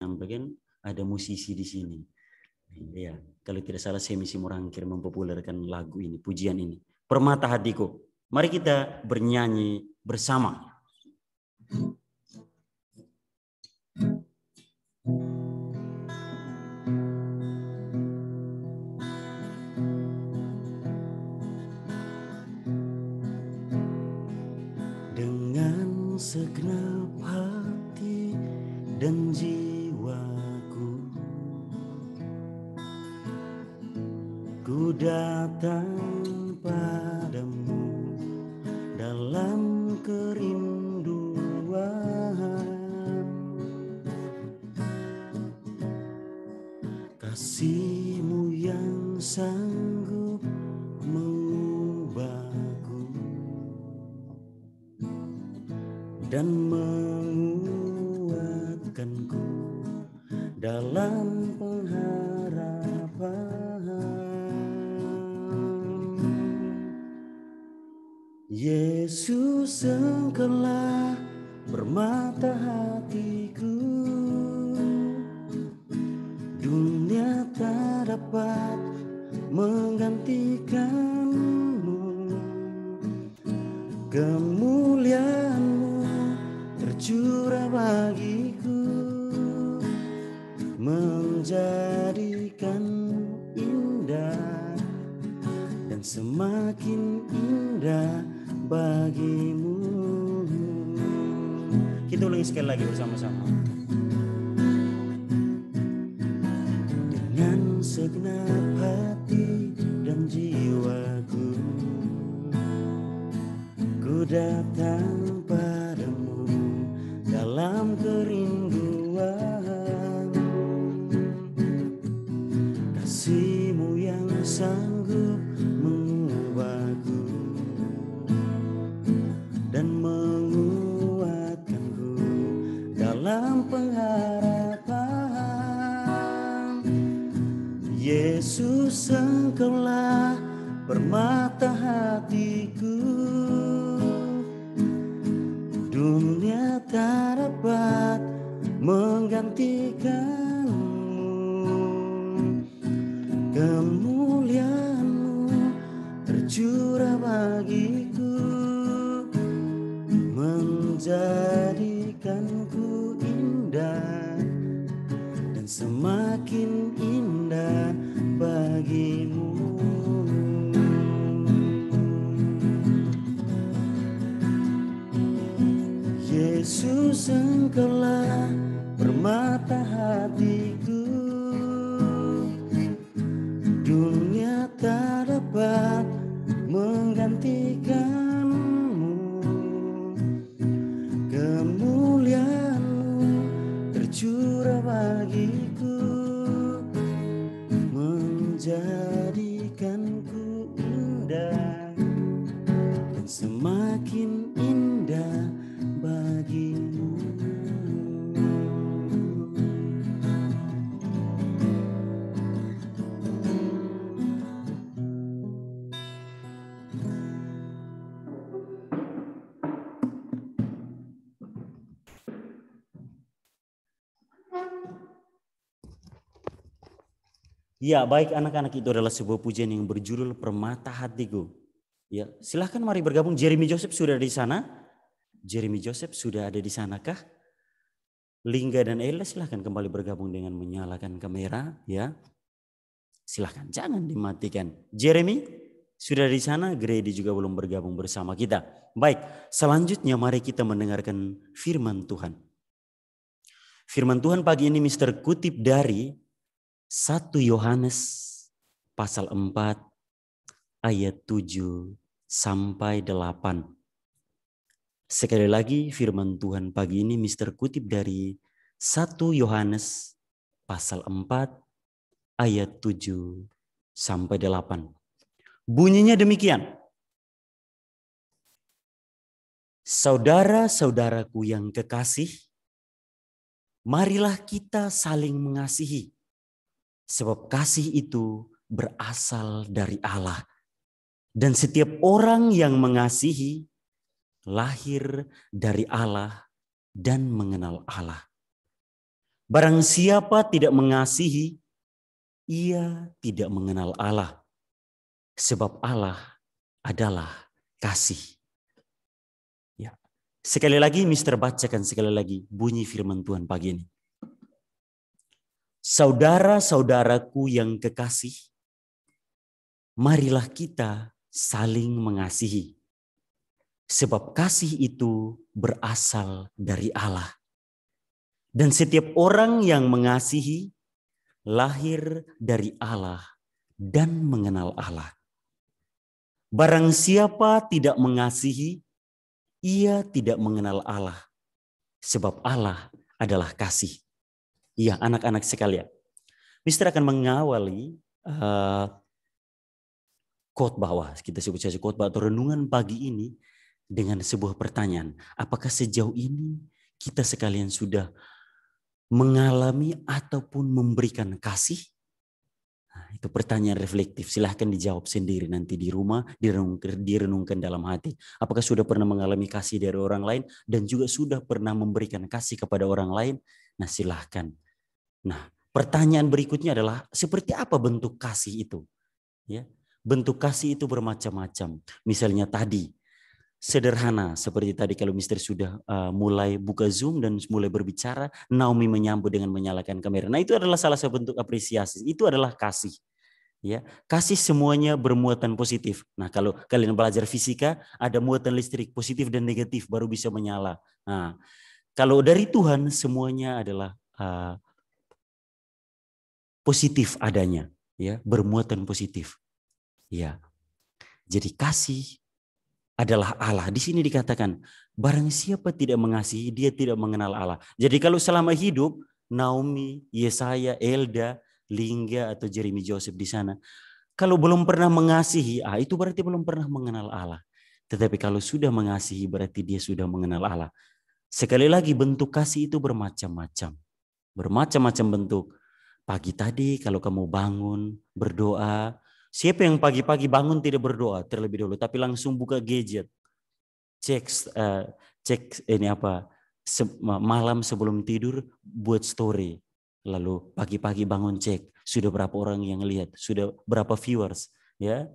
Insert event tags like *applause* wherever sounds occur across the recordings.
sampaikan ada musisi di sini. Ya, kalau tidak salah saya misi merangkir mempopulerkan lagu ini, pujian ini. Permata hatiku. Mari kita bernyanyi bersama. datang padamu dalam kerinduan kasihmu yang sanggup mengubahku dan menguatkanku dalam Yesus engkaulah bermatahari. Ya, baik anak-anak itu adalah sebuah pujian yang berjudul Permata Hatiku. Ya, silahkan mari bergabung. Jeremy Joseph sudah di sana. Jeremy Joseph sudah ada di sanakah? Lingga dan Ella silahkan kembali bergabung dengan menyalakan kamera. Ya, silahkan jangan dimatikan. Jeremy sudah di sana. Grady juga belum bergabung bersama kita. Baik, selanjutnya mari kita mendengarkan firman Tuhan. Firman Tuhan pagi ini Mister kutip dari 1 Yohanes pasal 4 ayat 7 sampai 8. Sekali lagi firman Tuhan pagi ini Mister kutip dari 1 Yohanes pasal 4 ayat 7 sampai 8. Bunyinya demikian. Saudara-saudaraku yang kekasih, marilah kita saling mengasihi sebab kasih itu berasal dari Allah. Dan setiap orang yang mengasihi lahir dari Allah dan mengenal Allah. Barang siapa tidak mengasihi, ia tidak mengenal Allah. Sebab Allah adalah kasih. Ya. Sekali lagi Mister bacakan sekali lagi bunyi firman Tuhan pagi ini. Saudara-saudaraku yang kekasih, marilah kita saling mengasihi. Sebab kasih itu berasal dari Allah. Dan setiap orang yang mengasihi lahir dari Allah dan mengenal Allah. Barang siapa tidak mengasihi, ia tidak mengenal Allah, sebab Allah adalah kasih. Iya, anak-anak sekalian. Mister akan mengawali uh, eh, khotbah, wah, kita sebut saja khotbah atau renungan pagi ini dengan sebuah pertanyaan. Apakah sejauh ini kita sekalian sudah mengalami ataupun memberikan kasih? Nah, itu pertanyaan reflektif. Silahkan dijawab sendiri nanti di rumah, direnungkan, direnungkan dalam hati. Apakah sudah pernah mengalami kasih dari orang lain dan juga sudah pernah memberikan kasih kepada orang lain? Nah silahkan Nah, pertanyaan berikutnya adalah seperti apa bentuk kasih itu? Ya, bentuk kasih itu bermacam-macam. Misalnya tadi sederhana seperti tadi kalau Mister sudah uh, mulai buka Zoom dan mulai berbicara, Naomi menyambut dengan menyalakan kamera. Nah, itu adalah salah satu bentuk apresiasi. Itu adalah kasih. Ya, kasih semuanya bermuatan positif. Nah, kalau kalian belajar fisika, ada muatan listrik positif dan negatif baru bisa menyala. Nah, kalau dari Tuhan semuanya adalah uh, positif adanya, ya, bermuatan positif. Ya. Jadi kasih adalah Allah. Di sini dikatakan, barang siapa tidak mengasihi, dia tidak mengenal Allah. Jadi kalau selama hidup, Naomi, Yesaya, Elda, Lingga atau Jeremy Joseph di sana, kalau belum pernah mengasihi, ah, itu berarti belum pernah mengenal Allah. Tetapi kalau sudah mengasihi, berarti dia sudah mengenal Allah. Sekali lagi bentuk kasih itu bermacam-macam. Bermacam-macam bentuk. Pagi tadi kalau kamu bangun, berdoa, siapa yang pagi-pagi bangun tidak berdoa terlebih dulu tapi langsung buka gadget, cek uh, cek ini apa se malam sebelum tidur buat story, lalu pagi-pagi bangun cek sudah berapa orang yang lihat, sudah berapa viewers, ya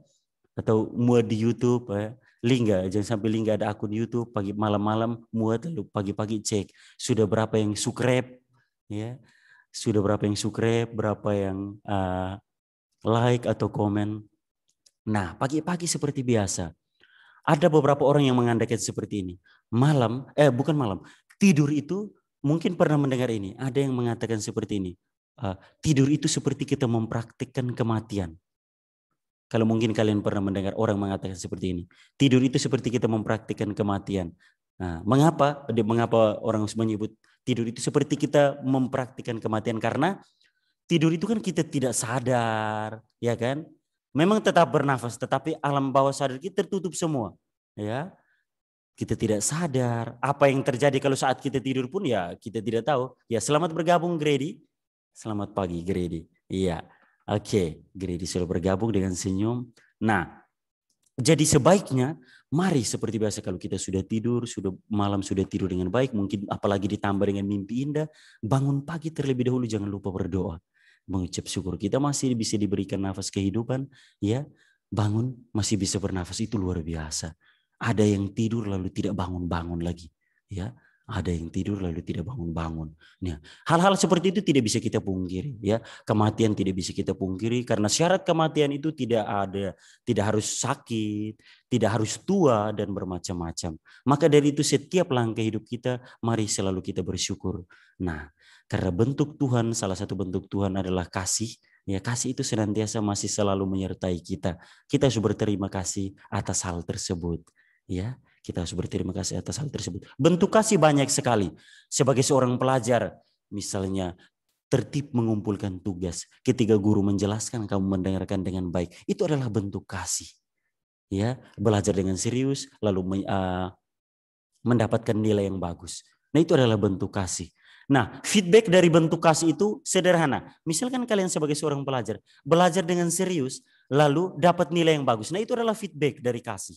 atau muat di YouTube ya. Lingga, jangan sampai Lingga ada akun YouTube pagi malam-malam muat lalu pagi-pagi cek sudah berapa yang subscribe ya sudah berapa yang subscribe, berapa yang uh, like atau komen. Nah, pagi-pagi seperti biasa, ada beberapa orang yang mengandalkan seperti ini. Malam, eh bukan malam, tidur itu mungkin pernah mendengar ini. Ada yang mengatakan seperti ini. Uh, tidur itu seperti kita mempraktikkan kematian. Kalau mungkin kalian pernah mendengar orang mengatakan seperti ini. Tidur itu seperti kita mempraktikkan kematian. Nah, mengapa? Mengapa orang menyebut Tidur itu seperti kita mempraktikkan kematian karena tidur itu kan kita tidak sadar, ya kan? Memang tetap bernafas, tetapi alam bawah sadar kita tertutup semua, ya. Kita tidak sadar apa yang terjadi kalau saat kita tidur pun ya kita tidak tahu. Ya selamat bergabung Grady. Selamat pagi Grady. Iya. Oke, okay. Grady sudah bergabung dengan senyum. Nah, jadi sebaiknya Mari seperti biasa kalau kita sudah tidur, sudah malam sudah tidur dengan baik, mungkin apalagi ditambah dengan mimpi indah, bangun pagi terlebih dahulu jangan lupa berdoa. Mengucap syukur kita masih bisa diberikan nafas kehidupan, ya. Bangun masih bisa bernafas itu luar biasa. Ada yang tidur lalu tidak bangun-bangun lagi, ya ada yang tidur lalu tidak bangun-bangun. Nah, hal-hal seperti itu tidak bisa kita pungkiri, ya. Kematian tidak bisa kita pungkiri karena syarat kematian itu tidak ada, tidak harus sakit, tidak harus tua dan bermacam-macam. Maka dari itu setiap langkah hidup kita mari selalu kita bersyukur. Nah, karena bentuk Tuhan salah satu bentuk Tuhan adalah kasih, ya kasih itu senantiasa masih selalu menyertai kita. Kita harus berterima kasih atas hal tersebut, ya. Kita harus berterima kasih atas hal tersebut. Bentuk kasih banyak sekali. Sebagai seorang pelajar, misalnya tertib mengumpulkan tugas ketika guru menjelaskan kamu mendengarkan dengan baik itu adalah bentuk kasih ya belajar dengan serius lalu uh, mendapatkan nilai yang bagus nah itu adalah bentuk kasih nah feedback dari bentuk kasih itu sederhana misalkan kalian sebagai seorang pelajar belajar dengan serius lalu dapat nilai yang bagus nah itu adalah feedback dari kasih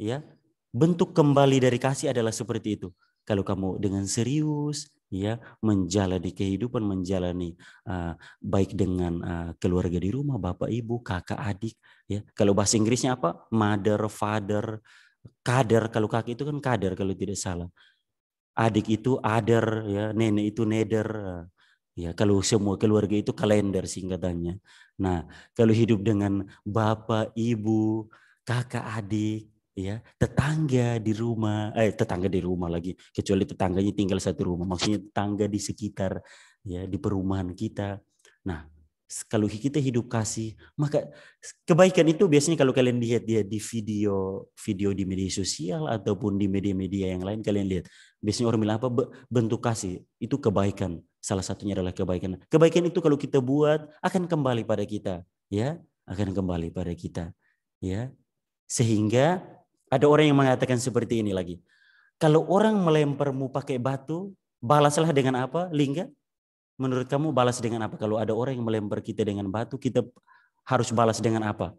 ya bentuk kembali dari kasih adalah seperti itu. Kalau kamu dengan serius ya menjalani kehidupan, menjalani uh, baik dengan uh, keluarga di rumah, bapak, ibu, kakak, adik ya. Kalau bahasa Inggrisnya apa? Mother, father, kader kalau kakek itu kan kader kalau tidak salah. Adik itu other ya, nenek itu neder Ya, kalau semua keluarga itu kalender singkatannya. Nah, kalau hidup dengan bapak, ibu, kakak, adik ya tetangga di rumah eh tetangga di rumah lagi kecuali tetangganya tinggal satu rumah maksudnya tetangga di sekitar ya di perumahan kita nah kalau kita hidup kasih maka kebaikan itu biasanya kalau kalian lihat dia di video video di media sosial ataupun di media-media yang lain kalian lihat biasanya orang bilang apa bentuk kasih itu kebaikan salah satunya adalah kebaikan kebaikan itu kalau kita buat akan kembali pada kita ya akan kembali pada kita ya sehingga ada orang yang mengatakan seperti ini lagi. Kalau orang melemparmu pakai batu, balaslah dengan apa? Lingga? Menurut kamu balas dengan apa? Kalau ada orang yang melempar kita dengan batu, kita harus balas dengan apa?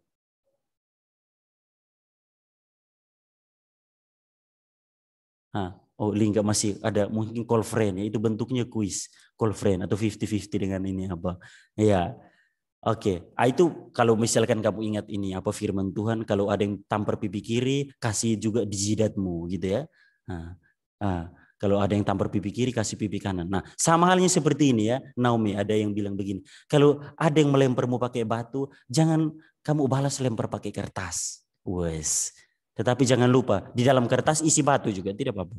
Hah. Oh, lingga masih ada mungkin call friend ya. Itu bentuknya kuis, call friend atau 50-50 dengan ini apa. Ya, Oke, okay. Ah, itu kalau misalkan kamu ingat ini apa firman Tuhan, kalau ada yang tampar pipi kiri, kasih juga di jidatmu gitu ya. Nah, nah, kalau ada yang tampar pipi kiri, kasih pipi kanan. Nah, sama halnya seperti ini ya, Naomi ada yang bilang begini, kalau ada yang melemparmu pakai batu, jangan kamu balas lempar pakai kertas. Wes. Tetapi jangan lupa, di dalam kertas isi batu juga, tidak apa-apa.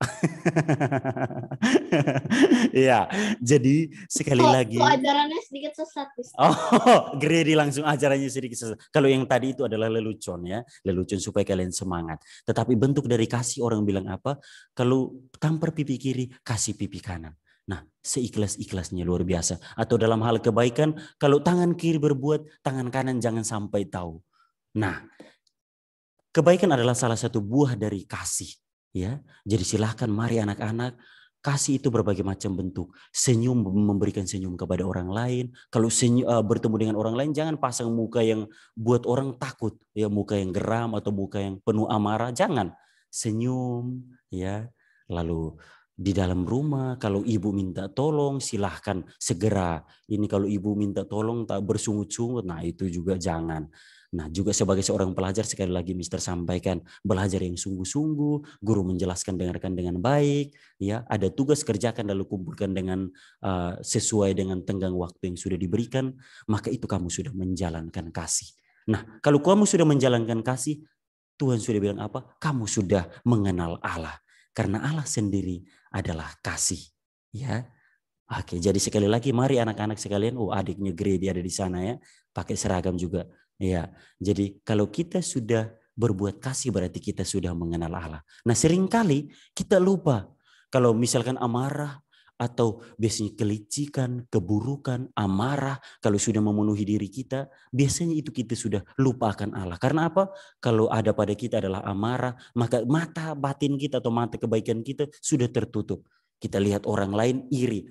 *laughs* Iya, jadi sekali oh, lagi. ajarannya sedikit sesat. Oh, *laughs* Grady langsung ajarannya sedikit sesat. Kalau yang tadi itu adalah lelucon ya, lelucon supaya kalian semangat. Tetapi bentuk dari kasih orang bilang apa? Kalau tampar pipi kiri, kasih pipi kanan. Nah, seikhlas-ikhlasnya luar biasa. Atau dalam hal kebaikan, kalau tangan kiri berbuat, tangan kanan jangan sampai tahu. Nah, kebaikan adalah salah satu buah dari kasih. Ya, jadi silahkan mari anak-anak kasih itu berbagai macam bentuk. Senyum memberikan senyum kepada orang lain. Kalau senyum, uh, eh, bertemu dengan orang lain jangan pasang muka yang buat orang takut, ya muka yang geram atau muka yang penuh amarah, jangan. Senyum ya. Lalu di dalam rumah kalau ibu minta tolong silahkan segera. Ini kalau ibu minta tolong tak bersungut-sungut, nah itu juga jangan. Nah, juga sebagai seorang pelajar sekali lagi Mister sampaikan belajar yang sungguh-sungguh, guru menjelaskan dengarkan dengan baik, ya, ada tugas kerjakan lalu kumpulkan dengan uh, sesuai dengan tenggang waktu yang sudah diberikan, maka itu kamu sudah menjalankan kasih. Nah, kalau kamu sudah menjalankan kasih, Tuhan sudah bilang apa? Kamu sudah mengenal Allah. Karena Allah sendiri adalah kasih, ya. Oke, jadi sekali lagi mari anak-anak sekalian, oh adiknya Grady ada di sana ya, pakai seragam juga. Ya, jadi kalau kita sudah berbuat kasih berarti kita sudah mengenal Allah. Nah seringkali kita lupa kalau misalkan amarah atau biasanya kelicikan, keburukan, amarah kalau sudah memenuhi diri kita, biasanya itu kita sudah lupakan Allah. Karena apa? Kalau ada pada kita adalah amarah, maka mata batin kita atau mata kebaikan kita sudah tertutup. Kita lihat orang lain iri.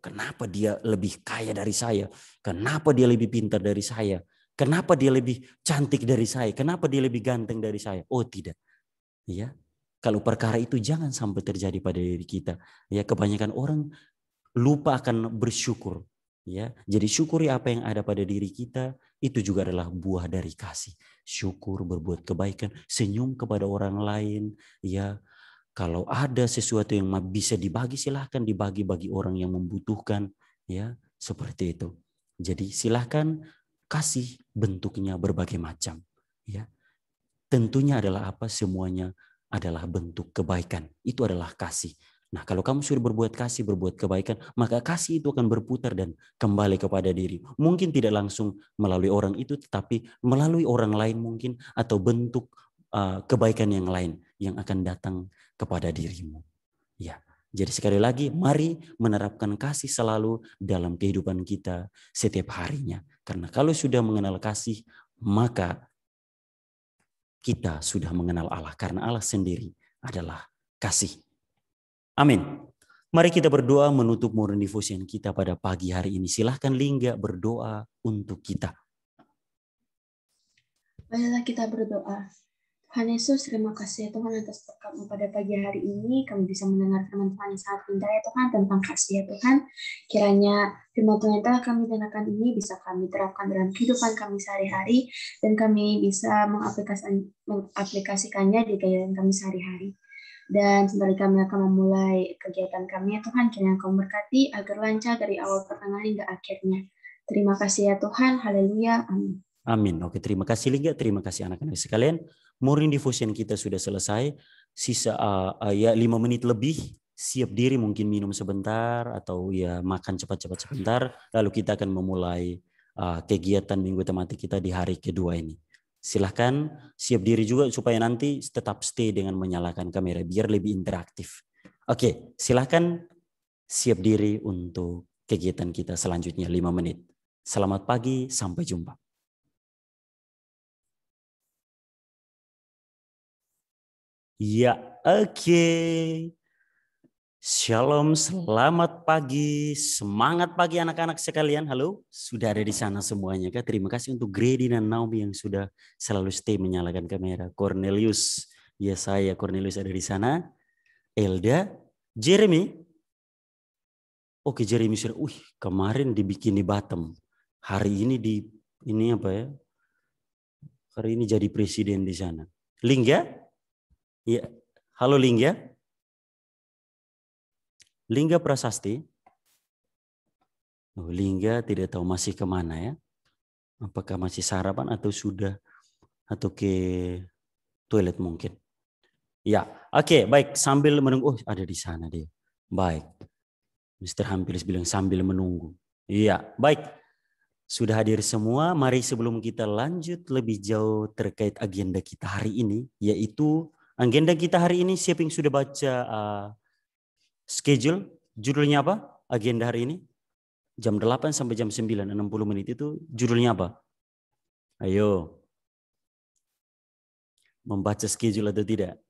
Kenapa dia lebih kaya dari saya? Kenapa dia lebih pintar dari saya? Kenapa dia lebih cantik dari saya? Kenapa dia lebih ganteng dari saya? Oh tidak. Ya, kalau perkara itu jangan sampai terjadi pada diri kita. Ya, kebanyakan orang lupa akan bersyukur. Ya, jadi syukuri apa yang ada pada diri kita itu juga adalah buah dari kasih. Syukur berbuat kebaikan, senyum kepada orang lain, ya, kalau ada sesuatu yang bisa dibagi silahkan dibagi bagi orang yang membutuhkan ya seperti itu jadi silahkan kasih bentuknya berbagai macam ya tentunya adalah apa semuanya adalah bentuk kebaikan itu adalah kasih nah kalau kamu sudah berbuat kasih berbuat kebaikan maka kasih itu akan berputar dan kembali kepada diri mungkin tidak langsung melalui orang itu tetapi melalui orang lain mungkin atau bentuk uh, kebaikan yang lain yang akan datang kepada dirimu ya jadi sekali lagi, mari menerapkan kasih selalu dalam kehidupan kita setiap harinya. Karena kalau sudah mengenal kasih, maka kita sudah mengenal Allah. Karena Allah sendiri adalah kasih. Amin. Mari kita berdoa menutup murid devotion kita pada pagi hari ini. Silahkan Lingga berdoa untuk kita. Baiklah kita berdoa. Tuhan Yesus, terima kasih ya Tuhan atas berkatmu pada pagi hari ini. Kami bisa mendengar firman Tuhan yang sangat indah ya Tuhan tentang kasih ya Tuhan. Kiranya firman Tuhan yang telah kami dengarkan ini bisa kami terapkan dalam kehidupan kami sehari-hari dan kami bisa mengaplikasikannya di kehidupan kami sehari-hari. Dan sembari kami akan memulai kegiatan kami ya Tuhan, kiranya kau berkati agar lancar dari awal pertengahan hingga akhirnya. Terima kasih ya Tuhan, haleluya, amin. Amin. Oke, terima kasih Lingga, terima kasih anak-anak sekalian. Morning devotion kita sudah selesai. Sisa uh, uh, ya lima menit lebih siap diri mungkin minum sebentar atau ya makan cepat-cepat sebentar lalu kita akan memulai uh, kegiatan minggu tematik kita di hari kedua ini. Silahkan siap diri juga supaya nanti tetap stay dengan menyalakan kamera biar lebih interaktif. Oke, silahkan siap diri untuk kegiatan kita selanjutnya lima menit. Selamat pagi, sampai jumpa. Ya, oke. Okay. Shalom, selamat pagi. Semangat pagi anak-anak sekalian. Halo, sudah ada di sana semuanya. Kak. Terima kasih untuk Grady dan Naomi yang sudah selalu stay menyalakan kamera. Cornelius, ya saya Cornelius ada di sana. Elda, Jeremy. Oke, Jeremy sudah. Uh, kemarin dibikin di Batam. Hari ini di ini apa ya? Hari ini jadi presiden di sana. Lingga, Iya. Halo Lingga. Lingga Prasasti. Oh, Lingga tidak tahu masih kemana ya. Apakah masih sarapan atau sudah atau ke toilet mungkin. Ya, oke, okay, baik. Sambil menunggu, oh ada di sana dia. Baik. Mr. Hampilis bilang sambil menunggu. Iya, baik. Sudah hadir semua, mari sebelum kita lanjut lebih jauh terkait agenda kita hari ini, yaitu Agenda kita hari ini siapa yang sudah baca uh, schedule judulnya apa? Agenda hari ini jam 8 sampai jam 9 60 menit itu judulnya apa? Ayo. Membaca schedule atau tidak?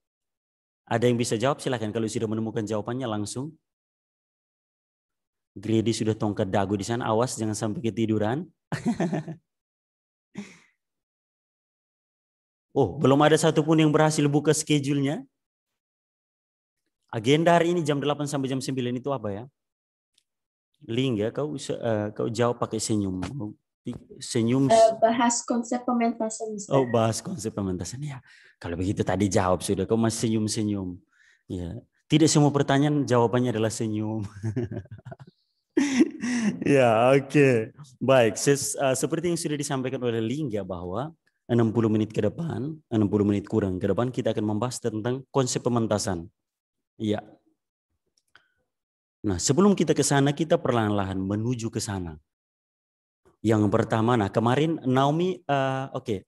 Ada yang bisa jawab silahkan kalau sudah menemukan jawabannya langsung. Grady sudah tongkat dagu di sana, awas jangan sampai ketiduran. *laughs* Oh, belum ada satupun yang berhasil buka schedule-nya. Agenda hari ini jam 8 sampai jam 9 itu apa ya? Lingga? ya, kau uh, kau jawab pakai senyum. Senyum. Uh, bahas konsep pementasan. Mister. Oh, bahas konsep pementasan ya. Kalau begitu tadi jawab sudah, kau masih senyum-senyum. Ya. Tidak semua pertanyaan jawabannya adalah senyum. *laughs* ya, oke. Okay. Baik, Ses, uh, seperti yang sudah disampaikan oleh Lingga bahwa 60 menit ke depan, 60 menit kurang ke depan kita akan membahas tentang konsep pementasan. Iya. Nah, sebelum kita ke sana kita perlahan-lahan menuju ke sana. Yang pertama, nah kemarin Naomi uh, oke. Okay.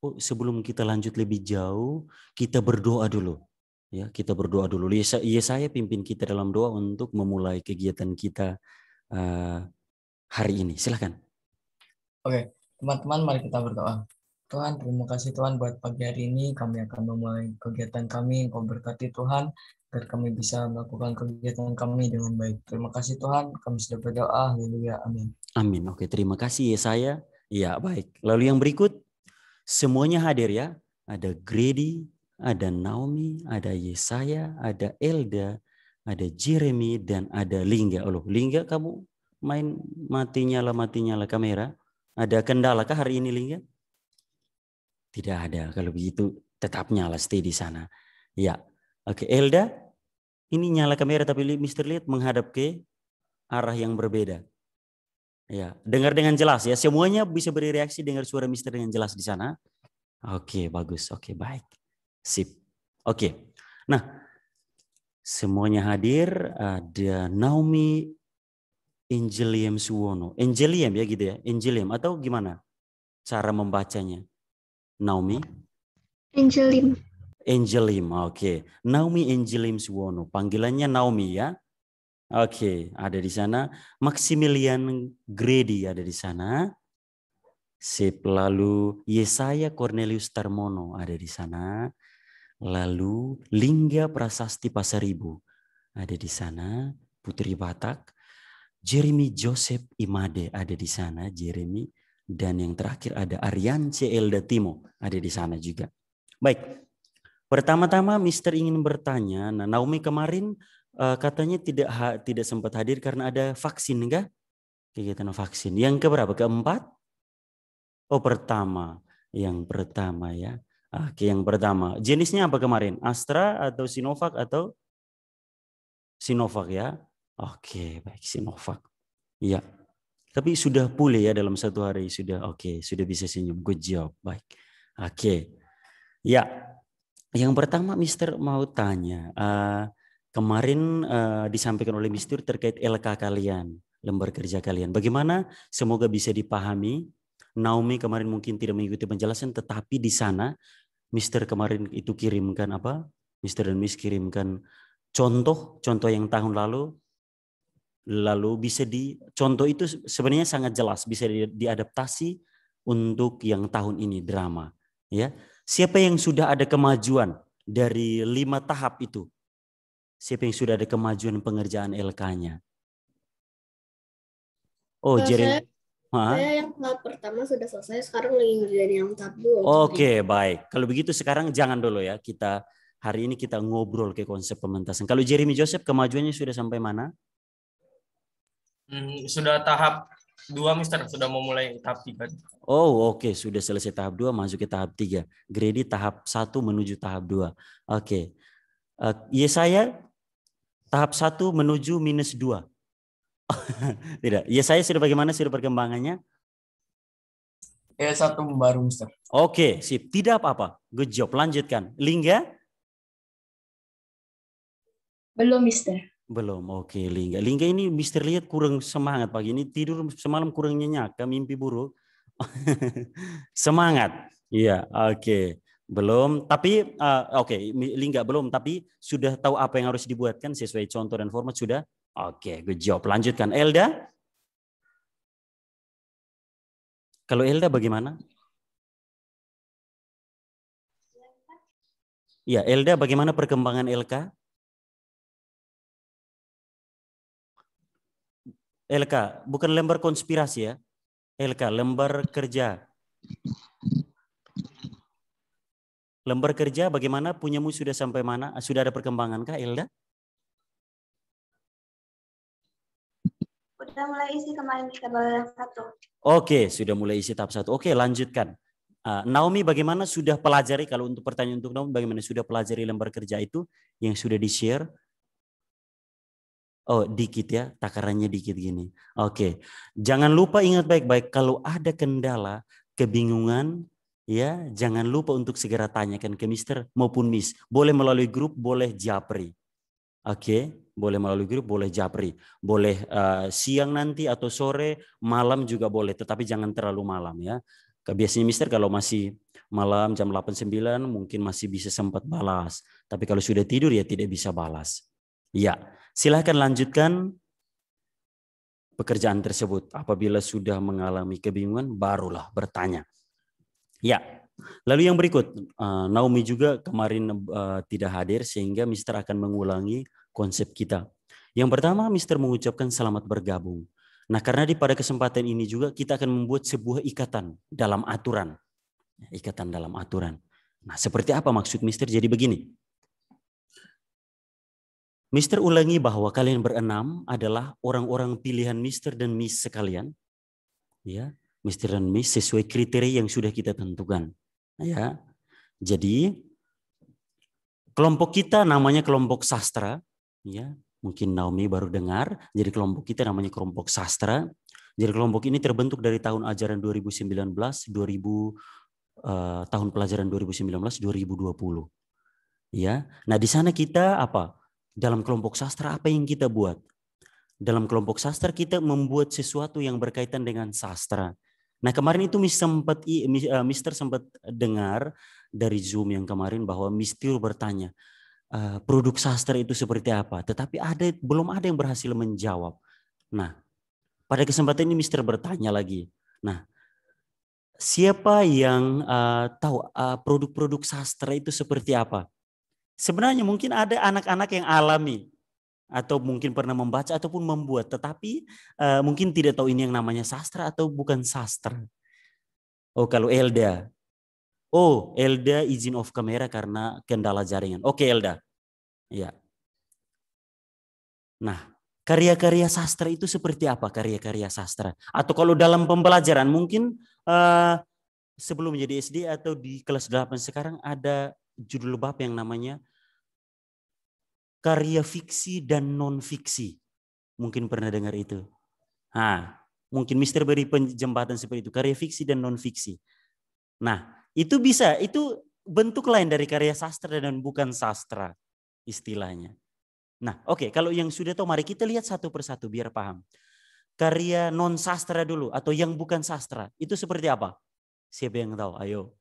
Oh, sebelum kita lanjut lebih jauh, kita berdoa dulu. Ya, kita berdoa dulu. Yesaya iya, iya, pimpin kita dalam doa untuk memulai kegiatan kita uh, hari ini. Silahkan. Oke. Okay. Teman-teman, mari kita berdoa. Tuhan, terima kasih Tuhan buat pagi hari ini. Kami akan memulai kegiatan kami. Engkau berkati Tuhan, agar kami bisa melakukan kegiatan kami dengan baik. Terima kasih Tuhan, kami sudah berdoa. Haleluya, amin. Amin. Oke, terima kasih Yesaya. Ya, baik. Lalu yang berikut, semuanya hadir ya. Ada Grady, ada Naomi, ada Yesaya, ada Elda, ada Jeremy, dan ada Lingga. Oh, Lingga kamu main matinya lah matinya lah kamera. Ada kendalakah hari ini Lingga? Tidak ada. Kalau begitu tetap nyala stay di sana. Ya. Oke, Elda, ini nyala kamera tapi Mr. Liat menghadap ke arah yang berbeda. Ya, dengar dengan jelas ya. Semuanya bisa beri reaksi dengar suara Mister dengan jelas di sana. Oke, bagus. Oke, baik. Sip. Oke. Nah, semuanya hadir. Ada Naomi, Angelium Suwono. Angelium ya gitu ya, Angelium atau gimana cara membacanya? Naomi? Angelium. Angelium, oke. Okay. Naomi Angelium Suwono, panggilannya Naomi ya. Oke, okay, ada di sana. Maximilian Grady ada di sana. Sip, lalu Yesaya Cornelius Termono ada di sana. Lalu Lingga Prasasti Pasaribu ada di sana. Putri Batak. Jeremy Joseph Imade ada di sana, Jeremy. Dan yang terakhir ada Aryan Elda Timo ada di sana juga. Baik, pertama-tama Mister ingin bertanya, nah Naomi kemarin uh, katanya tidak ha, tidak sempat hadir karena ada vaksin enggak? Kegiatan vaksin. Yang keberapa? Keempat? Oh pertama, yang pertama ya. Oke, yang pertama. Jenisnya apa kemarin? Astra atau Sinovac atau Sinovac ya? Oke, baik Sinovac. Iya. Tapi sudah pulih ya dalam satu hari sudah oke, okay, sudah bisa senyum. Good job. Baik. Oke. Okay. Ya. Yang pertama Mister mau tanya, uh, kemarin uh, disampaikan oleh Mister terkait LK kalian, lembar kerja kalian. Bagaimana semoga bisa dipahami. Naomi kemarin mungkin tidak mengikuti penjelasan tetapi di sana Mister kemarin itu kirimkan apa? Mister dan Miss kirimkan contoh-contoh yang tahun lalu lalu bisa di contoh itu sebenarnya sangat jelas bisa di, diadaptasi untuk yang tahun ini drama ya siapa yang sudah ada kemajuan dari lima tahap itu siapa yang sudah ada kemajuan pengerjaan LK-nya oh Jeremy Saya yang tahap pertama sudah selesai, sekarang lagi ngerjain yang tahap dua. Oke, okay, baik. Kalau begitu sekarang jangan dulu ya, kita hari ini kita ngobrol ke konsep pementasan. Kalau Jeremy Joseph kemajuannya sudah sampai mana? Hmm, sudah tahap dua Mister sudah mau mulai tahap tiga. Oh oke okay. sudah selesai tahap dua masuk ke tahap tiga. grady tahap satu menuju tahap dua. Oke. Okay. Uh, eh, Yesaya ya, tahap satu menuju minus dua. *laughs* Tidak. Yesaya ya, sudah bagaimana sudah perkembangannya? Ya satu baru Mister. Oke okay, sip. Tidak apa-apa. Good job. Lanjutkan. Lingga? Belum Mister. Belum, oke okay, Lingga. Lingga ini Mister Lihat kurang semangat pagi ini. Tidur semalam kurang nyenyak, mimpi buruk. *laughs* semangat, iya oke. Okay. Belum, tapi uh, oke okay, Lingga belum, tapi sudah tahu apa yang harus dibuatkan sesuai contoh dan format sudah? Oke, okay, good job. Lanjutkan. Elda? Kalau Elda bagaimana? Iya, Elda bagaimana perkembangan Elka? Eh, LK, bukan lembar konspirasi ya. Eh, LK, lembar kerja. Lembar kerja bagaimana punyamu sudah sampai mana? Ah, sudah ada perkembangan kah Elda? Sudah mulai isi kemarin kita baru satu. Oke, sudah mulai isi tahap satu. Oke, lanjutkan. Ah, Naomi bagaimana sudah pelajari kalau untuk pertanyaan untuk Naomi bagaimana sudah pelajari lembar kerja itu yang sudah di share Oh, dikit ya, takarannya dikit gini. Oke. Jangan lupa ingat baik-baik kalau ada kendala, kebingungan, ya, jangan lupa untuk segera tanyakan ke Mister maupun Miss. Boleh melalui grup, boleh japri. Oke, boleh melalui grup, boleh japri. Boleh uh, siang nanti atau sore, malam juga boleh, tetapi jangan terlalu malam ya. Biasanya Mister kalau masih malam jam 8-9 mungkin masih bisa sempat balas. Tapi kalau sudah tidur ya tidak bisa balas. Ya, Silahkan lanjutkan pekerjaan tersebut. Apabila sudah mengalami kebingungan, barulah bertanya. Ya, lalu yang berikut, eh, Naomi juga kemarin eh, tidak hadir sehingga Mister akan mengulangi konsep kita. Yang pertama, Mister mengucapkan selamat bergabung. Nah, karena di pada kesempatan ini juga kita akan membuat sebuah ikatan dalam aturan. Ikatan dalam aturan. Nah, seperti apa maksud Mister jadi begini? Mister ulangi bahwa kalian berenam adalah orang-orang pilihan Mister dan Miss sekalian. Ya, Mister dan Miss sesuai kriteria yang sudah kita tentukan. Ya. Jadi kelompok kita namanya kelompok sastra, ya. Mungkin Naomi baru dengar, jadi kelompok kita namanya kelompok sastra. Jadi kelompok ini terbentuk dari tahun ajaran 2019 2000 uh, tahun pelajaran 2019 2020. Ya. Nah, di sana kita apa? Dalam kelompok sastra apa yang kita buat? Dalam kelompok sastra kita membuat sesuatu yang berkaitan dengan sastra. Nah kemarin itu eh, Mister sempat dengar dari Zoom yang kemarin bahwa Mister bertanya eh, produk sastra itu seperti apa, tetapi ada belum ada yang berhasil menjawab. Nah pada kesempatan ini Mister bertanya lagi. Nah siapa yang uh, tahu produk-produk uh, produk -produk sastra itu seperti apa? Sebenarnya mungkin ada anak-anak yang alami atau mungkin pernah membaca ataupun membuat, tetapi uh, mungkin tidak tahu ini yang namanya sastra atau bukan sastra. Oh, kalau Elda. Oh, Elda izin off kamera karena kendala jaringan. Oke, okay, Elda. Ya. Nah, karya-karya sastra itu seperti apa karya-karya sastra? Atau kalau dalam pembelajaran mungkin uh, sebelum menjadi SD atau di kelas 8 sekarang ada judul bab yang namanya karya fiksi dan non-fiksi. Mungkin pernah dengar itu. Nah, mungkin Mister beri penjembatan seperti itu, karya fiksi dan non-fiksi. Nah, itu bisa, itu bentuk lain dari karya sastra dan bukan sastra istilahnya. Nah, oke, okay, kalau yang sudah tahu mari kita lihat satu persatu biar paham. Karya non sastra dulu atau yang bukan sastra, itu seperti apa? Siapa yang tahu? Ayo.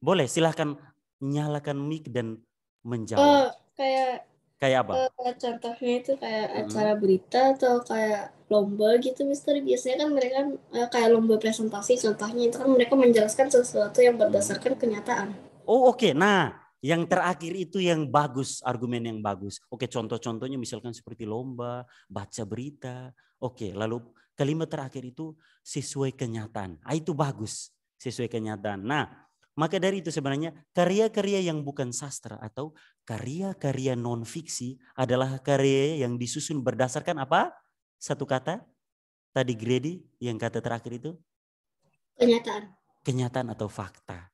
Boleh, silahkan nyalakan mic dan menjawab. Uh, kayak kayak apa? Uh, contohnya itu kayak hmm. acara berita atau kayak lomba gitu, Mister. Biasanya kan mereka eh, kayak lomba presentasi contohnya itu kan mereka menjelaskan sesuatu yang berdasarkan kenyataan. Oh, oke. Okay. Nah, yang terakhir itu yang bagus, argumen yang bagus. Oke, contoh-contohnya misalkan seperti lomba, baca berita. Oke, lalu kelima terakhir itu sesuai kenyataan. Ah, itu bagus, sesuai kenyataan. Nah, maka dari itu sebenarnya karya-karya yang bukan sastra atau karya-karya non-fiksi adalah karya yang disusun berdasarkan apa? Satu kata? Tadi Grady yang kata terakhir itu? Kenyataan. Kenyataan atau fakta.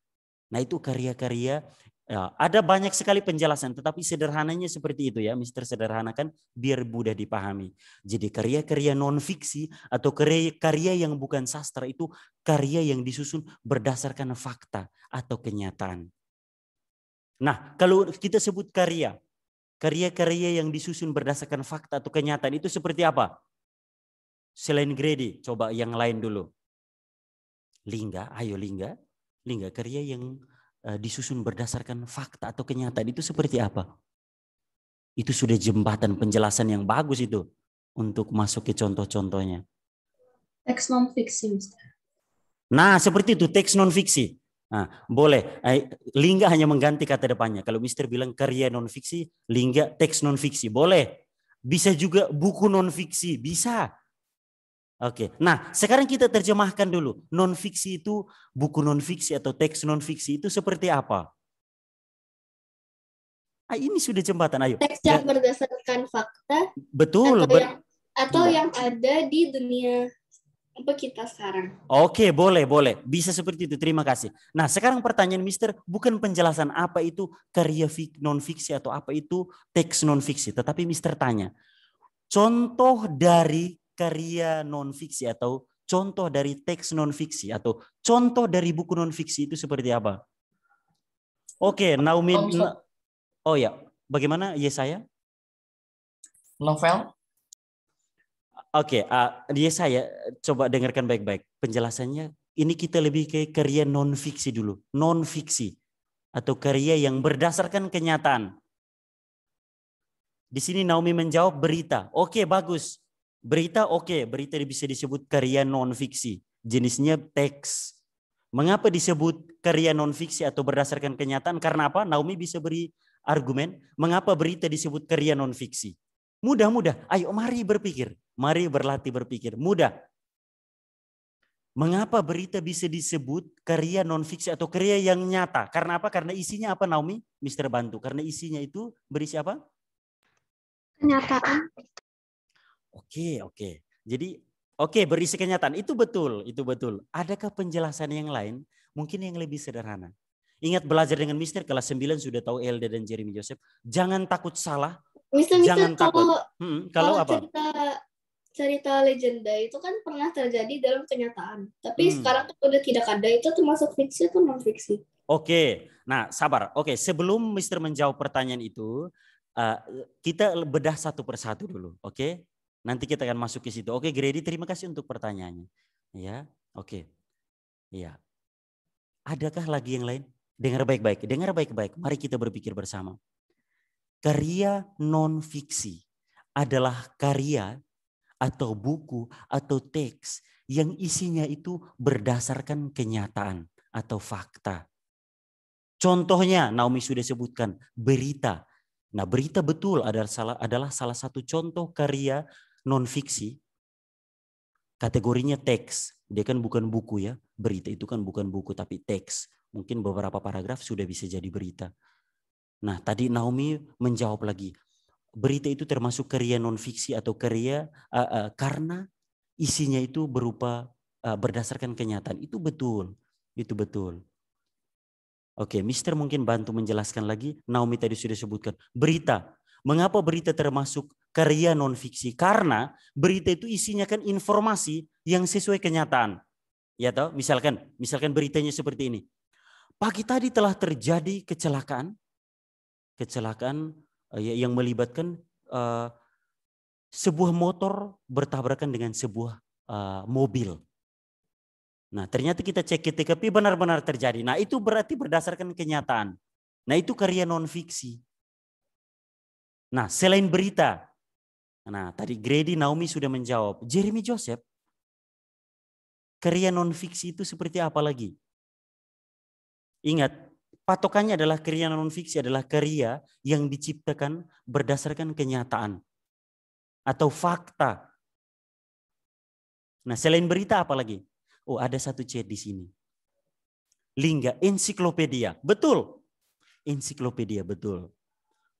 Nah itu karya-karya Ya, ada banyak sekali penjelasan, tetapi sederhananya seperti itu ya, Mister sederhanakan biar mudah dipahami. Jadi karya-karya non fiksi atau karya-karya yang bukan sastra itu karya yang disusun berdasarkan fakta atau kenyataan. Nah, kalau kita sebut karya, karya-karya yang disusun berdasarkan fakta atau kenyataan itu seperti apa? Selain Grady, coba yang lain dulu. Lingga, ayo Lingga. Lingga karya yang Eh, disusun berdasarkan fakta atau kenyataan itu seperti apa? Itu sudah jembatan penjelasan yang bagus itu untuk masuk ke contoh-contohnya. Teks non fiksi, Nah, seperti itu teks non fiksi. Nah, boleh. Eh, Lingga hanya mengganti kata depannya. Kalau Mister bilang karya non fiksi, Lingga teks non fiksi. Boleh. Bisa juga buku non fiksi, bisa. Oke, nah sekarang kita terjemahkan dulu. Non-fiksi itu, buku non-fiksi atau teks non-fiksi itu seperti apa? Ah, ini sudah jembatan, ayo. Teks ya. yang berdasarkan fakta. Betul. Atau, ber yang, atau iya. yang ada di dunia apa kita sekarang. Oke, boleh, boleh. Bisa seperti itu. Terima kasih. Nah, sekarang pertanyaan Mister, bukan penjelasan apa itu karya fik non fiksi atau apa itu teks non fiksi, tetapi Mister tanya. Contoh dari karya non-fiksi atau contoh dari teks non-fiksi atau contoh dari buku non-fiksi itu seperti apa? Oke, okay, Naomi. Oh, oh ya, bagaimana Yesaya? Novel. Oke, okay, uh, Yesaya coba dengarkan baik-baik penjelasannya. Ini kita lebih ke karya non-fiksi dulu. Non-fiksi atau karya yang berdasarkan kenyataan. Di sini Naomi menjawab berita. Oke, bagus. Berita oke, okay. berita bisa disebut karya non-fiksi. Jenisnya teks. Mengapa disebut karya non-fiksi atau berdasarkan kenyataan? Karena apa? Naomi bisa beri argumen. Mengapa berita disebut karya non-fiksi? Mudah-mudah. Ayo mari berpikir. Mari berlatih berpikir. Mudah. Mengapa berita bisa disebut karya non-fiksi atau karya yang nyata? Karena apa? Karena isinya apa Naomi? Mister Bantu. Karena isinya itu berisi apa? Kenyataan. Oke, oke. Jadi oke berisi kenyataan itu betul, itu betul. Adakah penjelasan yang lain? Mungkin yang lebih sederhana. Ingat belajar dengan Mister kelas 9 sudah tahu Elda dan Jeremy Joseph. Jangan takut salah. Mister, jangan mister, takut. Kalau, hmm, kalau, kalau apa? Cerita, cerita legenda itu kan pernah terjadi dalam kenyataan. Tapi hmm. sekarang tuh udah tidak ada. Itu termasuk fiksi atau non fiksi? Oke. Nah, sabar. Oke, sebelum Mister menjawab pertanyaan itu, uh, kita bedah satu persatu dulu, oke? Nanti kita akan masuk ke situ. Oke, Grady, terima kasih untuk pertanyaannya. Ya, oke. Iya. Adakah lagi yang lain? Dengar baik-baik, dengar baik-baik. Mari kita berpikir bersama. Karya non-fiksi adalah karya atau buku atau teks yang isinya itu berdasarkan kenyataan atau fakta. Contohnya Naomi sudah sebutkan berita. Nah, berita betul adalah salah, adalah salah satu contoh karya non fiksi kategorinya teks dia kan bukan buku ya berita itu kan bukan buku tapi teks mungkin beberapa paragraf sudah bisa jadi berita nah tadi Naomi menjawab lagi berita itu termasuk karya non fiksi atau karya uh, uh, karena isinya itu berupa uh, berdasarkan kenyataan itu betul itu betul Oke, Mister mungkin bantu menjelaskan lagi. Naomi tadi sudah sebutkan berita Mengapa berita termasuk karya nonfiksi? Karena berita itu isinya kan informasi yang sesuai kenyataan. Ya toh, misalkan misalkan beritanya seperti ini. Pagi tadi telah terjadi kecelakaan kecelakaan eh, ya, yang melibatkan uh, sebuah motor bertabrakan dengan sebuah uh, mobil. Nah, ternyata kita cek ke TKP benar-benar terjadi. Nah, itu berarti berdasarkan kenyataan. Nah, itu karya nonfiksi. Nah, selain berita. Nah, tadi Grady Naomi sudah menjawab. Jeremy Joseph, karya non-fiksi itu seperti apa lagi? Ingat, patokannya adalah karya non-fiksi adalah karya yang diciptakan berdasarkan kenyataan atau fakta. Nah, selain berita apa lagi? Oh, ada satu C di sini. Lingga, ensiklopedia. Betul. Ensiklopedia, betul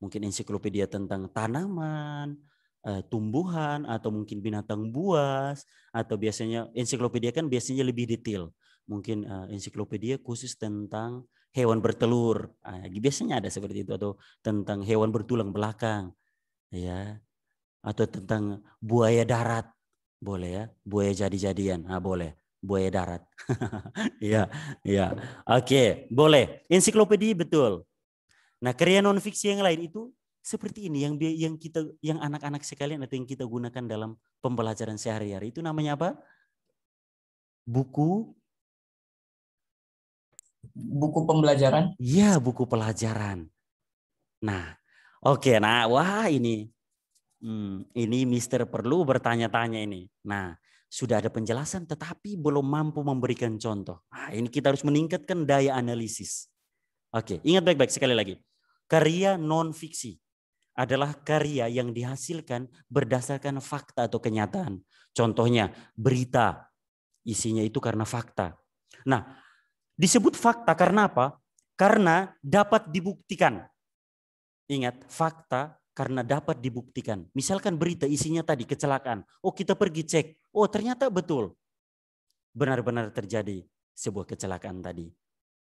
mungkin ensiklopedia tentang tanaman, eh, tumbuhan atau mungkin binatang buas atau biasanya ensiklopedia kan biasanya lebih detail. Mungkin eh, ensiklopedia khusus tentang hewan bertelur. Ah, ya, biasanya ada seperti itu atau tentang hewan bertulang belakang. Ya. Atau tentang buaya darat. Boleh ya, buaya jadi-jadian. Ah boleh buaya darat. *laughs* ya ya Oke, boleh. Ensiklopedia betul. Nah, karya non fiksi yang lain itu seperti ini yang yang kita yang anak-anak sekalian atau yang kita gunakan dalam pembelajaran sehari-hari itu namanya apa? Buku buku pembelajaran? Iya, buku pelajaran. Nah, oke, okay, nah wah ini hmm, ini Mister perlu bertanya-tanya ini. Nah, sudah ada penjelasan tetapi belum mampu memberikan contoh. Nah, ini kita harus meningkatkan daya analisis. Oke, ingat baik-baik sekali lagi. Karya non-fiksi adalah karya yang dihasilkan berdasarkan fakta atau kenyataan. Contohnya, berita isinya itu karena fakta. Nah, disebut fakta karena apa? Karena dapat dibuktikan. Ingat, fakta karena dapat dibuktikan. Misalkan berita isinya tadi kecelakaan. Oh, kita pergi cek. Oh, ternyata betul. Benar-benar terjadi sebuah kecelakaan tadi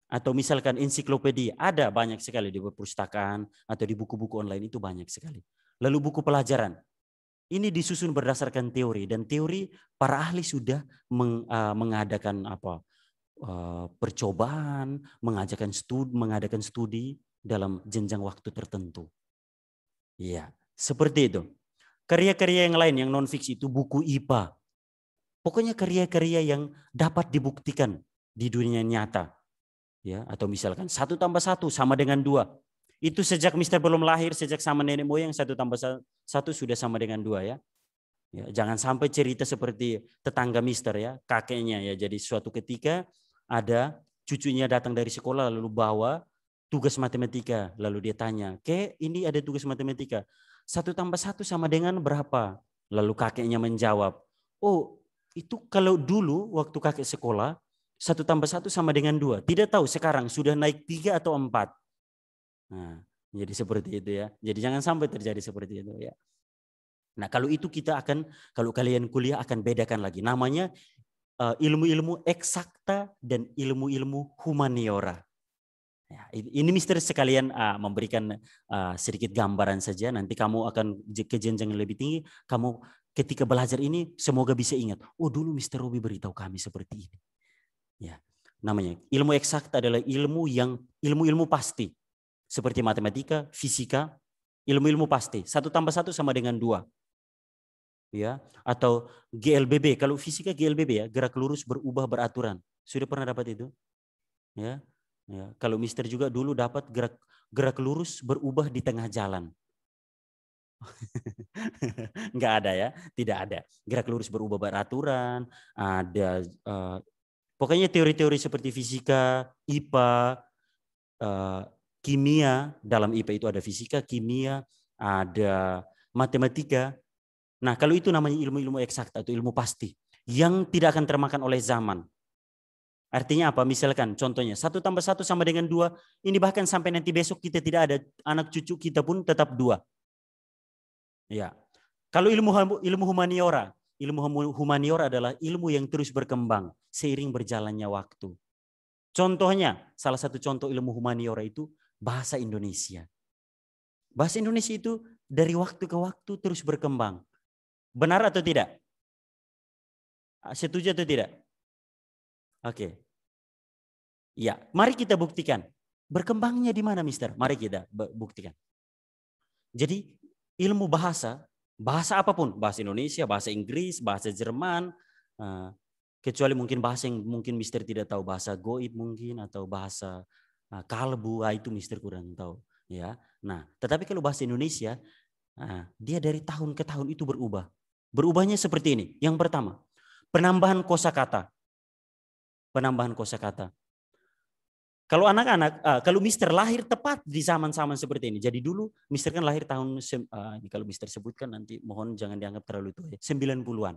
atau misalkan ensiklopedia ada banyak sekali di perpustakaan atau di buku-buku online itu banyak sekali. Lalu buku pelajaran. Ini disusun berdasarkan teori dan teori para ahli sudah eh, mengadakan apa eh, percobaan, mengajarkan studi, mengadakan studi dalam jenjang waktu tertentu. Iya, seperti itu. Karya-karya yang lain yang non fiksi itu buku IPA. Pokoknya karya-karya yang dapat dibuktikan di dunia nyata ya atau misalkan satu tambah satu sama dengan dua itu sejak Mister belum lahir, sejak sama nenek moyang satu tambah satu sudah sama dengan dua ya. ya jangan sampai cerita seperti tetangga Mister ya, kakeknya ya. Jadi suatu ketika ada cucunya datang dari sekolah lalu bawa tugas matematika, lalu dia tanya, "Ke, ini ada tugas matematika. Satu tambah satu sama dengan berapa?" Lalu kakeknya menjawab, "Oh, itu kalau dulu waktu kakek sekolah satu tambah satu sama dengan dua. Tidak tahu sekarang sudah naik tiga atau empat. Nah, jadi seperti itu ya. Jadi jangan sampai terjadi seperti itu ya. Nah kalau itu kita akan, kalau kalian kuliah akan bedakan lagi. Namanya eh, ilmu-ilmu eksakta dan ilmu-ilmu humaniora. Ya, ini misteri sekalian uh, memberikan uh, sedikit gambaran saja. Nanti kamu akan ke jenjang yang lebih tinggi. Kamu ketika belajar ini semoga bisa ingat. Oh dulu Mister ruby beritahu kami seperti ini. Ya, namanya ilmu eksak adalah ilmu yang ilmu-ilmu pasti seperti matematika, fisika, ilmu-ilmu pasti. Satu tambah satu sama dengan dua. Ya, atau GLBB. Kalau fisika GLBB ya, gerak lurus berubah beraturan. Sudah pernah dapat itu? Ya, ya. Kalau Mister juga dulu dapat gerak gerak lurus berubah di tengah jalan. *laughs* nggak ada ya, tidak ada. Gerak lurus berubah beraturan, ada uh, Pokoknya teori-teori seperti fisika, IPA, uh, eh, kimia, dalam IPA itu ada fisika, kimia, ada matematika. Nah, kalau itu namanya ilmu-ilmu eksakta atau ilmu pasti yang tidak akan termakan oleh zaman. Artinya apa? Misalkan contohnya satu tambah satu sama dengan dua. Ini bahkan sampai nanti besok kita tidak ada anak cucu kita pun tetap dua. Ya. Kalau ilmu ilmu humaniora, ilmu humaniora adalah ilmu yang terus berkembang seiring berjalannya waktu. Contohnya, salah satu contoh ilmu humaniora itu bahasa Indonesia. Bahasa Indonesia itu dari waktu ke waktu terus berkembang. Benar atau tidak? Ah, setuju atau tidak? Oke. Ya, mari kita buktikan. Berkembangnya di mana, Mister? Mari kita buktikan. Jadi, ilmu bahasa, bahasa apapun, bahasa Indonesia, bahasa Inggris, bahasa Jerman, eh, kecuali mungkin bahasa yang mungkin mister tidak tahu bahasa goib mungkin atau bahasa ah, kalbu ah, itu mister kurang tahu ya nah tetapi kalau bahasa Indonesia ah, dia dari tahun ke tahun itu berubah berubahnya seperti ini yang pertama penambahan kosakata penambahan kosakata kalau anak-anak kalau mister lahir tepat di zaman-zaman seperti ini jadi dulu mister kan lahir tahun uh, kalau mister sebutkan nanti mohon jangan dianggap terlalu tua ya 90-an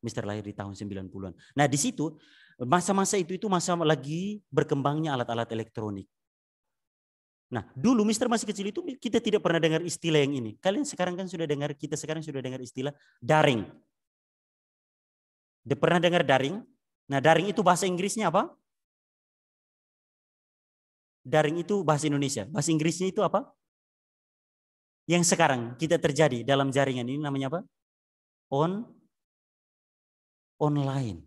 Mister lahir di tahun 90-an. Nah, di situ masa-masa itu itu masa lagi berkembangnya alat-alat elektronik. Nah, dulu Mister masih kecil itu kita tidak pernah dengar istilah yang ini. Kalian sekarang kan sudah dengar, kita sekarang sudah dengar istilah daring. Dia pernah dengar daring? Nah, daring itu bahasa Inggrisnya apa? Daring itu bahasa Indonesia. Bahasa Inggrisnya itu apa? Yang sekarang kita terjadi dalam jaringan ini namanya apa? On online.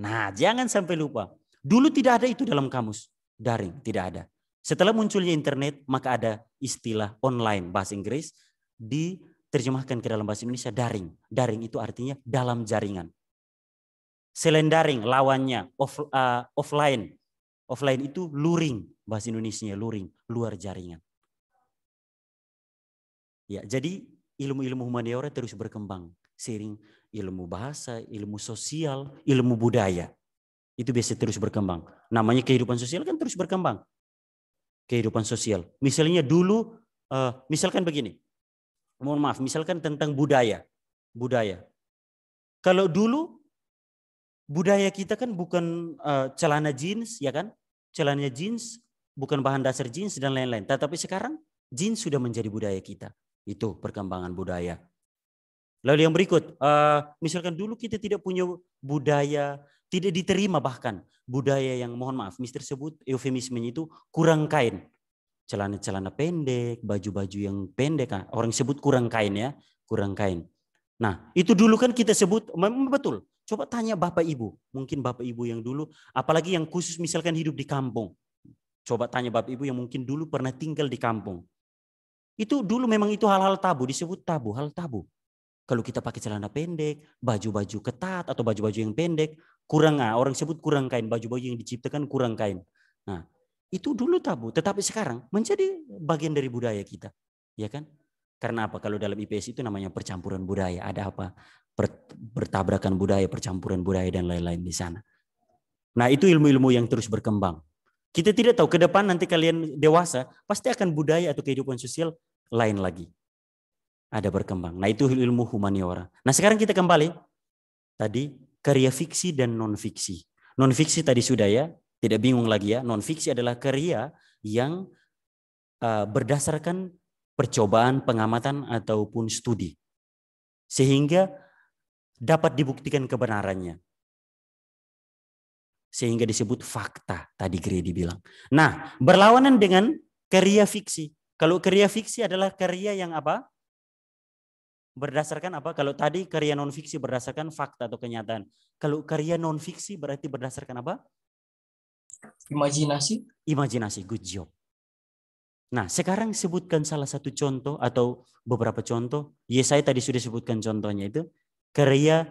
Nah, jangan sampai lupa. Dulu tidak ada itu dalam kamus daring, tidak ada. Setelah munculnya internet, maka ada istilah online bahasa Inggris diterjemahkan ke dalam bahasa Indonesia daring. Daring itu artinya dalam jaringan. Selain daring, lawannya off, uh, offline. Offline itu luring, bahasa Indonesia luring, luar jaringan. Ya, jadi ilmu-ilmu humaniora terus berkembang. Sering ilmu bahasa, ilmu sosial, ilmu budaya. Itu biasa terus berkembang. Namanya kehidupan sosial kan terus berkembang. Kehidupan sosial. Misalnya dulu, eh, misalkan begini. Mohon maaf, misalkan tentang budaya. Budaya. Kalau dulu budaya kita kan bukan eh, celana jeans, ya kan? Celana jeans bukan bahan dasar jeans dan lain-lain. Tetapi sekarang jeans sudah menjadi budaya kita. Itu perkembangan budaya Lalu yang berikut, eh, misalkan dulu kita tidak punya budaya, tidak diterima bahkan budaya yang mohon maaf, Mister sebut eufemismenya itu kurang kain. Celana-celana pendek, baju-baju yang pendek, ah, orang sebut kurang kain ya, kurang kain. Nah, itu dulu kan kita sebut, memang betul. Coba tanya Bapak Ibu, mungkin Bapak Ibu yang dulu, apalagi yang khusus misalkan hidup di kampung. Coba tanya Bapak Ibu yang mungkin dulu pernah tinggal di kampung. Itu dulu memang itu hal-hal tabu, disebut tabu, hal tabu. Kalau kita pakai celana pendek, baju-baju ketat atau baju-baju yang pendek, kurang ah orang sebut kurang kain, baju-baju yang diciptakan kurang kain. Nah, itu dulu tabu, tetapi sekarang menjadi bagian dari budaya kita, ya kan? Karena apa? Kalau dalam IPS itu namanya percampuran budaya. Ada apa? Bertabrakan budaya, percampuran budaya dan lain-lain di sana. Nah, itu ilmu-ilmu yang terus berkembang. Kita tidak tahu ke depan nanti kalian dewasa pasti akan budaya atau kehidupan sosial lain lagi ada berkembang. Nah itu ilmu humaniora. Nah sekarang kita kembali tadi karya fiksi dan non fiksi. Non fiksi tadi sudah ya, tidak bingung lagi ya. Non fiksi adalah karya yang uh, berdasarkan percobaan, pengamatan ataupun studi, sehingga dapat dibuktikan kebenarannya. Sehingga disebut fakta tadi Grady bilang. Nah, berlawanan dengan karya fiksi. Kalau karya fiksi adalah karya yang apa? berdasarkan apa? Kalau tadi karya non fiksi berdasarkan fakta atau kenyataan. Kalau karya non fiksi berarti berdasarkan apa? Imajinasi. Imajinasi. Good job. Nah, sekarang sebutkan salah satu contoh atau beberapa contoh. ya saya tadi sudah sebutkan contohnya itu karya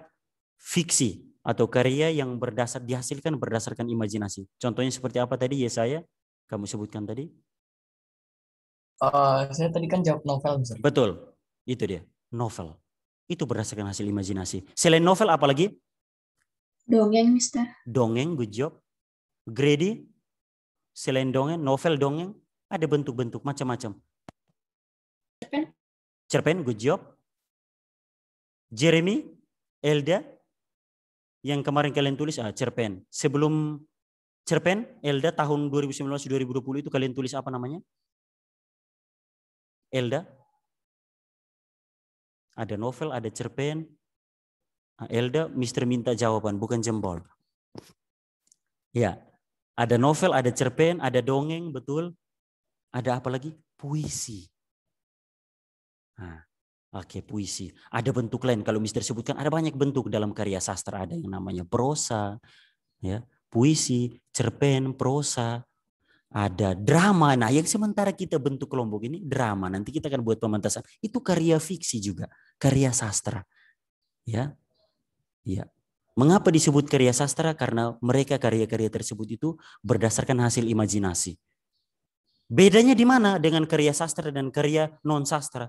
fiksi atau karya yang berdasar dihasilkan berdasarkan imajinasi. Contohnya seperti apa tadi ya saya Kamu sebutkan tadi? Uh, saya tadi kan jawab novel. Misalnya. Betul, itu dia novel. Itu berdasarkan hasil imajinasi. Selain novel apa lagi? Dongeng, Mister. Dongeng, good job. Grady, selain dongeng, novel dongeng, ada bentuk-bentuk macam-macam. Cerpen. Cerpen, good job. Jeremy, Elda, yang kemarin kalian tulis ah, cerpen. Sebelum cerpen, Elda tahun 2019-2020 itu kalian tulis apa namanya? Elda? ada novel, ada cerpen. Ah, Elda, Mister minta jawaban, bukan jempol. Ya, ada novel, ada cerpen, ada dongeng, betul. Ada apa lagi? Puisi. Nah, Oke, okay, puisi. Ada bentuk lain. Kalau Mister sebutkan ada banyak bentuk dalam karya sastra. Ada yang namanya prosa, ya, puisi, cerpen, prosa, ada drama. Nah, yang sementara kita bentuk kelompok ini drama. Nanti kita akan buat pementasan. Itu karya fiksi juga, karya sastra. Ya. Ya. Mengapa disebut karya sastra? Karena mereka karya-karya tersebut itu berdasarkan hasil imajinasi. Bedanya di mana dengan karya sastra dan karya non sastra?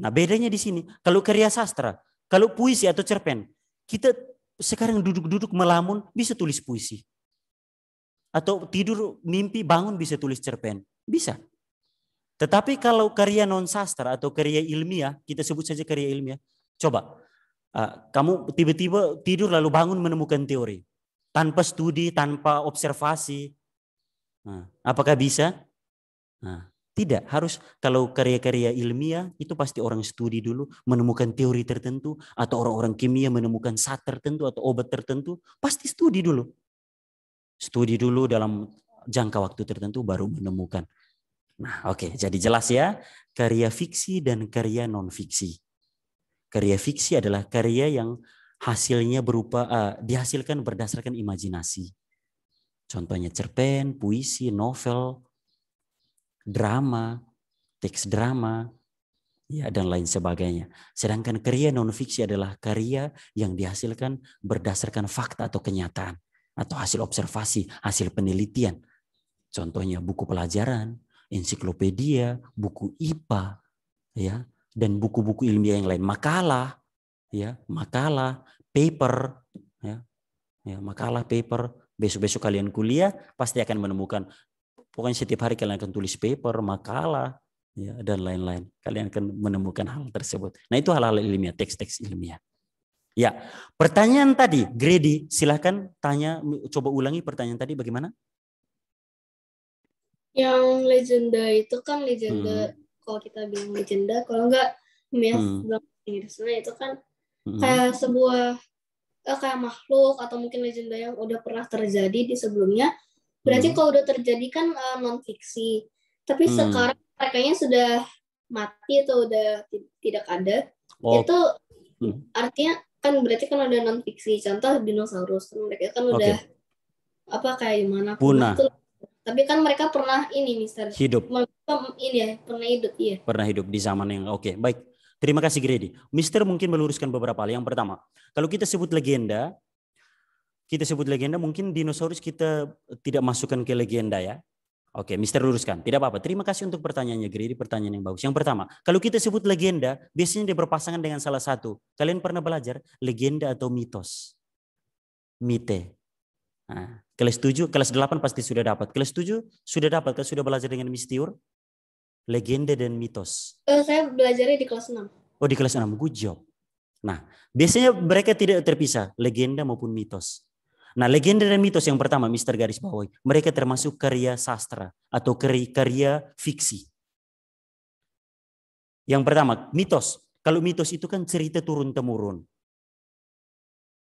Nah, bedanya di sini. Kalau karya sastra, kalau puisi atau cerpen, kita sekarang duduk-duduk melamun bisa tulis puisi atau tidur mimpi bangun bisa tulis cerpen? Bisa. Tetapi kalau karya non sastra atau karya ilmiah, kita sebut saja karya ilmiah. Coba ah, kamu tiba-tiba tidur lalu bangun menemukan teori tanpa studi, tanpa observasi. Ah, apakah bisa? Nah, tidak, harus kalau karya-karya ilmiah itu pasti orang studi dulu menemukan teori tertentu atau orang-orang kimia menemukan saat tertentu atau obat tertentu, pasti studi dulu studi dulu dalam jangka waktu tertentu baru menemukan. Nah, oke, okay, jadi jelas ya, karya fiksi dan karya non fiksi. Karya fiksi adalah karya yang hasilnya berupa uh, dihasilkan berdasarkan imajinasi. Contohnya cerpen, puisi, novel, drama, teks drama, ya dan lain sebagainya. Sedangkan karya non fiksi adalah karya yang dihasilkan berdasarkan fakta atau kenyataan atau hasil observasi, hasil penelitian. Contohnya buku pelajaran, ensiklopedia, buku IPA, ya, dan buku-buku ilmiah yang lain, makalah, ya, makalah, paper, ya, ya makalah, paper. Besok-besok kalian kuliah pasti akan menemukan pokoknya setiap hari kalian akan tulis paper, makalah, ya, dan lain-lain. Kalian akan menemukan hal tersebut. Nah, itu hal-hal ilmiah, teks-teks ilmiah. Ya, pertanyaan tadi, Grady, silahkan tanya, coba ulangi pertanyaan tadi bagaimana? Yang legenda itu kan legenda, hmm. kalau kita bilang legenda, kalau enggak myth hmm. dalam itu kan hmm. kayak sebuah eh, kayak makhluk atau mungkin legenda yang udah pernah terjadi di sebelumnya. Berarti hmm. kalau udah terjadi kan uh, eh, non fiksi, tapi hmm. sekarang mereka sudah mati atau udah tidak ada. Oh. Itu hmm. artinya kan berarti kan ada non fiksi contoh dinosaurus kan mereka kan okay. udah apa kayak gimana punah gitu tapi kan mereka pernah ini mister hidup ini ya pernah hidup iya pernah hidup di zaman yang oke okay, baik Terima kasih Grady. Mister mungkin meluruskan beberapa hal. Yang pertama, kalau kita sebut legenda, kita sebut legenda mungkin dinosaurus kita tidak masukkan ke legenda ya. Oke, Mister luruskan. Tidak apa-apa. Terima kasih untuk pertanyaannya, Giri. Ini pertanyaan yang bagus. Yang pertama, kalau kita sebut legenda, biasanya dia berpasangan dengan salah satu. Kalian pernah belajar legenda atau mitos? Mite. Nah, kelas 7, kelas 8 pasti sudah dapat. Kelas 7 sudah dapat, kan sudah belajar dengan mistiur? Legenda dan mitos. Eh, saya belajarnya di kelas 6. Oh, di kelas 6. Good job. Nah, biasanya mereka tidak terpisah, legenda maupun mitos. Nah, legenda dan mitos yang pertama, Mister Garis Bawahi, mereka termasuk karya sastra atau karya, karya fiksi. Yang pertama, mitos. Kalau mitos itu kan cerita turun-temurun.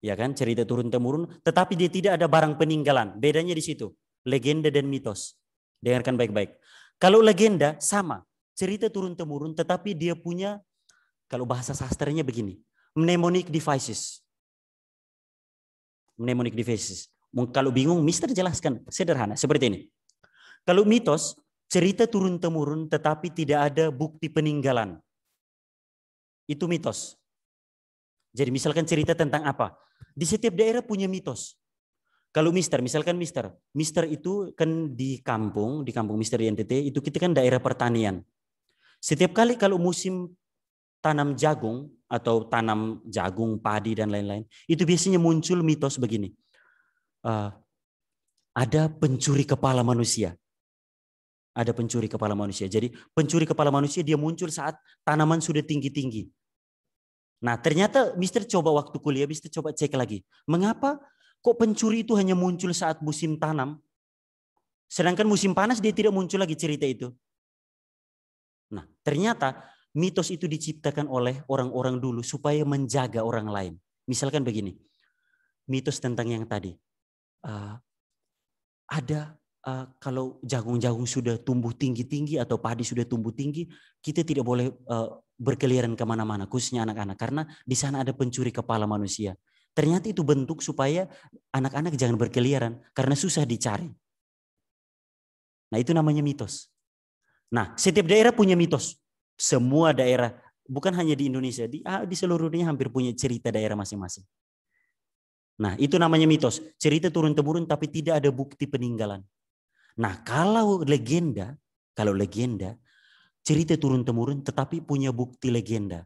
Ya kan, cerita turun-temurun, tetapi dia tidak ada barang peninggalan. Bedanya di situ, legenda dan mitos. Dengarkan baik-baik. Kalau legenda sama, cerita turun-temurun tetapi dia punya kalau bahasa sastranya begini, mnemonic devices mnemonic devices. Kalau bingung, Mister jelaskan. Sederhana, seperti ini. Kalau mitos, cerita turun-temurun tetapi tidak ada bukti peninggalan. Itu mitos. Jadi misalkan cerita tentang apa? Di setiap daerah punya mitos. Kalau mister, misalkan mister, mister itu kan di kampung, di kampung mister di NTT, itu kita kan daerah pertanian. Setiap kali kalau musim tanam jagung atau tanam jagung, padi dan lain-lain, itu biasanya muncul mitos begini. Uh, ada pencuri kepala manusia. Ada pencuri kepala manusia. Jadi pencuri kepala manusia dia muncul saat tanaman sudah tinggi-tinggi. Nah ternyata Mister coba waktu kuliah, Mister coba cek lagi. Mengapa kok pencuri itu hanya muncul saat musim tanam? Sedangkan musim panas dia tidak muncul lagi cerita itu. Nah ternyata mitos itu diciptakan oleh orang-orang dulu supaya menjaga orang lain. Misalkan begini, mitos tentang yang tadi. Uh, ada uh, kalau jagung-jagung sudah tumbuh tinggi-tinggi atau padi sudah tumbuh tinggi, kita tidak boleh uh, berkeliaran kemana-mana, khususnya anak-anak. Karena di sana ada pencuri kepala manusia. Ternyata itu bentuk supaya anak-anak jangan berkeliaran karena susah dicari. Nah itu namanya mitos. Nah setiap daerah punya mitos semua daerah, bukan hanya di Indonesia, di, ah, di seluruh dunia hampir punya cerita daerah masing-masing. Nah, itu namanya mitos. Cerita turun-temurun tapi tidak ada bukti peninggalan. Nah, kalau legenda, kalau legenda, cerita turun-temurun tetapi punya bukti legenda.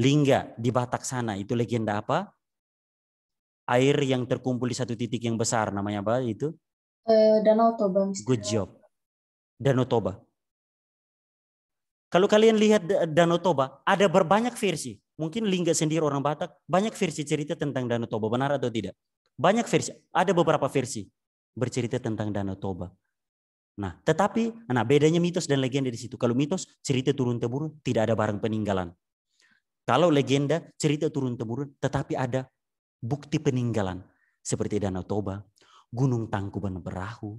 Lingga di Batak sana itu legenda apa? Air yang terkumpul di satu titik yang besar namanya apa itu? Eh, Danau Toba. Good job. Danau Toba. Kalau kalian lihat Danau Toba, ada berbanyak versi. Mungkin Lingga sendiri orang Batak, banyak versi cerita tentang Danau Toba. Benar atau tidak? Banyak versi. Ada beberapa versi bercerita tentang Danau Toba. Nah, tetapi nah bedanya mitos dan legenda di situ. Kalau mitos, cerita turun temurun tidak ada barang peninggalan. Kalau legenda, cerita turun temurun tetapi ada bukti peninggalan seperti Danau Toba, Gunung Tangkuban Perahu,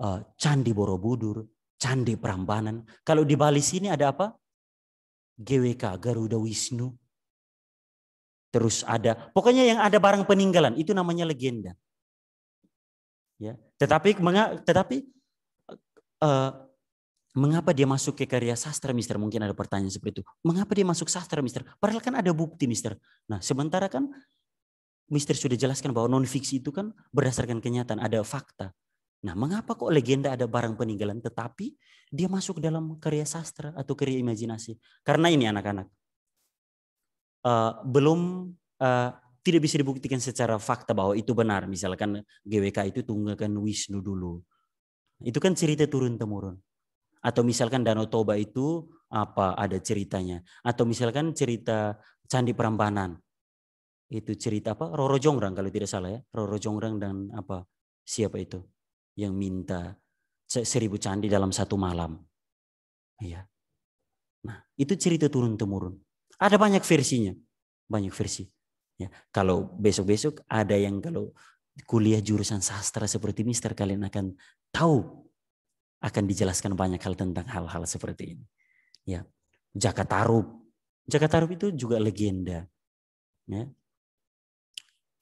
eh, Candi Borobudur, Candi Prambanan. Kalau di Bali sini ada apa? GWK, Garuda Wisnu. Terus ada, pokoknya yang ada barang peninggalan, itu namanya legenda. Ya, tetapi tetapi uh, mengapa dia masuk ke karya sastra, Mister? Mungkin ada pertanyaan seperti itu. Mengapa dia masuk sastra, Mister? Padahal kan ada bukti, Mister. Nah, sementara kan Mister sudah jelaskan bahwa non fiksi itu kan berdasarkan kenyataan, ada fakta. Nah, mengapa kok legenda ada barang peninggalan tetapi dia masuk dalam karya sastra atau karya imajinasi? Karena ini anak-anak uh, belum uh, tidak bisa dibuktikan secara fakta bahwa itu benar. Misalkan GWK itu tunggakan Wisnu dulu. Itu kan cerita turun temurun. Atau misalkan Danau Toba itu apa ada ceritanya. Atau misalkan cerita Candi Prambanan. Itu cerita apa? Roro Jongrang kalau tidak salah ya. Roro Jongrang dan apa? Siapa itu? yang minta seribu candi dalam satu malam. Iya. Nah, itu cerita turun temurun. Ada banyak versinya, banyak versi. Ya, kalau besok-besok ada yang kalau kuliah jurusan sastra seperti ini, Mister kalian akan tahu akan dijelaskan banyak hal tentang hal-hal seperti ini. Ya, Jakarta Tarub. Jakarta itu juga legenda. Ya.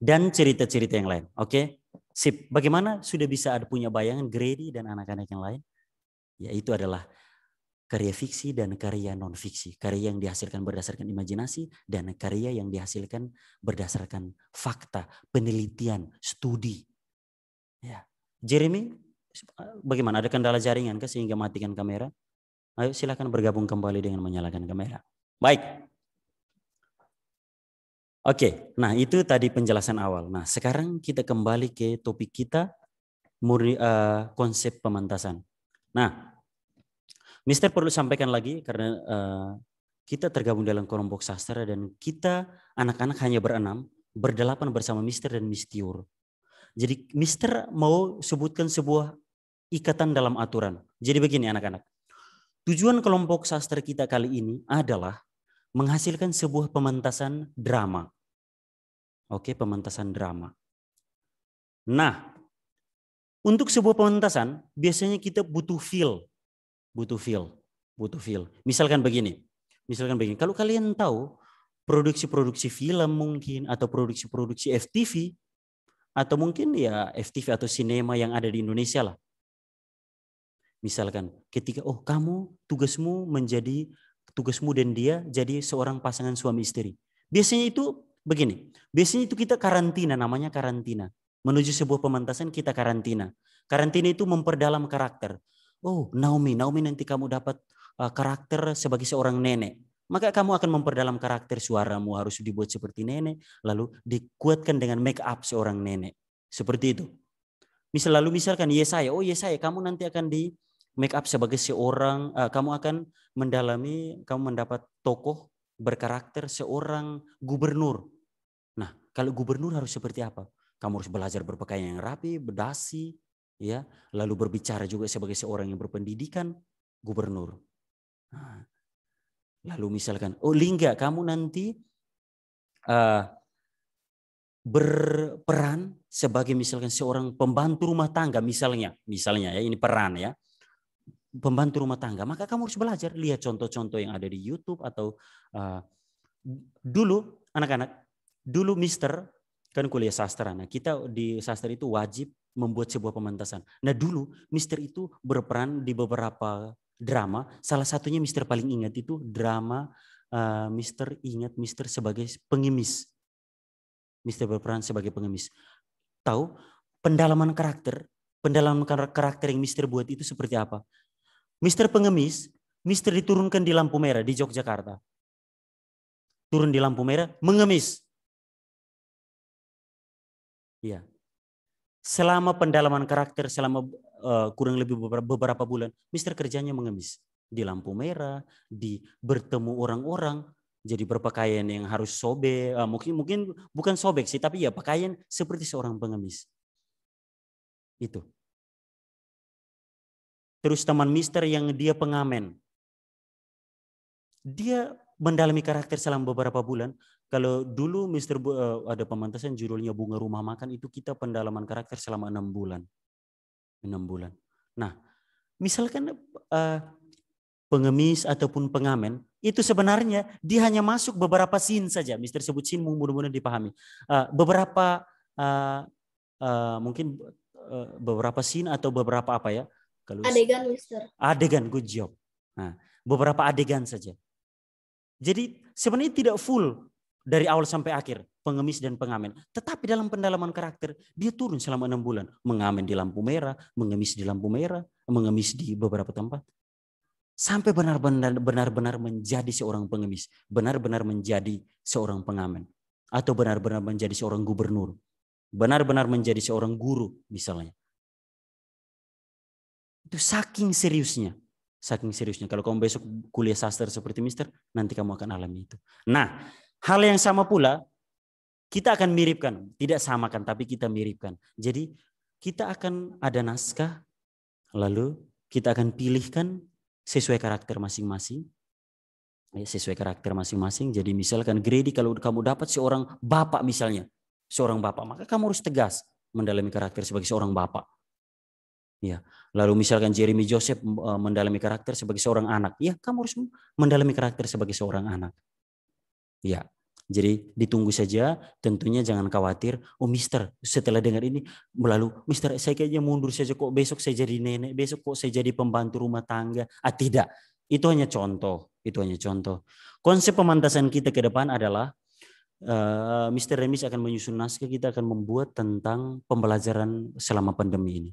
Dan cerita-cerita yang lain. Oke. Sip, bagaimana sudah bisa ada punya bayangan Grady dan anak-anak yang lain? Yaitu adalah karya fiksi dan karya non-fiksi. Karya yang dihasilkan berdasarkan imajinasi dan karya yang dihasilkan berdasarkan fakta, penelitian, studi. Ya. Jeremy, bagaimana? Ada kendala jaringan ke sehingga matikan kamera? Ayo silahkan bergabung kembali dengan menyalakan kamera. Baik, Oke, nah itu tadi penjelasan awal. Nah sekarang kita kembali ke topik kita muri, uh, eh, konsep pemantasan. Nah, Mister perlu sampaikan lagi karena uh, kita tergabung dalam kelompok sastra dan kita anak-anak hanya berenam, berdelapan bersama Mister dan Mistiur. Jadi Mister mau sebutkan sebuah ikatan dalam aturan. Jadi begini anak-anak. Tujuan kelompok sastra kita kali ini adalah menghasilkan sebuah pementasan drama. Oke, pementasan drama. Nah, untuk sebuah pementasan biasanya kita butuh feel, butuh feel, butuh feel. Misalkan begini, misalkan begini. Kalau kalian tahu produksi-produksi film mungkin atau produksi-produksi FTV atau mungkin ya FTV atau sinema yang ada di Indonesia lah. Misalkan ketika oh kamu tugasmu menjadi tugasmu dan dia jadi seorang pasangan suami istri. Biasanya itu begini, biasanya itu kita karantina, namanya karantina. Menuju sebuah pemantasan kita karantina. Karantina itu memperdalam karakter. Oh Naomi, Naomi nanti kamu dapat uh, karakter sebagai seorang nenek. Maka kamu akan memperdalam karakter suaramu harus dibuat seperti nenek, lalu dikuatkan dengan make up seorang nenek. Seperti itu. Misal lalu misalkan Yesaya, oh Yesaya kamu nanti akan di make up sebagai seorang uh, kamu akan mendalami kamu mendapat tokoh berkarakter seorang gubernur. Nah, kalau gubernur harus seperti apa? Kamu harus belajar berpakaian yang rapi, berdasi, ya, lalu berbicara juga sebagai seorang yang berpendidikan gubernur. Nah, lalu misalkan, oh Lingga, kamu nanti uh, berperan sebagai misalkan seorang pembantu rumah tangga misalnya, misalnya ya ini peran ya, pembantu rumah tangga, maka kamu harus belajar. Lihat contoh-contoh yang ada di YouTube atau uh, dulu anak-anak, dulu Mister kan kuliah sastra. Nah, kita di sastra itu wajib membuat sebuah pementasan. Nah, dulu Mister itu berperan di beberapa drama. Salah satunya Mister paling ingat itu drama uh, Mister ingat Mister sebagai pengemis. Mister berperan sebagai pengemis. Tahu pendalaman karakter, pendalaman karakter yang Mister buat itu seperti apa? Mister pengemis, Mister diturunkan di lampu merah di Yogyakarta. Turun di lampu merah, mengemis. Iya. Selama pendalaman karakter selama uh, kurang lebih beberapa, beberapa bulan, Mister kerjanya mengemis di lampu merah, di bertemu orang-orang, jadi berpakaian yang harus sobek, uh, eh, mungkin mungkin bukan sobek sih, tapi ya pakaian seperti seorang pengemis. Itu terus teman Mister yang dia pengamen. Dia mendalami karakter selama beberapa bulan. Kalau dulu Mister uh, ada pemantasan judulnya Bunga Rumah Makan itu kita pendalaman karakter selama enam bulan, enam bulan. Nah, misalkan uh, pengemis ataupun pengamen itu sebenarnya dia hanya masuk beberapa scene saja. Mister sebut scene mudah-mudahan dipahami. Uh, beberapa uh, uh, mungkin uh, beberapa scene atau beberapa apa ya kalau adegan, Mister. Adegan, good job. Nah, beberapa adegan saja. Jadi sebenarnya tidak full dari awal sampai akhir pengemis dan pengamen. Tetapi dalam pendalaman karakter dia turun selama enam bulan mengamen di lampu merah, mengemis di lampu merah, mengemis di beberapa tempat sampai benar-benar benar-benar menjadi seorang pengemis, benar-benar menjadi seorang pengamen atau benar-benar menjadi seorang gubernur, benar-benar menjadi seorang guru misalnya. Itu saking seriusnya. Saking seriusnya. Kalau kamu besok kuliah sastra seperti mister, nanti kamu akan alami itu. Nah, hal yang sama pula, kita akan miripkan. Tidak samakan, tapi kita miripkan. Jadi, kita akan ada naskah, lalu kita akan pilihkan sesuai karakter masing-masing ya, sesuai karakter masing-masing. Jadi misalkan Grady kalau kamu dapat seorang bapak misalnya, seorang bapak, maka kamu harus tegas mendalami karakter sebagai seorang bapak. Ya, lalu misalkan Jeremy Joseph eh, mendalami karakter sebagai seorang anak, ya kamu harus mendalami karakter sebagai seorang anak. Ya, jadi ditunggu saja, tentunya jangan khawatir. Oh Mister, setelah dengar ini, lalu Mister saya kayaknya mundur saja kok besok saya jadi nenek, besok kok saya jadi pembantu rumah tangga. Ah tidak, itu hanya contoh, itu hanya contoh. Konsep pemantasan kita ke depan adalah uh, Mister Remis akan menyusun naskah kita akan membuat tentang pembelajaran selama pandemi ini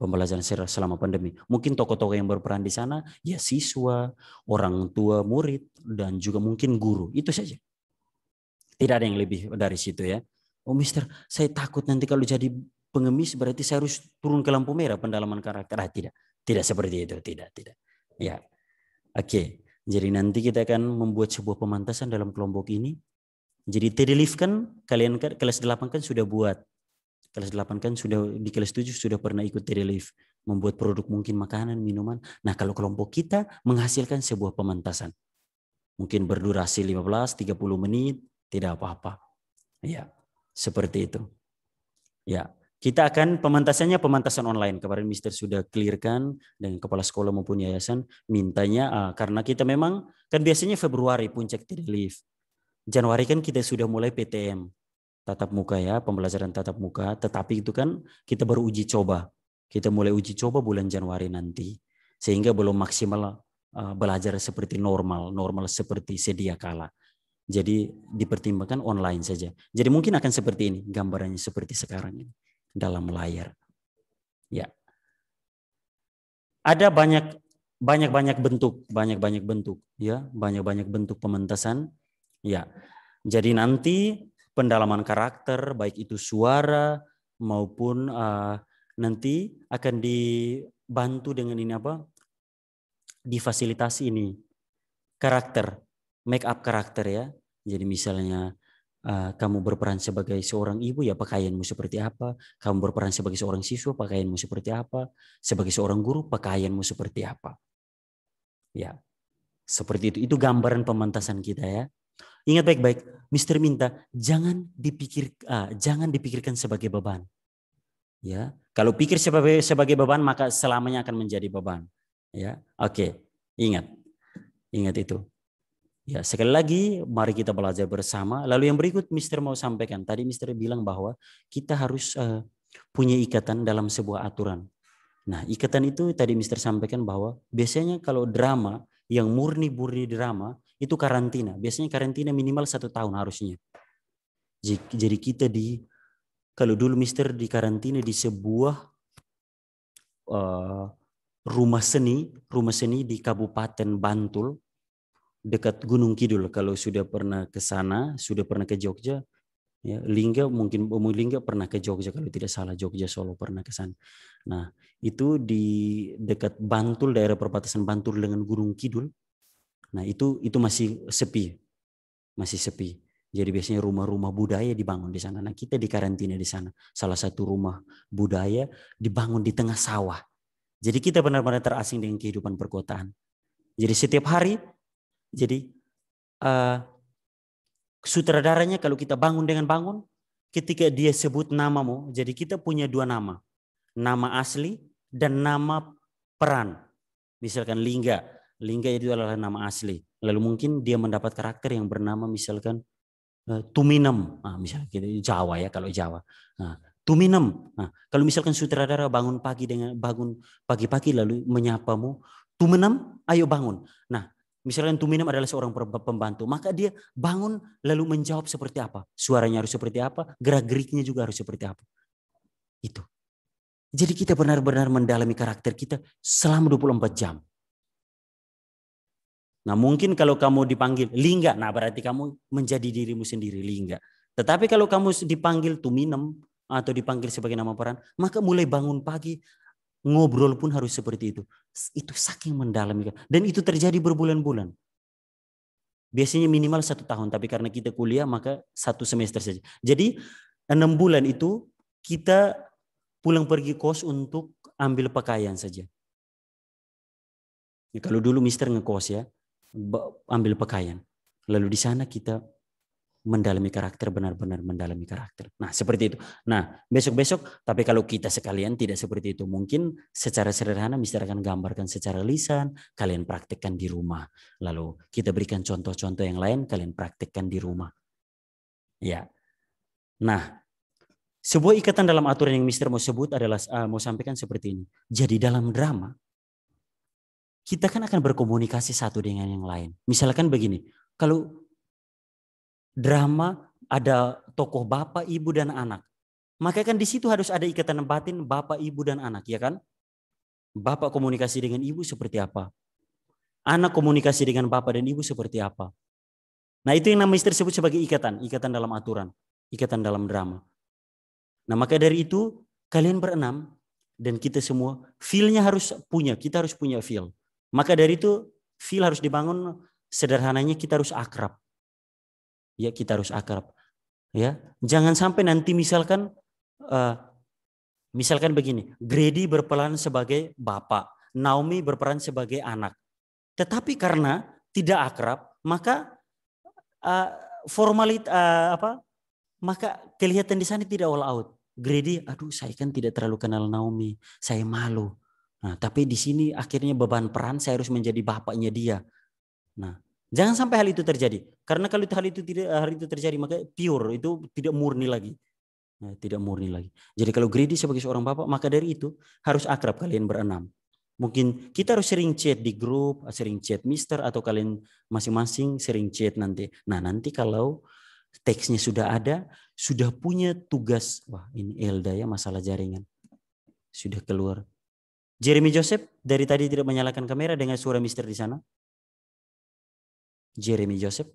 pembelajaran secara selama pandemi. Mungkin tokoh-tokoh yang berperan di sana ya siswa, orang tua murid dan juga mungkin guru. Itu saja. Tidak ada yang lebih dari situ ya. Oh mister, saya takut nanti kalau jadi pengemis berarti saya harus turun ke lampu merah pendalaman karakter. Ah, tidak. Tidak seperti itu, tidak, tidak. Ya. Oke. Okay. Jadi nanti kita akan membuat sebuah pemantasan dalam kelompok ini. Jadi Tedelief kan kalian kelas 8 kan sudah buat kelas 8 kan sudah di kelas 7 sudah pernah ikut relief membuat produk mungkin makanan, minuman. Nah, kalau kelompok kita menghasilkan sebuah pemantasan. Mungkin berdurasi 15, 30 menit, tidak apa-apa. Ya, seperti itu. Ya, kita akan pemantasannya pemantasan online. Kemarin Mister sudah clearkan dengan kepala sekolah maupun yayasan mintanya ah, karena kita memang kan biasanya Februari puncak relief Januari kan kita sudah mulai PTM tatap muka ya, pembelajaran tatap muka, tetapi itu kan kita baru uji coba. Kita mulai uji coba bulan Januari nanti sehingga belum maksimal eh, belajar seperti normal, normal seperti sedia kala. Jadi dipertimbangkan online saja. Jadi mungkin akan seperti ini gambarannya seperti sekarang ini dalam layar. Ya. Ada banyak banyak-banyak bentuk, banyak-banyak bentuk ya, banyak-banyak bentuk pementasan. Ya. Jadi nanti pendalaman karakter, baik itu suara maupun uh, nanti akan dibantu dengan ini apa? Difasilitasi ini karakter, make up karakter ya. Jadi misalnya uh, kamu berperan sebagai seorang ibu ya pakaianmu seperti apa, kamu berperan sebagai seorang siswa pakaianmu seperti apa, sebagai seorang guru pakaianmu seperti apa. Ya. Seperti itu. Itu gambaran pementasan kita ya. Ingat baik-baik, Mister minta jangan dipikir ah, jangan dipikirkan sebagai beban. Ya, kalau pikir sebagai sebagai beban maka selamanya akan menjadi beban. Ya, oke, okay. ingat, ingat itu. Ya, sekali lagi mari kita belajar bersama. Lalu yang berikut Mister mau sampaikan. Tadi Mister bilang bahwa kita harus uh, punya ikatan dalam sebuah aturan. Nah, ikatan itu tadi Mister sampaikan bahwa biasanya kalau drama yang murni-murni drama itu karantina. Biasanya karantina minimal satu tahun harusnya. Jadi kita di kalau dulu Mister di karantina di sebuah uh, rumah seni, rumah seni di Kabupaten Bantul dekat Gunung Kidul. Kalau sudah pernah ke sana, sudah pernah ke Jogja, ya Lingga mungkin Bumi Lingga pernah ke Jogja kalau tidak salah Jogja Solo pernah ke sana. Nah, itu di dekat Bantul daerah perbatasan Bantul dengan Gunung Kidul Nah itu itu masih sepi, masih sepi. Jadi biasanya rumah-rumah budaya dibangun di sana. Nah kita di karantina di sana. Salah satu rumah budaya dibangun di tengah sawah. Jadi kita benar-benar terasing dengan kehidupan perkotaan. Jadi setiap hari, jadi uh, sutradaranya kalau kita bangun dengan bangun, ketika dia sebut namamu, jadi kita punya dua nama. Nama asli dan nama peran. Misalkan Lingga, Lingga itu adalah nama asli. Lalu mungkin dia mendapat karakter yang bernama misalkan eh, Tuminem, nah, misalnya kita gitu, Jawa ya kalau Jawa. Nah, Tuminem. Nah, kalau misalkan sutradara bangun pagi dengan bangun pagi-pagi lalu menyapamu, tuminem ayo bangun. Nah, misalkan Tuminem adalah seorang pembantu, maka dia bangun lalu menjawab seperti apa? Suaranya harus seperti apa? Gerak-geriknya juga harus seperti apa? Itu. Jadi kita benar-benar mendalami karakter kita selama 24 jam. Nah mungkin kalau kamu dipanggil lingga, nah berarti kamu menjadi dirimu sendiri lingga. Tetapi kalau kamu dipanggil tuminem atau dipanggil sebagai nama peran, maka mulai bangun pagi, ngobrol pun harus seperti itu. Itu saking mendalam. Kan. Dan itu terjadi berbulan-bulan. Biasanya minimal satu tahun, tapi karena kita kuliah maka satu semester saja. Jadi enam bulan itu kita pulang pergi kos untuk ambil pakaian saja. Ya, kalau dulu Mister ngekos ya, ambil pakaian. Lalu di sana kita mendalami karakter benar-benar mendalami karakter. Nah, seperti itu. Nah, besok-besok tapi kalau kita sekalian tidak seperti itu, mungkin secara sederhana misalnya akan gambarkan secara lisan, kalian praktekkan di rumah. Lalu kita berikan contoh-contoh yang lain, kalian praktekkan di rumah. Ya. Nah, sebuah ikatan dalam aturan yang Mister mau sebut adalah uh, mau sampaikan seperti ini. Jadi dalam drama kita kan akan berkomunikasi satu dengan yang lain. Misalkan begini, kalau drama ada tokoh bapak, ibu, dan anak. Maka kan di situ harus ada ikatan batin bapak, ibu, dan anak, ya kan? Bapak komunikasi dengan ibu seperti apa? Anak komunikasi dengan bapak dan ibu seperti apa? Nah itu yang nama istri disebut sebagai ikatan, ikatan dalam aturan, ikatan dalam drama. Nah maka dari itu kalian berenam dan kita semua feelnya harus punya, kita harus punya feel. Maka dari itu feel harus dibangun sederhananya kita harus akrab. Ya kita harus akrab. Ya, jangan sampai nanti misalkan uh, misalkan begini, Grady berperan sebagai bapak, Naomi berperan sebagai anak. Tetapi karena tidak akrab, maka uh, formalit uh, apa? Maka kelihatan di sana tidak all out. Grady, aduh saya kan tidak terlalu kenal Naomi, saya malu. Nah, tapi di sini akhirnya beban peran saya harus menjadi bapaknya dia. Nah, jangan sampai hal itu terjadi. Karena kalau hal itu tidak hal itu terjadi maka pure itu tidak murni lagi. Nah, tidak murni lagi. Jadi kalau greedy sebagai seorang bapak maka dari itu harus akrab kalian berenam. Mungkin kita harus sering chat di grup, sering chat mister atau kalian masing-masing sering chat nanti. Nah, nanti kalau teksnya sudah ada, sudah punya tugas. Wah, ini Elda ya masalah jaringan. Sudah keluar. Jeremy Joseph dari tadi tidak menyalakan kamera dengan suara mister di sana. Jeremy Joseph.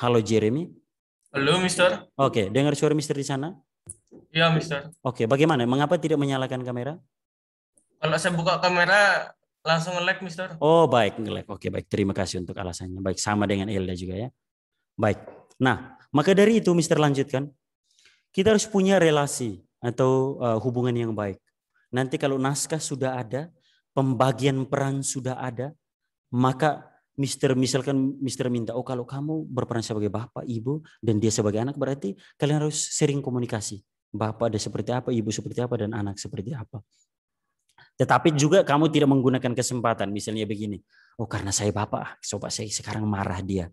Halo Jeremy. Halo mister. Oke, okay, dengar suara mister di sana? Iya mister. Oke, okay, bagaimana? Mengapa tidak menyalakan kamera? Kalau saya buka kamera langsung nge-lag mister. Oh baik nge-lag. Oke okay, baik, terima kasih untuk alasannya. Baik, sama dengan Elda juga ya. Baik. Nah, maka dari itu mister lanjutkan. Kita harus punya relasi atau uh, hubungan yang baik Nanti kalau naskah sudah ada, pembagian peran sudah ada, maka Mister misalkan Mister minta, oh kalau kamu berperan sebagai bapak, ibu, dan dia sebagai anak berarti kalian harus sering komunikasi. Bapak ada seperti apa, ibu seperti apa, dan anak seperti apa. Tetapi juga kamu tidak menggunakan kesempatan, misalnya begini, oh karena saya bapak, coba saya sekarang marah dia.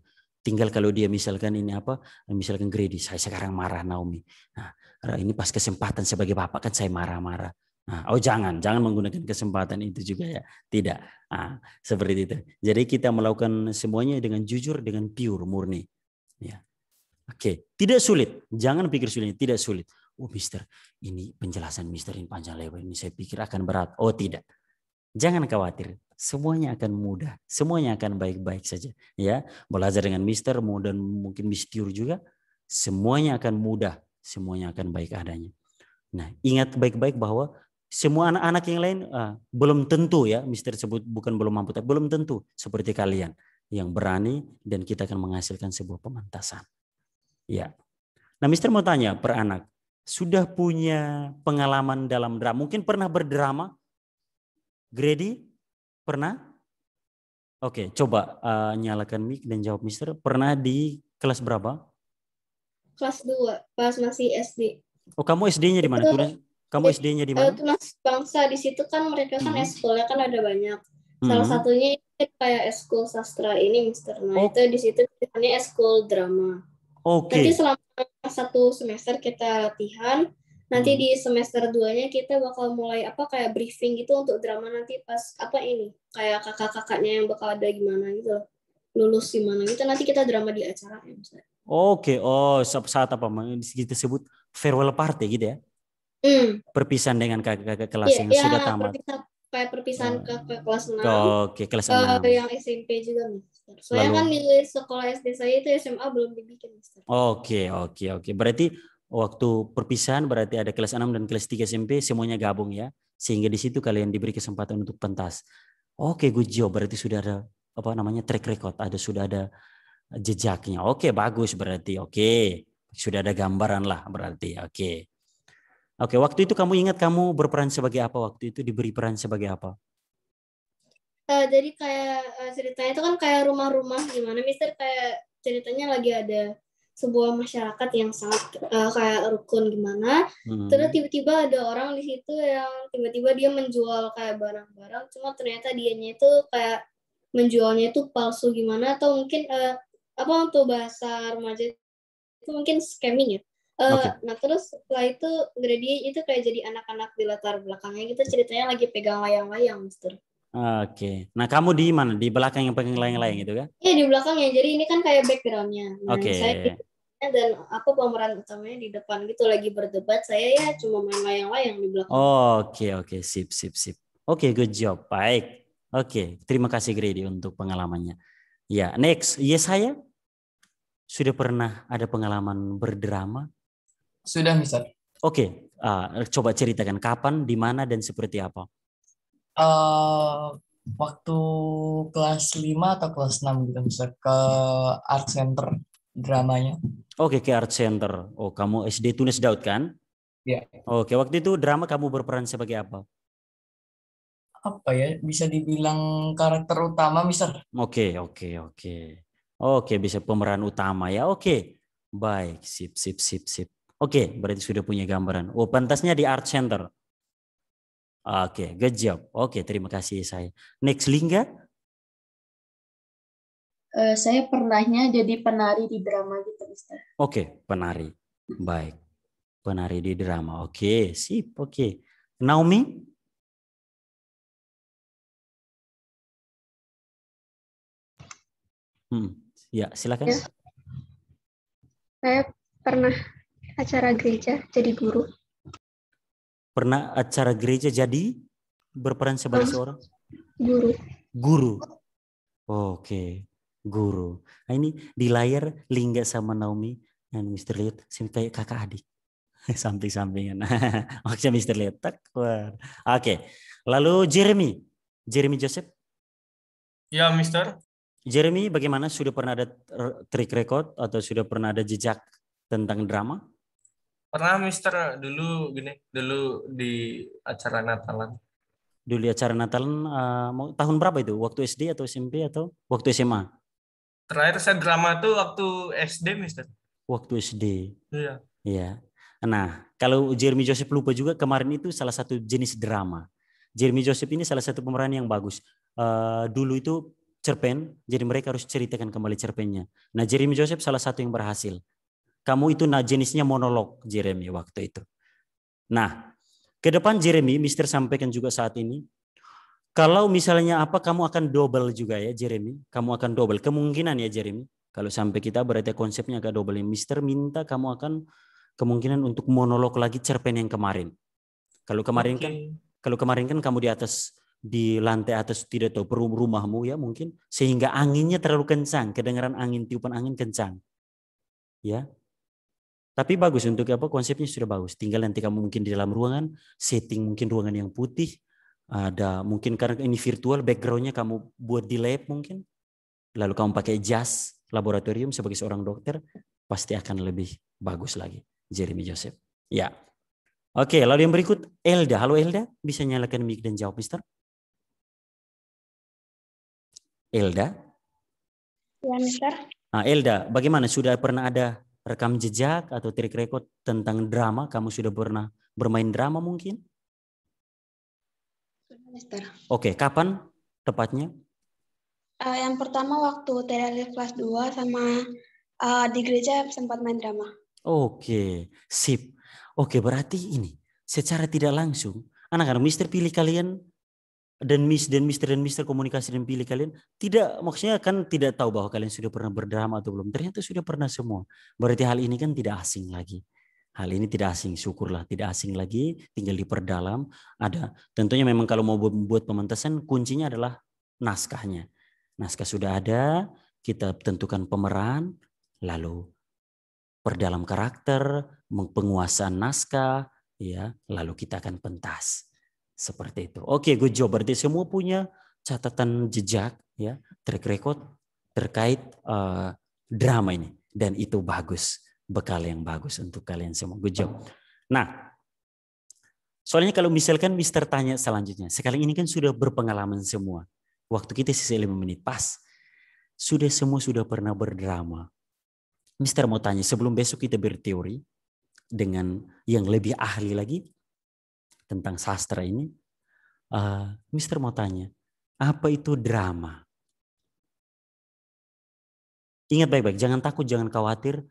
Tinggal kalau dia misalkan ini apa, misalkan greedy, saya sekarang marah Naomi. Nah, ini pas kesempatan sebagai bapak kan saya marah-marah. Ah, oh jangan, jangan menggunakan kesempatan itu juga ya. Tidak. nah, seperti itu. Jadi kita melakukan semuanya dengan jujur, dengan pure, murni. Ya. Oke, tidak sulit. Jangan pikir sulit, tidak sulit. Oh, Mister, ini penjelasan Mister ini panjang lebar. Ini saya pikir akan berat. Oh, tidak. Jangan khawatir, semuanya akan mudah, semuanya akan baik-baik saja. Ya, belajar dengan Mister, dan mungkin Mister juga, semuanya akan mudah, semuanya akan baik adanya. Nah, ingat baik-baik bahwa semua anak-anak yang lain uh, belum tentu ya Mister tersebut bukan belum mampu tapi belum tentu seperti kalian yang berani dan kita akan menghasilkan sebuah pemantasan. Ya. Nah, Mister mau tanya per anak, sudah punya pengalaman dalam drama? Mungkin pernah berdrama? Grady pernah? Oke, coba uh, nyalakan mic dan jawab Mister. Pernah di kelas berapa? Kelas 2, pas masih SD. Oh, kamu SD-nya di mana? Itu... Kamu SD-nya di eh, mana? Tunas Bangsa di situ kan mereka kan hmm. eskulnya kan ada banyak. Hmm. Salah satunya kayak eskul sastra ini, Mister. Nah, oh. itu di situ namanya eskul drama. Oke. Okay. Nanti selama satu semester kita latihan. Nanti hmm. di semester 2-nya kita bakal mulai apa kayak briefing gitu untuk drama nanti pas apa ini kayak kakak-kakaknya yang bakal ada gimana gitu lulus gimana gitu nanti kita drama di acara ya misalnya. Oke, okay. oh saat apa kita gitu sebut farewell party gitu ya? mm. perpisahan dengan kakak-kakak kelas yeah, yang yeah, sudah tamat. Perpisahan, kayak perpisahan oh. Hmm. ke, ke kelas 6. Oh, Oke, okay, kelas 6. Uh, eh, yang SMP juga, Mister. Soalnya Lalu, kan di sekolah SD saya itu SMA belum dibikin, Mister. Oke, okay, oke, okay, oke. Okay. Berarti waktu perpisahan berarti ada kelas 6 dan kelas 3 SMP semuanya gabung ya. Sehingga di situ kalian diberi kesempatan untuk pentas. Oke, okay, good job. Berarti sudah ada apa namanya track record, ada sudah ada jejaknya. Oke, okay, bagus berarti. Oke. Okay. Sudah ada gambaran lah berarti. Oke. Okay. Oke, waktu itu kamu ingat kamu berperan sebagai apa waktu itu diberi peran sebagai apa? Uh, jadi kayak uh, ceritanya itu kan kayak rumah-rumah gimana, Mister kayak ceritanya lagi ada sebuah masyarakat yang sangat uh, kayak rukun gimana. Hmm. Terus tiba-tiba ada orang di situ yang tiba-tiba dia menjual kayak barang-barang, cuma ternyata dianya itu kayak menjualnya itu palsu gimana atau mungkin uh, apa untuk bahasa remaja itu mungkin scamming ya Uh, eh, okay. Nah terus setelah itu Grady itu kayak jadi anak-anak di latar belakangnya gitu ceritanya lagi pegang layang-layang Mister. Oke. Okay. Nah kamu di mana? Di belakang yang pegang layang-layang itu kan? Iya di belakangnya. Jadi ini kan kayak backgroundnya. Nah, Oke. Okay. Saya dan aku pemeran utamanya di depan gitu lagi berdebat. Saya ya cuma main layang-layang di belakang. Oke oh, oke okay, sip sip sip. Oke okay, good job baik. Oke okay. terima kasih Grady untuk pengalamannya. Ya next. Yes iya, saya sudah pernah ada pengalaman berdrama sudah, Mister. Oke, okay. uh, eh, coba ceritakan kapan, di mana, dan seperti apa. Uh, waktu kelas 5 atau kelas 6 gitu, Mister, ke Art Center dramanya. Oke, okay, ke Art Center. Oh, kamu SD Tunis Daud kan? Iya. Yeah. Oke, okay. waktu itu drama kamu berperan sebagai apa? Apa ya, bisa dibilang karakter utama, Mister. Oke, okay, oke, okay, oke. Okay. Oke, okay, bisa pemeran utama ya. Oke, okay. baik. Sip, sip, sip, sip. Oke, okay, berarti sudah punya gambaran. Oh, pentasnya di Art Center. Oke, okay, good job. Oke, okay, terima kasih saya. Next, Lingga. Uh, saya pernahnya jadi penari di drama gitu, Mister. Oke, okay, penari. Baik. Penari di drama. Oke, okay, sip. Oke. Okay. Naomi? Hmm, ya, silakan. Ya. Saya pernah acara gereja jadi guru? Pernah acara gereja jadi berperan sebagai seorang guru. Guru. Oke, okay. guru. Nah, ini di layar Lingga sama Naomi dan Mister Lihat kayak kakak adik. *laughs* Samping-sampingan. Maksudnya *laughs* Mister Lihat takwar. Oke. Okay. Lalu Jeremy. Jeremy Joseph. Ya, Mister. Jeremy bagaimana sudah pernah ada trik record atau sudah pernah ada jejak tentang drama? pernah Mister dulu gini dulu di acara Natalan dulu di acara Natalan uh, tahun berapa itu waktu SD atau SMP atau waktu SMA terakhir saya drama itu waktu SD Mister waktu SD iya iya nah kalau Jeremy Joseph lupa juga kemarin itu salah satu jenis drama Jeremy Joseph ini salah satu pemeran yang bagus uh, dulu itu cerpen jadi mereka harus ceritakan kembali cerpennya nah Jeremy Joseph salah satu yang berhasil kamu itu nah jenisnya monolog Jeremy waktu itu. Nah, ke depan Jeremy, Mister sampaikan juga saat ini, kalau misalnya apa kamu akan double juga ya Jeremy, kamu akan double kemungkinan ya Jeremy. Kalau sampai kita berarti konsepnya agak double. Mister minta kamu akan kemungkinan untuk monolog lagi cerpen yang kemarin. Kalau kemarin okay. kan kalau kemarin kan kamu di atas di lantai atas tidak tahu perum rumahmu ya mungkin sehingga anginnya terlalu kencang, kedengaran angin tiupan angin kencang. Ya. Tapi bagus untuk apa konsepnya sudah bagus. Tinggal nanti kamu mungkin di dalam ruangan, setting mungkin ruangan yang putih, ada mungkin karena ini virtual backgroundnya kamu buat di lab mungkin, lalu kamu pakai jas laboratorium sebagai seorang dokter pasti akan lebih bagus lagi. Jeremy Joseph. Ya. Oke, lalu yang berikut Elda. Halo Elda, bisa nyalakan mic dan jawab, Mister? Elda? Ya, Mister. Nah, Elda, bagaimana? Sudah pernah ada rekam jejak atau trik record tentang drama? Kamu sudah pernah bermain drama mungkin? Oke, kapan tepatnya? Uh, yang pertama waktu TLL kelas 2 sama uh, di gereja sempat main drama. Oke, sip. Oke, berarti ini secara tidak langsung anak-anak mister pilih kalian dan miss dan mister dan mister komunikasi dan pilih kalian tidak maksudnya kan tidak tahu bahwa kalian sudah pernah berdrama atau belum ternyata sudah pernah semua berarti hal ini kan tidak asing lagi hal ini tidak asing syukurlah tidak asing lagi tinggal diperdalam ada tentunya memang kalau mau membuat pementasan kuncinya adalah naskahnya naskah sudah ada kita tentukan pemeran lalu perdalam karakter penguasaan naskah ya lalu kita akan pentas seperti itu. Oke, okay, good job. Berarti semua punya catatan jejak ya, track record terkait uh, drama ini dan itu bagus, bekal yang bagus untuk kalian semua. Good job. Nah, soalnya kalau misalkan Mister tanya selanjutnya, sekarang ini kan sudah berpengalaman semua. Waktu kita sisa lima menit pas. Sudah semua sudah pernah berdrama. Mister mau tanya sebelum besok kita berteori dengan yang lebih ahli lagi, tentang sastra ini, uh, Mister mau tanya, apa itu drama? Ingat baik-baik, jangan takut, jangan khawatir.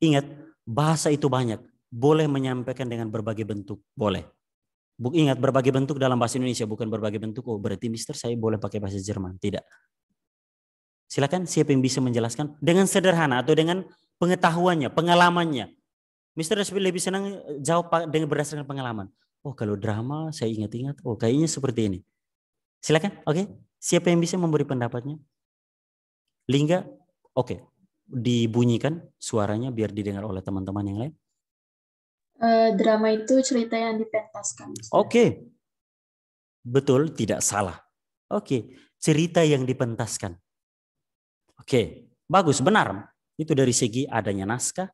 Ingat, bahasa itu banyak. Boleh menyampaikan dengan berbagai bentuk, boleh. Ingat, berbagai bentuk dalam bahasa Indonesia, bukan berbagai bentuk. Oh, berarti Mister saya boleh pakai bahasa Jerman. Tidak. Silakan siapa yang bisa menjelaskan dengan sederhana atau dengan pengetahuannya, pengalamannya. Mister lebih senang eh, jawab dengan berdasarkan pengalaman oh kalau drama saya ingat-ingat, oh kayaknya seperti ini. Silakan, oke. Okay. Siapa yang bisa memberi pendapatnya? Lingga, oke. Okay. Dibunyikan suaranya biar didengar oleh teman-teman yang lain. Uh, drama itu cerita yang dipentaskan. Oke, okay. betul, tidak salah. Oke, okay. cerita yang dipentaskan. Oke, okay. bagus, benar. Itu dari segi adanya naskah,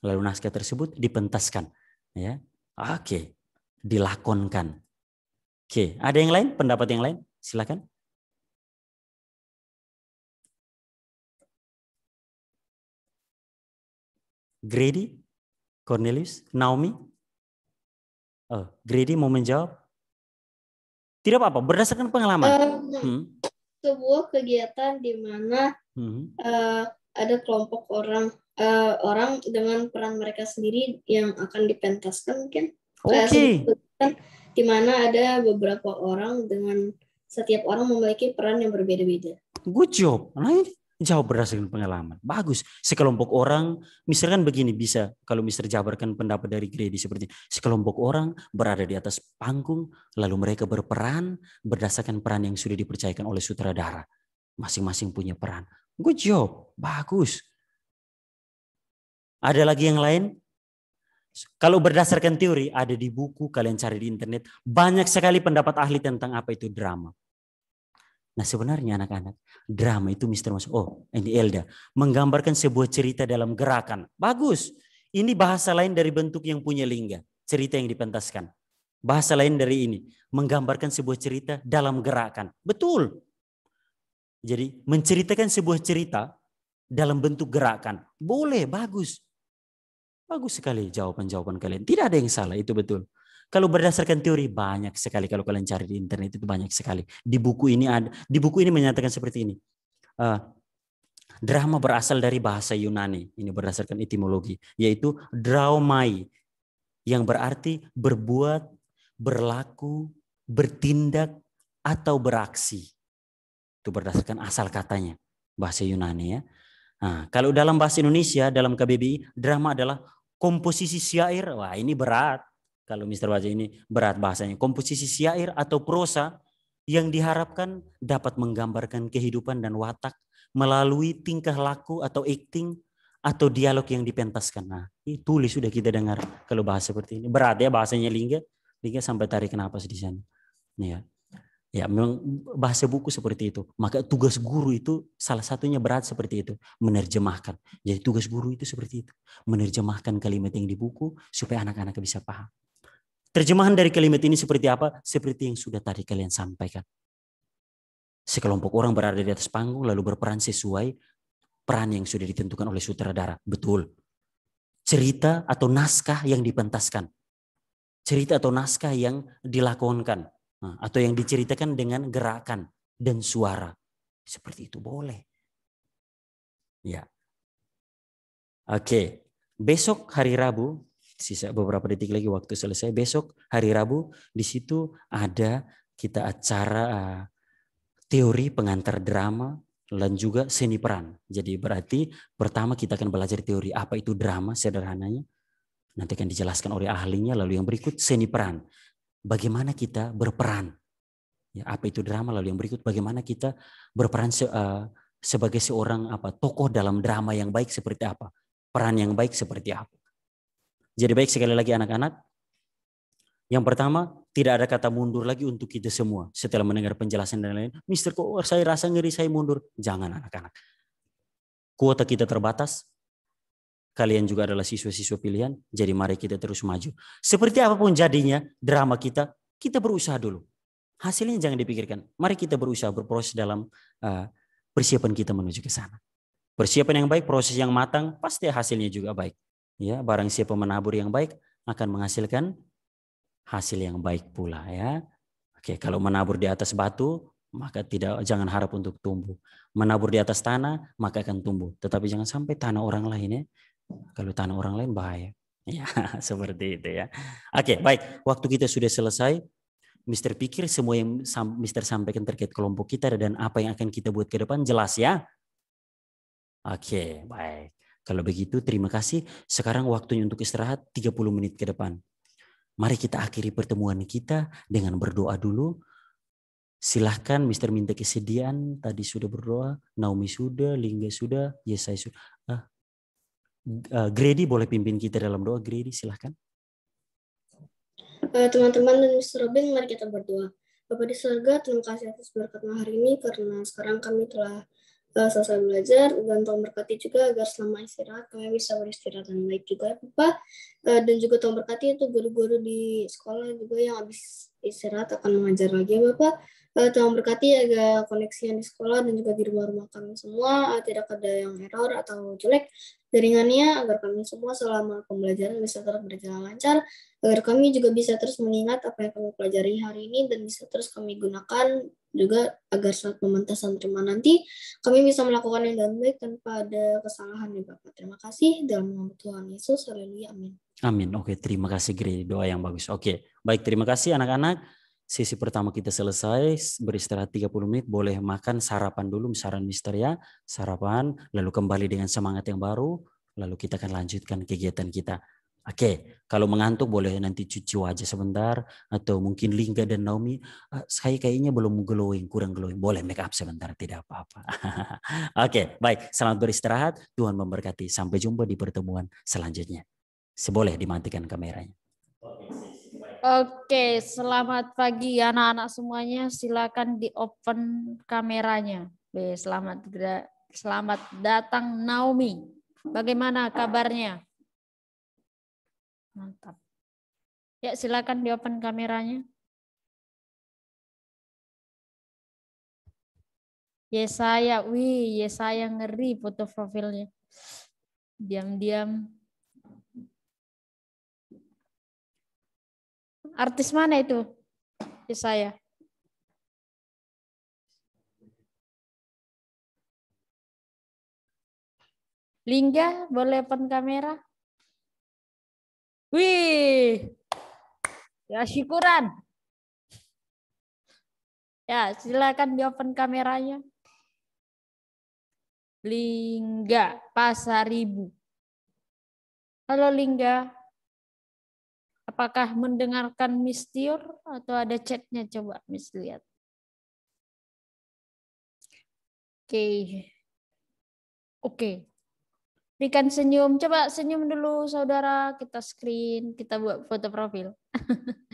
lalu naskah tersebut dipentaskan. Ya, oke. Okay dilakonkan. Oke, ada yang lain? Pendapat yang lain? Silakan. Grady, Cornelius, Naomi. Oh, Grady mau menjawab? Tidak apa-apa, berdasarkan pengalaman. hmm. Sebuah kegiatan di mana hmm. uh, ada kelompok orang uh, orang dengan peran mereka sendiri yang akan dipentaskan mungkin. Oke. Okay. Gitu, di mana ada beberapa orang dengan setiap orang memiliki peran yang berbeda-beda. Good job. Nah ini jauh berdasarkan pengalaman. Bagus. Sekelompok orang, misalkan begini bisa kalau Mister jabarkan pendapat dari Grady seperti ini. Sekelompok orang berada di atas panggung, lalu mereka berperan berdasarkan peran yang sudah dipercayakan oleh sutradara. Masing-masing punya peran. Good job. Bagus. Ada lagi yang lain? Kalau berdasarkan teori ada di buku, kalian cari di internet, banyak sekali pendapat ahli tentang apa itu drama. Nah sebenarnya anak-anak, drama itu Mister Mas, oh ini Elda, menggambarkan sebuah cerita dalam gerakan. Bagus, ini bahasa lain dari bentuk yang punya lingga, cerita yang dipentaskan. Bahasa lain dari ini, menggambarkan sebuah cerita dalam gerakan. Betul. Jadi menceritakan sebuah cerita dalam bentuk gerakan. Boleh, bagus. Bagus sekali jawaban-jawaban kalian. Tidak ada yang salah, itu betul. Kalau berdasarkan teori banyak sekali kalau kalian cari di internet itu banyak sekali. Di buku ini ada di buku ini menyatakan seperti ini. Uh, drama berasal dari bahasa Yunani. Ini berdasarkan etimologi yaitu draumai yang berarti berbuat, berlaku, bertindak atau beraksi. Itu berdasarkan asal katanya bahasa Yunani ya. Nah, kalau dalam bahasa Indonesia dalam KBBI drama adalah komposisi syair, wah ini berat. Kalau Mister Wajah ini berat bahasanya. Komposisi syair atau prosa yang diharapkan dapat menggambarkan kehidupan dan watak melalui tingkah laku atau acting atau dialog yang dipentaskan. Nah, itu tulis sudah kita dengar kalau bahas seperti ini. Berat ya bahasanya Lingga. Lingga sampai tarik nafas di sana. ya. Ya, memang bahasa buku seperti itu. Maka tugas guru itu salah satunya berat seperti itu, menerjemahkan. Jadi tugas guru itu seperti itu, menerjemahkan kalimat yang di buku supaya anak-anak bisa paham. Terjemahan dari kalimat ini seperti apa? Seperti yang sudah tadi kalian sampaikan. Sekelompok orang berada di atas panggung lalu berperan sesuai peran yang sudah ditentukan oleh sutradara. Betul. Cerita atau naskah yang dipentaskan. Cerita atau naskah yang dilakonkan Nah, atau yang diceritakan dengan gerakan dan suara. Seperti itu boleh. Ya. Oke. Besok hari Rabu, sisa beberapa detik lagi waktu selesai. Besok hari Rabu di situ ada kita acara eh, teori pengantar drama dan juga seni peran. Jadi berarti pertama kita akan belajar teori apa itu drama sederhananya. Nanti akan dijelaskan oleh ahlinya. Lalu yang berikut seni peran bagaimana kita berperan. Ya, apa itu drama? Lalu yang berikut bagaimana kita berperan se, uh, sebagai seorang apa tokoh dalam drama yang baik seperti apa? Peran yang baik seperti apa? Jadi baik sekali lagi anak-anak. Yang pertama, tidak ada kata mundur lagi untuk kita semua. Setelah mendengar penjelasan dan lain-lain, Mister kok saya rasa ngeri saya mundur. Jangan anak-anak. Kuota kita terbatas, kalian juga adalah siswa-siswa pilihan, jadi mari kita terus maju. Seperti apapun jadinya drama kita, kita berusaha dulu. Hasilnya jangan dipikirkan. Mari kita berusaha berproses dalam uh, persiapan kita menuju ke sana. Persiapan yang baik, proses yang matang, pasti hasilnya juga baik. Ya, barang siapa menabur yang baik akan menghasilkan hasil yang baik pula ya. Oke, kalau menabur di atas batu, maka tidak jangan harap untuk tumbuh. Menabur di atas tanah, maka akan tumbuh. Tetapi jangan sampai tanah orang lain ya kalau tanah orang lain bahaya. *laughs* Ya, seperti itu ya. Oke, okay, baik. Waktu kita sudah selesai. Mister pikir semua yang Mister sampaikan terkait kelompok kita dan apa yang akan kita buat ke depan jelas ya. Oke, okay, baik. Kalau begitu terima kasih. Sekarang waktunya untuk istirahat 30 menit ke depan. Mari kita akhiri pertemuan kita dengan berdoa dulu. Silahkan Mister minta kesediaan. Tadi sudah berdoa. Naomi sudah, Lingga sudah, Yesai sudah. Ah, uh, Grady boleh pimpin kita dalam doa. Grady, silahkan. Eh, teman-teman dan Mr. Robin, mari kita berdoa. Bapak di surga, terima kasih atas berkatmu hari ini karena sekarang kami telah uh, selesai belajar dan Tuhan berkati juga agar selama istirahat kami bisa beristirahat dengan baik juga Bapak ya, uh, dan juga Tuhan berkati itu guru-guru di sekolah juga yang habis istirahat akan mengajar lagi Bapak ya, uh, eh, Tuhan berkati agar ya, koneksi yang di sekolah dan juga di rumah-rumah kami semua uh, tidak ada yang error atau jelek. Jaringannya agar kami semua selama pembelajaran bisa terus berjalan lancar, agar kami juga bisa terus mengingat apa yang kami pelajari hari ini dan bisa terus kami gunakan juga agar saat pementasan terima nanti kami bisa melakukan yang dengan baik tanpa ada kesalahan ya Bapak. Terima kasih dalam nama Tuhan Yesus. Haleluya. Amin. Amin. Oke, terima kasih Gri doa yang bagus. Oke, baik terima kasih anak-anak sesi pertama kita selesai, beristirahat 30 menit, boleh makan sarapan dulu, saran mister ya, sarapan, lalu kembali dengan semangat yang baru, lalu kita akan lanjutkan kegiatan kita. Oke, kalau mengantuk boleh nanti cuci wajah sebentar atau mungkin Lingga dan Naomi, ah, saya kayaknya belum glowing, kurang glowing. Boleh make up sebentar, tidak apa-apa. *laughs* Oke, baik. Selamat beristirahat. Tuhan memberkati. Sampai jumpa di pertemuan selanjutnya. Seboleh dimatikan kameranya. Oke, selamat pagi anak-anak semuanya. Silakan di open kameranya. Oke, selamat selamat datang Naomi. Bagaimana kabarnya? Mantap. Ya, silakan di open kameranya. Yesaya, wih, Yesaya ngeri foto profilnya. Diam-diam Artis mana itu? saya? Lingga, boleh open kamera? Wih, ya syukuran. Ya, silakan di open kameranya. Lingga, pasar Pasaribu. Halo Lingga. Apakah mendengarkan mistir atau ada chatnya coba mis lihat. Oke. Okay. Oke. Okay. Berikan senyum. Coba senyum dulu saudara. Kita screen, kita buat foto profil. *laughs*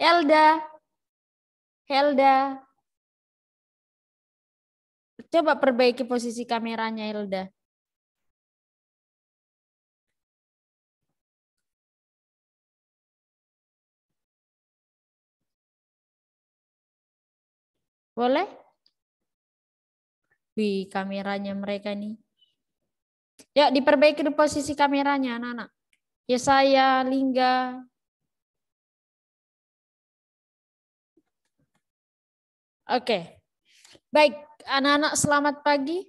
Elda. Helda. Coba perbaiki posisi kameranya Elda. Boleh? Wih, kameranya mereka nih. Ya, diperbaiki di posisi kameranya anak-anak. Ya saya, Lingga. Oke. Baik, anak-anak selamat pagi.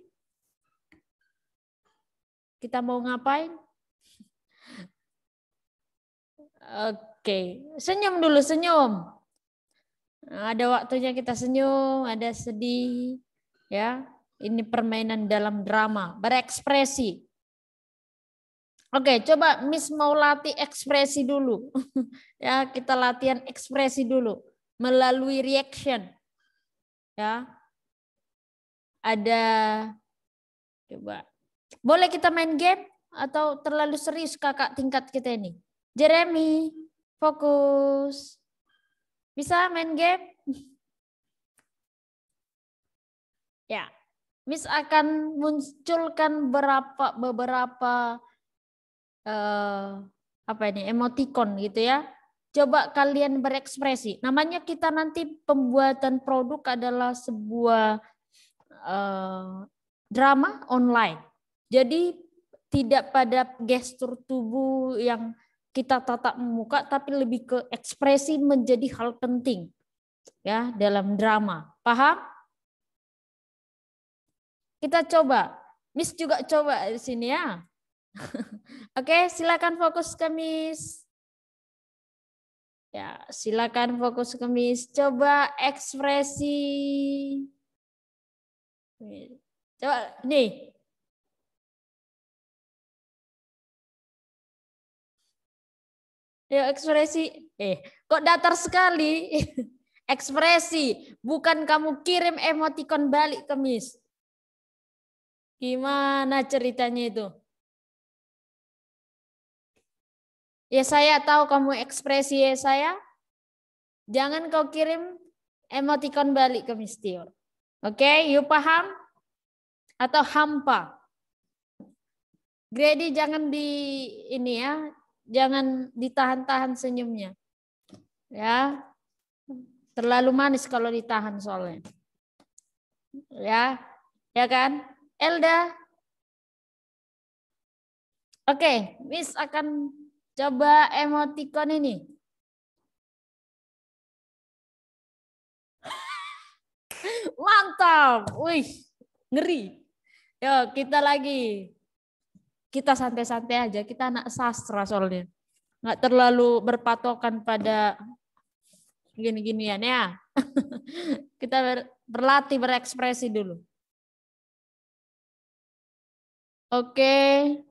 Kita mau ngapain? Oke, senyum dulu, senyum. Ada waktunya kita senyum, ada sedih, ya. Ini permainan dalam drama, berekspresi. Oke, coba Miss mau latih ekspresi dulu. *laughs* ya, kita latihan ekspresi dulu melalui reaction. Ya. Ada coba. Boleh kita main game atau terlalu serius kakak tingkat kita ini? Jeremy, fokus. Bisa main game? *laughs* ya. Miss akan munculkan berapa beberapa eh, apa ini emoticon gitu ya. Coba kalian berekspresi. Namanya kita nanti pembuatan produk adalah sebuah eh, drama online. Jadi tidak pada gestur tubuh yang kita tatap muka tapi lebih ke ekspresi menjadi hal penting ya dalam drama. Paham? Kita coba. Miss juga coba di sini ya. *laughs* Oke, silakan fokus ke Miss. Ya, silakan fokus ke Miss. Coba ekspresi. Coba nih, Ya, ekspresi. Eh, kok datar sekali? *laughs* ekspresi. Bukan kamu kirim emotikon balik ke Miss. Gimana ceritanya itu? Ya saya tahu kamu ekspresi ya saya. Jangan kau kirim emotikon balik ke Miss Tio. Oke, okay, you paham? Atau hampa. Grady jangan di ini ya, jangan ditahan-tahan senyumnya. Ya. Terlalu manis kalau ditahan soalnya. Ya. Ya kan? Elda. Oke, Miss akan coba emoticon ini. *laughs* Mantap. Wih, ngeri. yuk kita lagi kita santai-santai aja kita anak sastra soalnya nggak terlalu berpatokan pada gini-ginian ya *laughs* kita ber, berlatih berekspresi dulu oke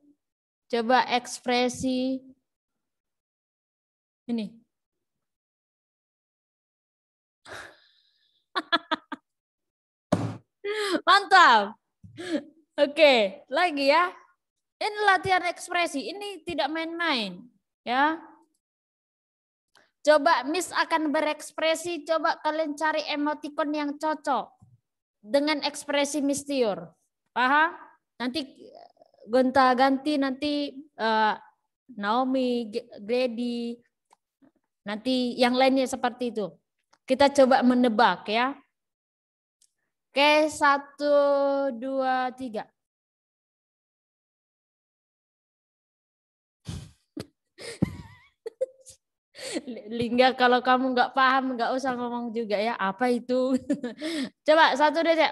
coba ekspresi ini *laughs* mantap oke lagi ya ini latihan ekspresi, ini tidak main-main, ya. Coba Miss akan berekspresi, coba kalian cari emoticon yang cocok dengan ekspresi Miss Tiur. Paham? Nanti eh, gonta-ganti nanti uh, Naomi, Grady, nanti yang lainnya seperti itu. Kita coba menebak ya. Oke, satu, dua, tiga. Lingga kalau kamu nggak paham nggak usah ngomong juga ya apa itu. *laughs* Coba satu deh ya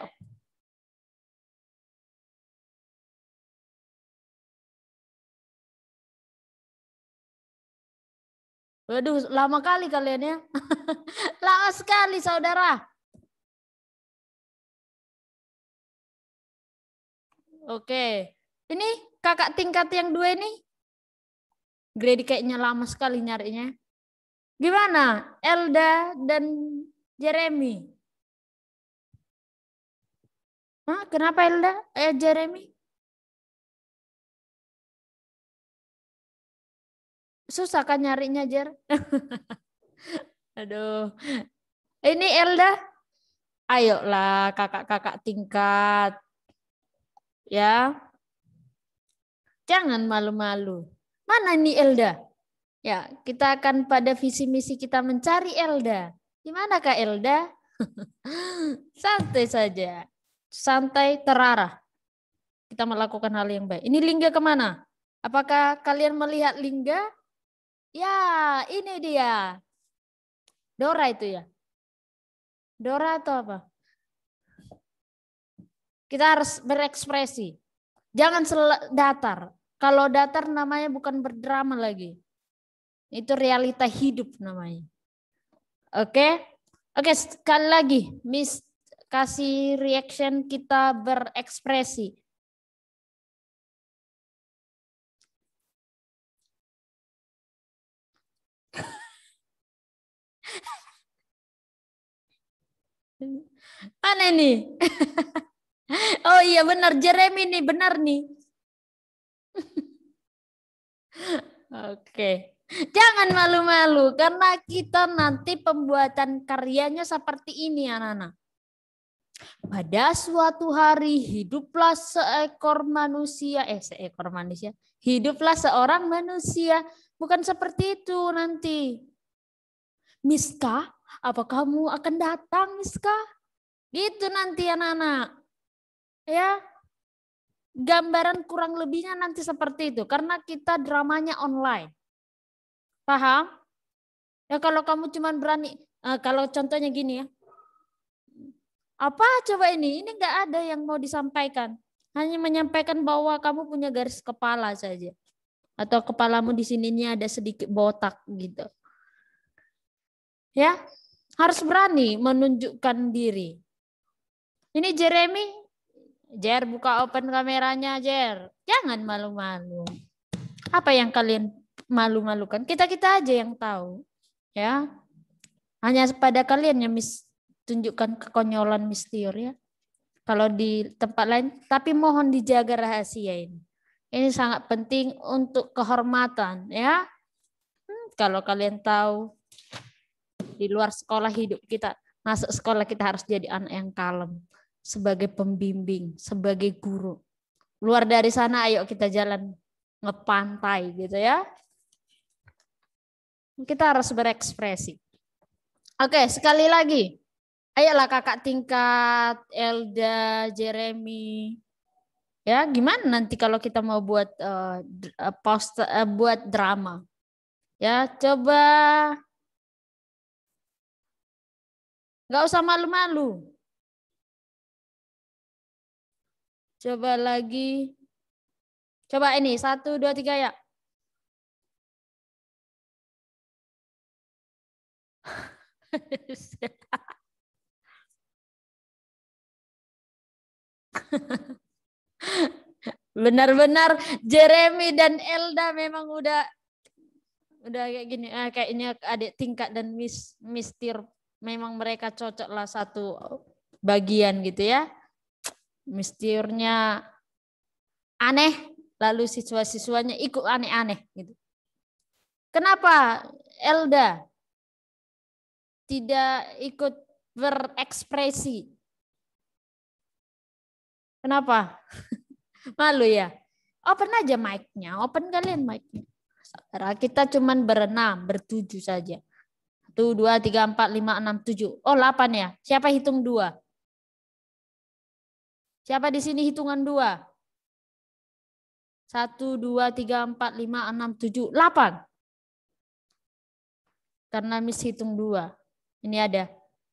Waduh, lama kali kalian ya. *laughs* lama sekali saudara. Oke. Ini kakak tingkat yang dua ini Grady kayaknya lama sekali nyarinya. Gimana Elda dan Jeremy? Hah, kenapa Elda? Eh, Jeremy? Susah kan nyarinya, Jer? *laughs* Aduh. Ini Elda. Ayolah kakak-kakak tingkat. Ya. Jangan malu-malu. Mana ini Elda? Ya, kita akan pada visi misi kita mencari Elda. Di mana Kak Elda? *laughs* Santai saja. Santai terarah. Kita melakukan hal yang baik. Ini lingga kemana? Apakah kalian melihat lingga? Ya, ini dia. Dora itu ya. Dora atau apa? Kita harus berekspresi. Jangan datar. Kalau datar namanya bukan berdrama lagi. Itu realita hidup namanya. Oke? Okay? Oke, okay, sekali lagi Miss kasih reaction kita berekspresi. Mana *laughs* nih? *laughs* oh iya benar Jeremy nih, benar nih. Oke. Jangan malu-malu karena kita nanti pembuatan karyanya seperti ini anak-anak. Pada suatu hari hiduplah seekor manusia, eh seekor manusia, hiduplah seorang manusia. Bukan seperti itu nanti. Miska, apa kamu akan datang Miska? Gitu nanti anak-anak. Ya, gambaran kurang lebihnya nanti seperti itu karena kita dramanya online. Paham? Ya kalau kamu cuma berani uh, kalau contohnya gini ya. Apa coba ini? Ini nggak ada yang mau disampaikan. Hanya menyampaikan bahwa kamu punya garis kepala saja. Atau kepalamu di sininya ada sedikit botak gitu. Ya, harus berani menunjukkan diri. Ini Jeremy Jer, buka open kameranya, Jer. Jangan malu-malu. Apa yang kalian malu-malukan? Kita-kita aja yang tahu. Ya. Hanya pada kalian yang mis tunjukkan kekonyolan misterius ya. Kalau di tempat lain, tapi mohon dijaga rahasia ini. Ini sangat penting untuk kehormatan ya. Hmm, kalau kalian tahu di luar sekolah hidup kita, masuk sekolah kita harus jadi anak yang kalem sebagai pembimbing, sebagai guru. Luar dari sana ayo kita jalan ngepantai gitu ya. Kita harus berekspresi. Oke, sekali lagi. Ayolah kakak tingkat, Elda, Jeremy. Ya, gimana nanti kalau kita mau buat uh, eh, eh, post uh, eh, buat drama? Ya, coba Gak usah malu-malu Coba lagi. Coba ini, satu, dua, tiga ya. *laughs* Benar-benar Jeremy dan Elda memang udah udah kayak gini eh, kayaknya adik tingkat dan Miss mistir memang mereka cocok lah satu bagian gitu ya mistirnya aneh, lalu siswa-siswanya ikut aneh-aneh. Gitu. Kenapa Elda tidak ikut berekspresi? Kenapa? *laughs* Malu ya? Open aja mic-nya, open kalian mic-nya. Saudara kita cuman berenam, bertujuh saja. Satu, dua, tiga, empat, lima, enam, tujuh. Oh, delapan ya. Siapa hitung dua? Siapa di sini hitungan dua? Satu, dua, tiga, empat, lima, enam, tujuh, delapan. Karena Miss hitung dua. Ini ada.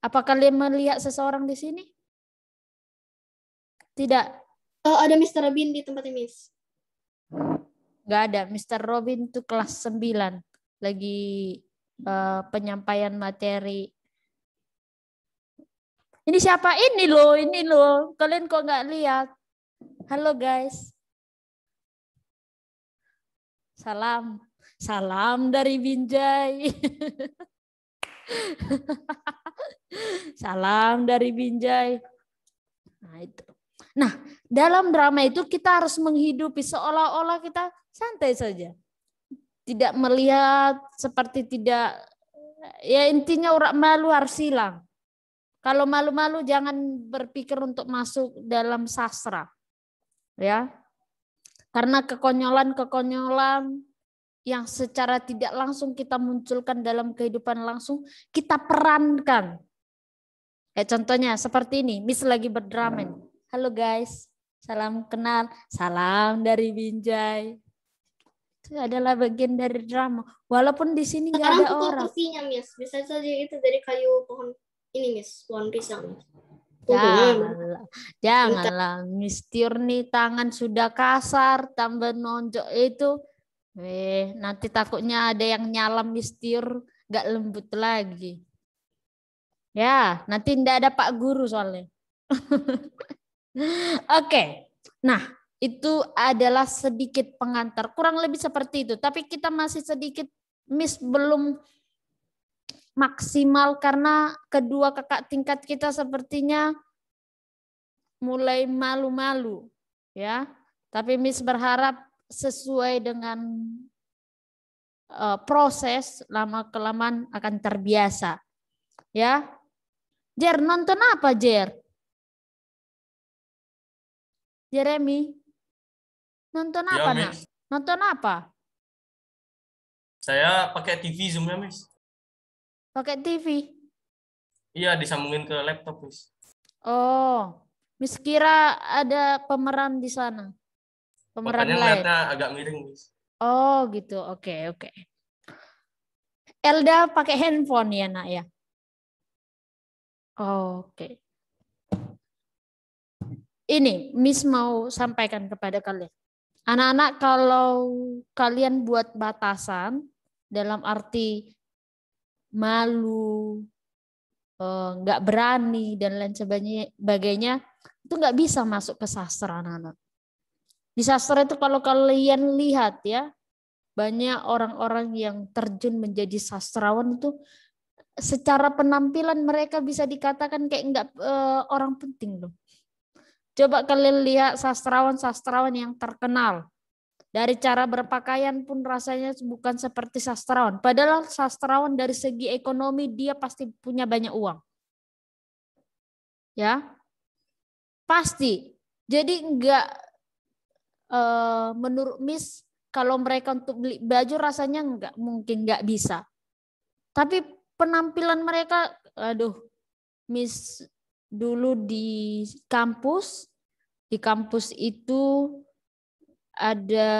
apakah kalian melihat seseorang di sini? Tidak. Oh, ada Mr. Robin di tempat Miss. Enggak ada. Mr. Robin itu kelas 9. Lagi uh, penyampaian materi ini siapa? Ini loh, ini loh. Kalian kok nggak lihat? Halo guys. Salam. Salam dari Binjai. *laughs* Salam dari Binjai. Nah, itu. Nah, dalam drama itu kita harus menghidupi seolah-olah kita santai saja. Tidak melihat seperti tidak ya intinya urat malu harus hilang. Kalau malu-malu jangan berpikir untuk masuk dalam sastra. Ya. Karena kekonyolan-kekonyolan yang secara tidak langsung kita munculkan dalam kehidupan langsung, kita perankan. Kayak contohnya seperti ini, Miss lagi berdrama Halo guys, salam kenal, salam dari Binjai. Itu adalah bagian dari drama. Walaupun di sini nggak ada orang. Sekarang Kursinya, Miss. Bisa saja itu dari kayu pohon ini Miss, pohon pisang. Jangan, janganlah mistir nih tangan sudah kasar, tambah nonjok itu. Eh, nanti takutnya ada yang nyalam mistir gak lembut lagi. Ya, nanti ndak ada Pak Guru soalnya. *laughs* Oke, okay. nah itu adalah sedikit pengantar, kurang lebih seperti itu. Tapi kita masih sedikit miss belum maksimal karena kedua kakak tingkat kita sepertinya mulai malu-malu ya. Tapi Miss berharap sesuai dengan uh, proses lama kelamaan akan terbiasa. Ya. Jer nonton apa Jer? Jeremy nonton ya, apa ya, nak? Nonton apa? Saya pakai TV Zoom ya, Miss. Pakai TV? Iya, disambungin ke laptop, Miss. Oh, Miss kira ada pemeran di sana. Pemeran lain. agak miring, Miss. Oh, gitu. Oke, okay, oke. Okay. Elda pakai handphone ya, Nak ya? Oh, oke. Okay. Ini Miss mau sampaikan kepada kalian. Anak-anak kalau kalian buat batasan dalam arti malu, eh, nggak berani dan lain sebagainya, itu nggak bisa masuk ke sastra anak-anak. Di sastra itu kalau kalian lihat ya, banyak orang-orang yang terjun menjadi sastrawan itu secara penampilan mereka bisa dikatakan kayak nggak uh, orang penting loh. Coba kalian lihat sastrawan-sastrawan yang terkenal. Dari cara berpakaian pun rasanya bukan seperti sastrawan. Padahal sastrawan dari segi ekonomi dia pasti punya banyak uang. Ya. Pasti. Jadi enggak uh, eh, menurut Miss kalau mereka untuk beli baju rasanya enggak mungkin enggak bisa. Tapi penampilan mereka aduh Miss dulu di kampus di kampus itu ada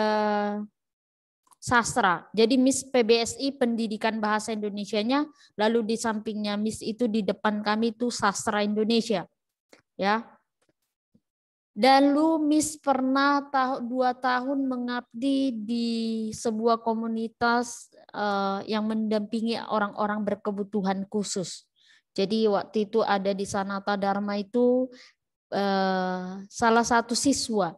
sastra. Jadi Miss PBSI Pendidikan Bahasa Indonesianya, lalu di sampingnya Miss itu di depan kami itu sastra Indonesia. Ya. Dan lu Miss pernah tahu dua tahun mengabdi di sebuah komunitas uh, yang mendampingi orang-orang berkebutuhan khusus. Jadi waktu itu ada di Sanata Dharma itu uh, salah satu siswa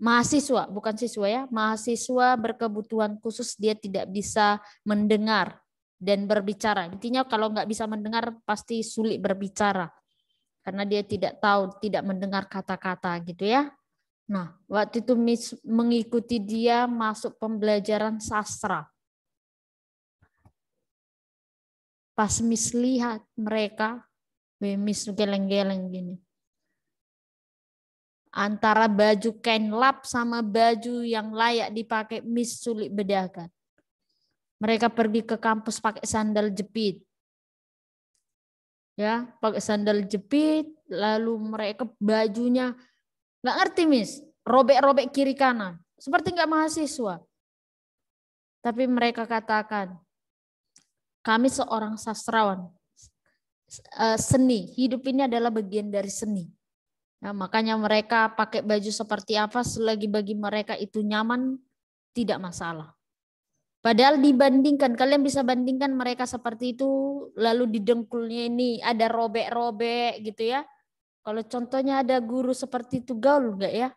mahasiswa, bukan siswa ya, mahasiswa berkebutuhan khusus dia tidak bisa mendengar dan berbicara. Intinya kalau nggak bisa mendengar pasti sulit berbicara karena dia tidak tahu, tidak mendengar kata-kata gitu ya. Nah, waktu itu Miss mengikuti dia masuk pembelajaran sastra. Pas Miss lihat mereka, Miss geleng-geleng gini. Antara baju kain lap sama baju yang layak dipakai Miss sulit bedakan. Mereka pergi ke kampus pakai sandal jepit. Ya, pakai sandal jepit, lalu mereka bajunya nggak ngerti Miss, robek-robek kiri kanan. Seperti nggak mahasiswa. Tapi mereka katakan, kami seorang sastrawan. Eh, seni, hidup ini adalah bagian dari seni. Ya, makanya mereka pakai baju seperti apa selagi bagi mereka itu nyaman tidak masalah. Padahal dibandingkan kalian bisa bandingkan mereka seperti itu lalu di dengkulnya ini ada robek-robek gitu ya. Kalau contohnya ada guru seperti itu gaul enggak ya?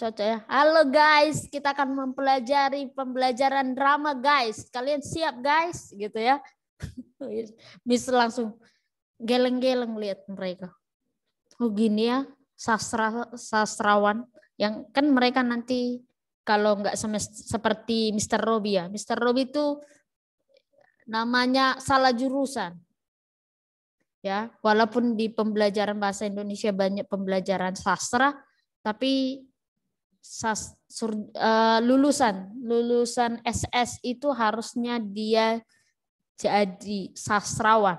Cocok ya. Halo guys, kita akan mempelajari pembelajaran drama guys. Kalian siap guys? Gitu ya. *laughs* Miss langsung geleng-geleng lihat mereka. Oh gini ya, sastra sastrawan yang kan mereka nanti kalau nggak seperti Mr. Robi ya. Mr. Robi itu namanya salah jurusan. Ya, walaupun di pembelajaran bahasa Indonesia banyak pembelajaran sastra, tapi sas, sur, uh, lulusan lulusan SS itu harusnya dia jadi sastrawan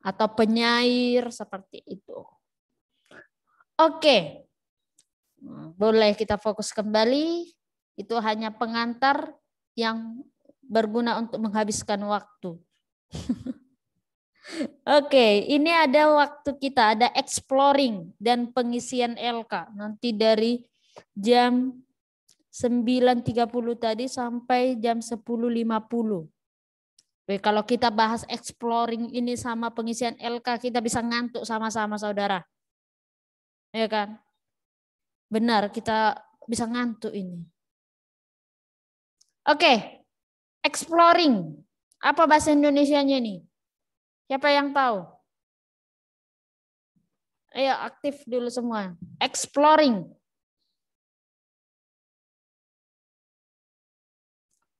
atau penyair seperti itu. Oke, boleh kita fokus kembali. Itu hanya pengantar yang berguna untuk menghabiskan waktu. *laughs* Oke, ini ada waktu kita, ada exploring dan pengisian LK. Nanti dari jam 9.30 tadi sampai jam 10.50. Kalau kita bahas exploring ini sama pengisian LK, kita bisa ngantuk sama-sama saudara. Ya kan? Benar, kita bisa ngantuk ini. Oke, exploring. Apa bahasa Indonesianya ini? Siapa yang tahu? Ayo aktif dulu semua. Exploring.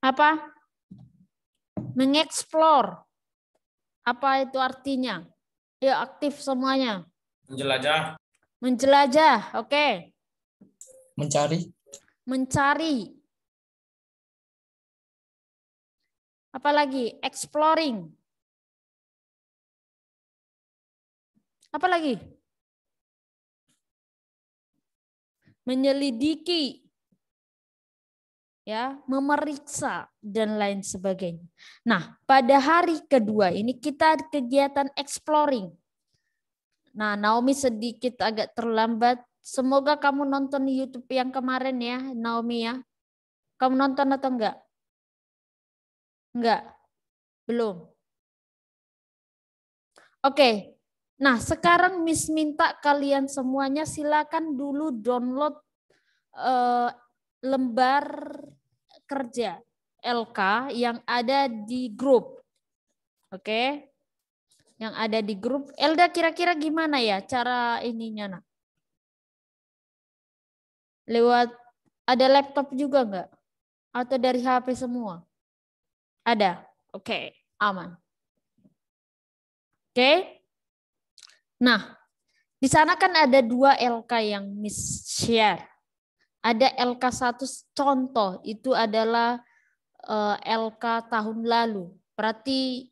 Apa? mengeksplor. Apa itu artinya? ya aktif semuanya. Menjelajah. Menjelajah, oke. Okay. Mencari. Mencari. Apalagi exploring. Apalagi? Menyelidiki ya, memeriksa dan lain sebagainya. Nah, pada hari kedua ini kita kegiatan exploring. Nah, Naomi sedikit agak terlambat. Semoga kamu nonton YouTube yang kemarin ya, Naomi ya. Kamu nonton atau enggak? Enggak. Belum. Oke. Nah, sekarang Miss minta kalian semuanya silakan dulu download uh, lembar kerja LK yang ada di grup. Oke. Yang ada di grup. Elda kira-kira gimana ya cara ininya, Nak? Lewat ada laptop juga enggak? Atau dari HP semua? Ada. Oke, aman. Oke. Nah, di sana kan ada dua LK yang miss share. Ada LK1 contoh itu adalah eh, LK tahun lalu. Berarti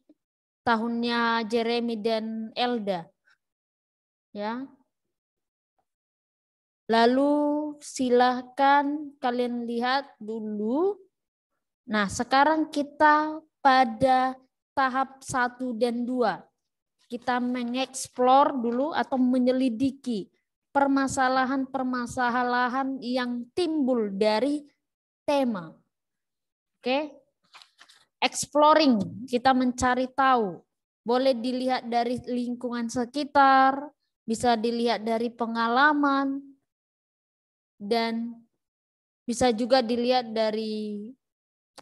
tahunnya Jeremy dan Elda. Ya. Lalu silahkan kalian lihat dulu. Nah, sekarang kita pada tahap 1 dan 2. Kita mengeksplor dulu atau menyelidiki permasalahan-permasalahan yang timbul dari tema. Oke. Okay? Exploring, kita mencari tahu. Boleh dilihat dari lingkungan sekitar, bisa dilihat dari pengalaman dan bisa juga dilihat dari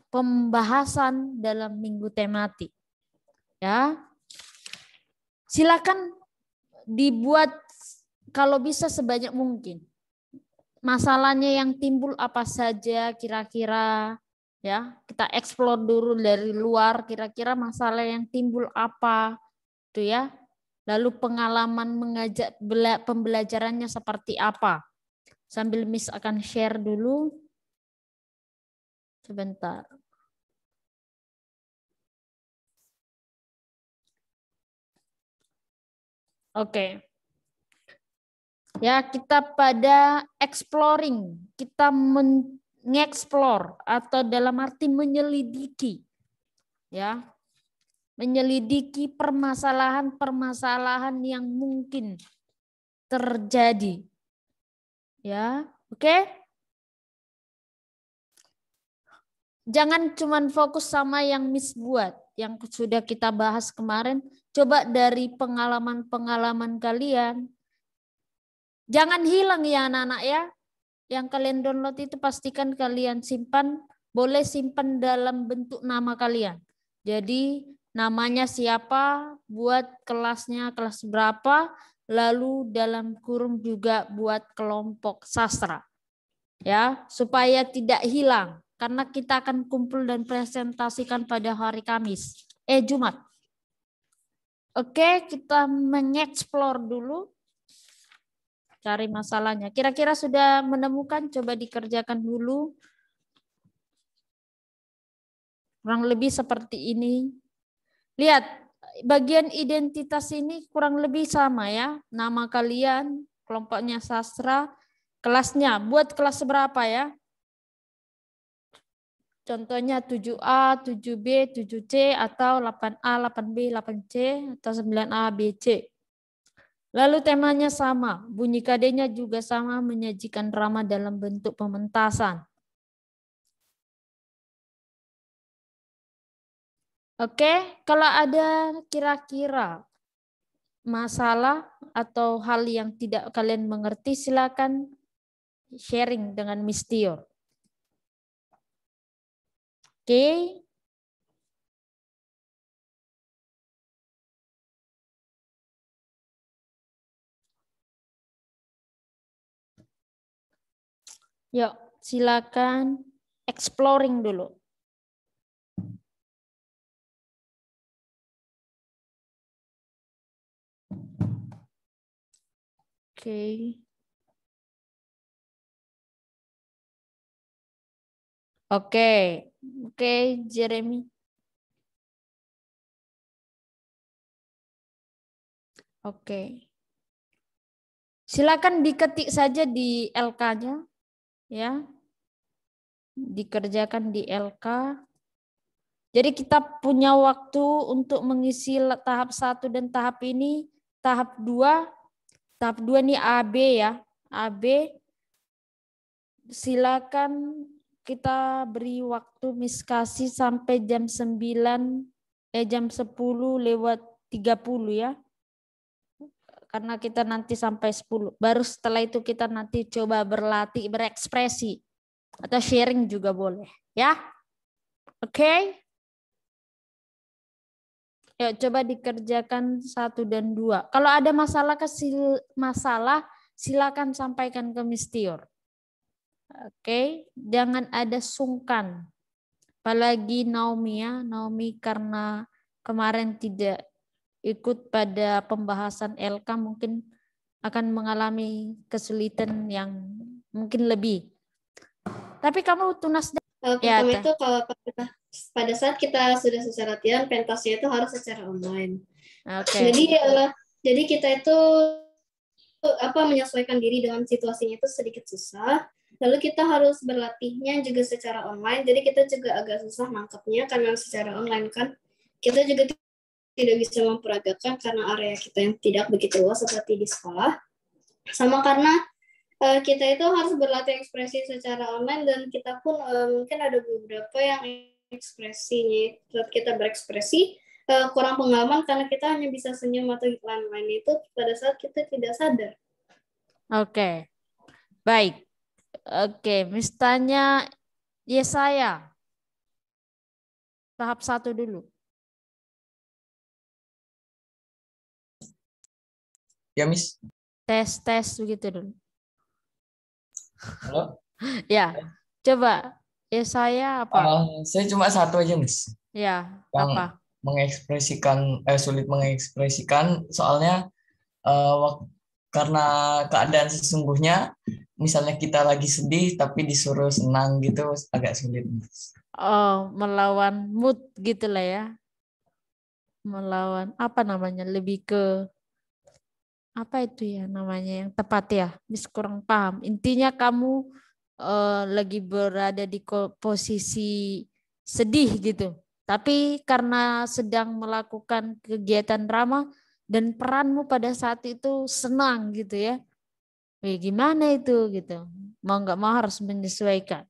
pembahasan dalam minggu tematik. Ya. Silakan dibuat kalau bisa sebanyak mungkin. Masalahnya yang timbul apa saja kira-kira ya, kita eksplor dulu dari luar kira-kira masalah yang timbul apa itu ya. Lalu pengalaman mengajak pembelajarannya seperti apa? Sambil Miss akan share dulu. Sebentar. Oke. Okay. Ya, kita pada exploring, kita mengeksplor atau dalam arti menyelidiki. Ya. Menyelidiki permasalahan-permasalahan yang mungkin terjadi. Ya, oke? Okay? Jangan cuma fokus sama yang misbuat yang sudah kita bahas kemarin. Coba dari pengalaman-pengalaman kalian, Jangan hilang ya anak-anak ya. Yang kalian download itu pastikan kalian simpan, boleh simpan dalam bentuk nama kalian. Jadi namanya siapa, buat kelasnya kelas berapa, lalu dalam kurung juga buat kelompok sastra. Ya, supaya tidak hilang karena kita akan kumpul dan presentasikan pada hari Kamis. Eh Jumat. Oke, kita mengeksplor dulu cari masalahnya. Kira-kira sudah menemukan? Coba dikerjakan dulu. Kurang lebih seperti ini. Lihat, bagian identitas ini kurang lebih sama ya. Nama kalian, kelompoknya sastra, kelasnya. Buat kelas berapa ya? Contohnya 7A, 7B, 7C, atau 8A, 8B, 8C, atau 9A, BC. Lalu temanya sama, bunyi kadenya juga sama menyajikan drama dalam bentuk pementasan. Oke, kalau ada kira-kira masalah atau hal yang tidak kalian mengerti, silakan sharing dengan Miss Tio. Oke, Yuk, silakan exploring dulu. Oke. Okay. Oke, okay. oke okay, Jeremy. Oke. Okay. Silakan diketik saja di LK-nya ya dikerjakan di LK. Jadi kita punya waktu untuk mengisi tahap 1 dan tahap ini, tahap 2, tahap 2 ini AB ya, AB. Silakan kita beri waktu miskasi sampai jam 9 eh jam 10 lewat 30 ya. Karena kita nanti sampai 10. Baru setelah itu kita nanti coba berlatih, berekspresi. Atau sharing juga boleh. Ya? Oke? Okay? Yuk coba dikerjakan satu dan dua. Kalau ada masalah kesil masalah silakan sampaikan ke Mistior. Oke, okay? jangan ada sungkan. Apalagi Naomi ya, Naomi karena kemarin tidak ikut pada pembahasan LK mungkin akan mengalami kesulitan yang mungkin lebih. Tapi kamu tunas kalau ya, itu kalau pada, pada saat kita sudah secara latihan pentasnya itu harus secara online. Okay. Jadi eh, jadi kita itu apa menyesuaikan diri dengan situasinya itu sedikit susah. Lalu kita harus berlatihnya juga secara online. Jadi kita juga agak susah nangkapnya karena secara online kan. Kita juga tidak bisa memperagakan karena area kita yang tidak begitu luas seperti di sekolah. Sama karena uh, kita itu harus berlatih ekspresi secara online dan kita pun uh, mungkin ada beberapa yang ekspresinya saat kita berekspresi uh, kurang pengalaman karena kita hanya bisa senyum atau lain-lain itu pada saat kita tidak sadar. Oke, okay. baik. Oke, okay. misalnya Yesaya. Tahap satu dulu. Ya, Miss. Tes, tes begitu dulu. Halo? *laughs* ya, coba. Ya saya apa? Uh, saya cuma satu aja, Miss. Ya, Yang apa? Mengekspresikan eh sulit mengekspresikan soalnya uh, karena keadaan sesungguhnya misalnya kita lagi sedih tapi disuruh senang gitu agak sulit. Oh, melawan mood gitu lah ya. Melawan apa namanya? Lebih ke apa itu ya namanya yang tepat ya mis kurang paham intinya kamu uh, lagi berada di posisi sedih gitu tapi karena sedang melakukan kegiatan drama dan peranmu pada saat itu senang gitu ya Wih, eh, gimana itu gitu mau nggak mau harus menyesuaikan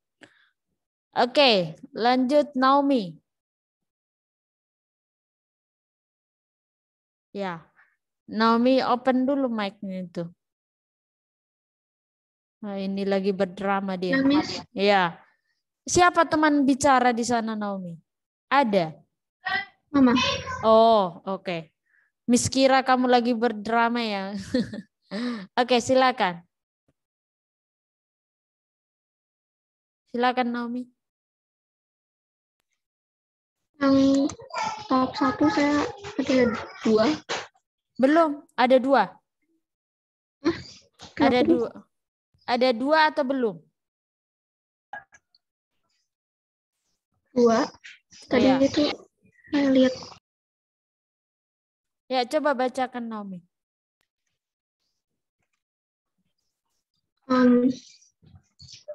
oke okay, lanjut Naomi ya Naomi open dulu mic-nya itu. Nah, ini lagi berdrama dia. Naomi. Ya. Siapa teman bicara di sana Naomi? Ada. Mama. Oh, oke. Okay. Miss Kira kamu lagi berdrama ya. *laughs* oke, okay, silakan. Silakan Naomi. Yang top satu saya ada dua. Belum, ada dua. *laughs* ada dua. Ada dua atau belum? Dua. Tadi ya. itu saya lihat. Ya, coba bacakan Naomi. Um,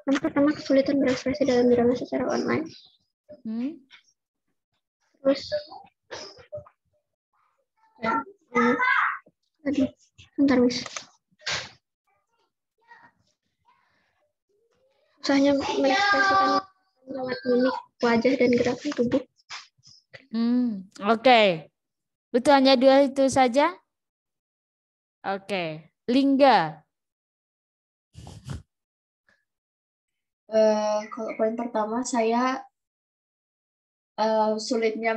yang pertama kesulitan berekspresi dalam drama secara online. Hmm? Terus, ya, Tadi, bentar, Miss. Usahanya mengekspresikan lewat mimik, wajah, dan gerakan tubuh. Hmm, Oke. Okay. Betul hanya dua itu saja? Oke. Okay. Lingga. Uh, kalau poin pertama saya uh, sulitnya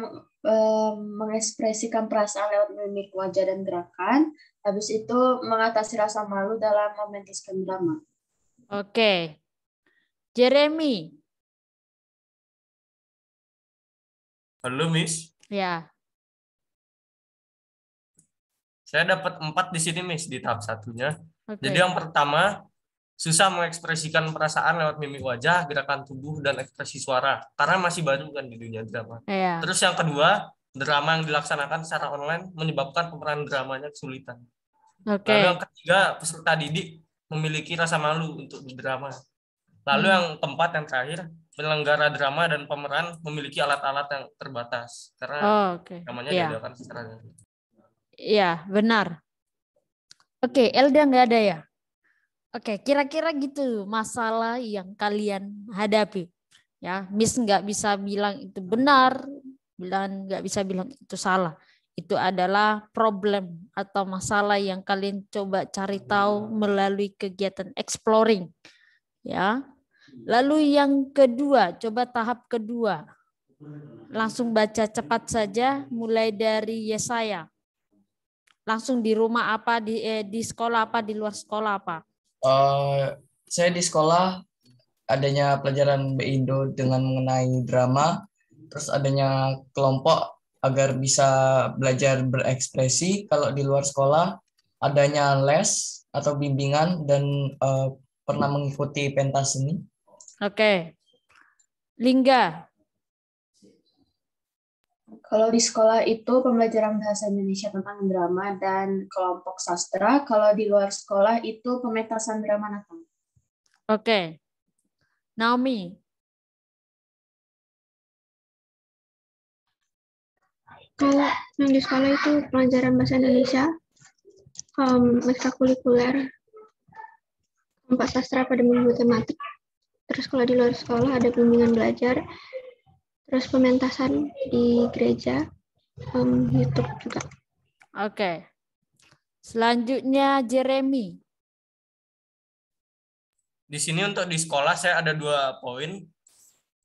mengekspresikan perasaan lewat mimik wajah dan gerakan. Habis itu mengatasi rasa malu dalam mementaskan drama. Oke. Jeremy. Halo, Miss. Ya. Saya dapat empat di sini, Miss, di tahap satunya. Okay. Jadi yang pertama, susah mengekspresikan perasaan lewat mimik wajah, gerakan tubuh, dan ekspresi suara karena masih baru kan di dunia drama. Iya. Terus yang kedua, drama yang dilaksanakan secara online menyebabkan pemeran dramanya kesulitan. Okay. Lalu yang ketiga, peserta didik memiliki rasa malu untuk drama. Lalu hmm. yang keempat yang terakhir, penyelenggara drama dan pemeran memiliki alat-alat yang terbatas karena oh, okay. namanya yeah. diadakan secara Iya, yeah, benar. Oke, okay, Elda nggak ada ya? Oke, kira-kira gitu masalah yang kalian hadapi. Ya, Miss nggak bisa bilang itu benar, bilang nggak bisa bilang itu salah. Itu adalah problem atau masalah yang kalian coba cari tahu melalui kegiatan exploring. Ya. Lalu yang kedua, coba tahap kedua. Langsung baca cepat saja mulai dari Yesaya. Langsung di rumah apa di eh, di sekolah apa di luar sekolah apa Uh, saya di sekolah adanya pelajaran Indo dengan mengenai drama, terus adanya kelompok agar bisa belajar berekspresi. Kalau di luar sekolah adanya les atau bimbingan dan uh, pernah mengikuti pentas seni. Oke. Okay. Lingga, kalau di sekolah itu pembelajaran bahasa Indonesia tentang drama dan kelompok sastra. Kalau di luar sekolah itu pementasan drama Natal. Oke. Okay. Naomi. Kalau yang di sekolah itu pelajaran bahasa Indonesia, um, kulikuler, kelompok sastra pada minggu tematik. Terus kalau di luar sekolah ada bimbingan belajar, terus pementasan di gereja, um, YouTube juga. Oke. Okay. Selanjutnya Jeremy. Di sini untuk di sekolah saya ada dua poin.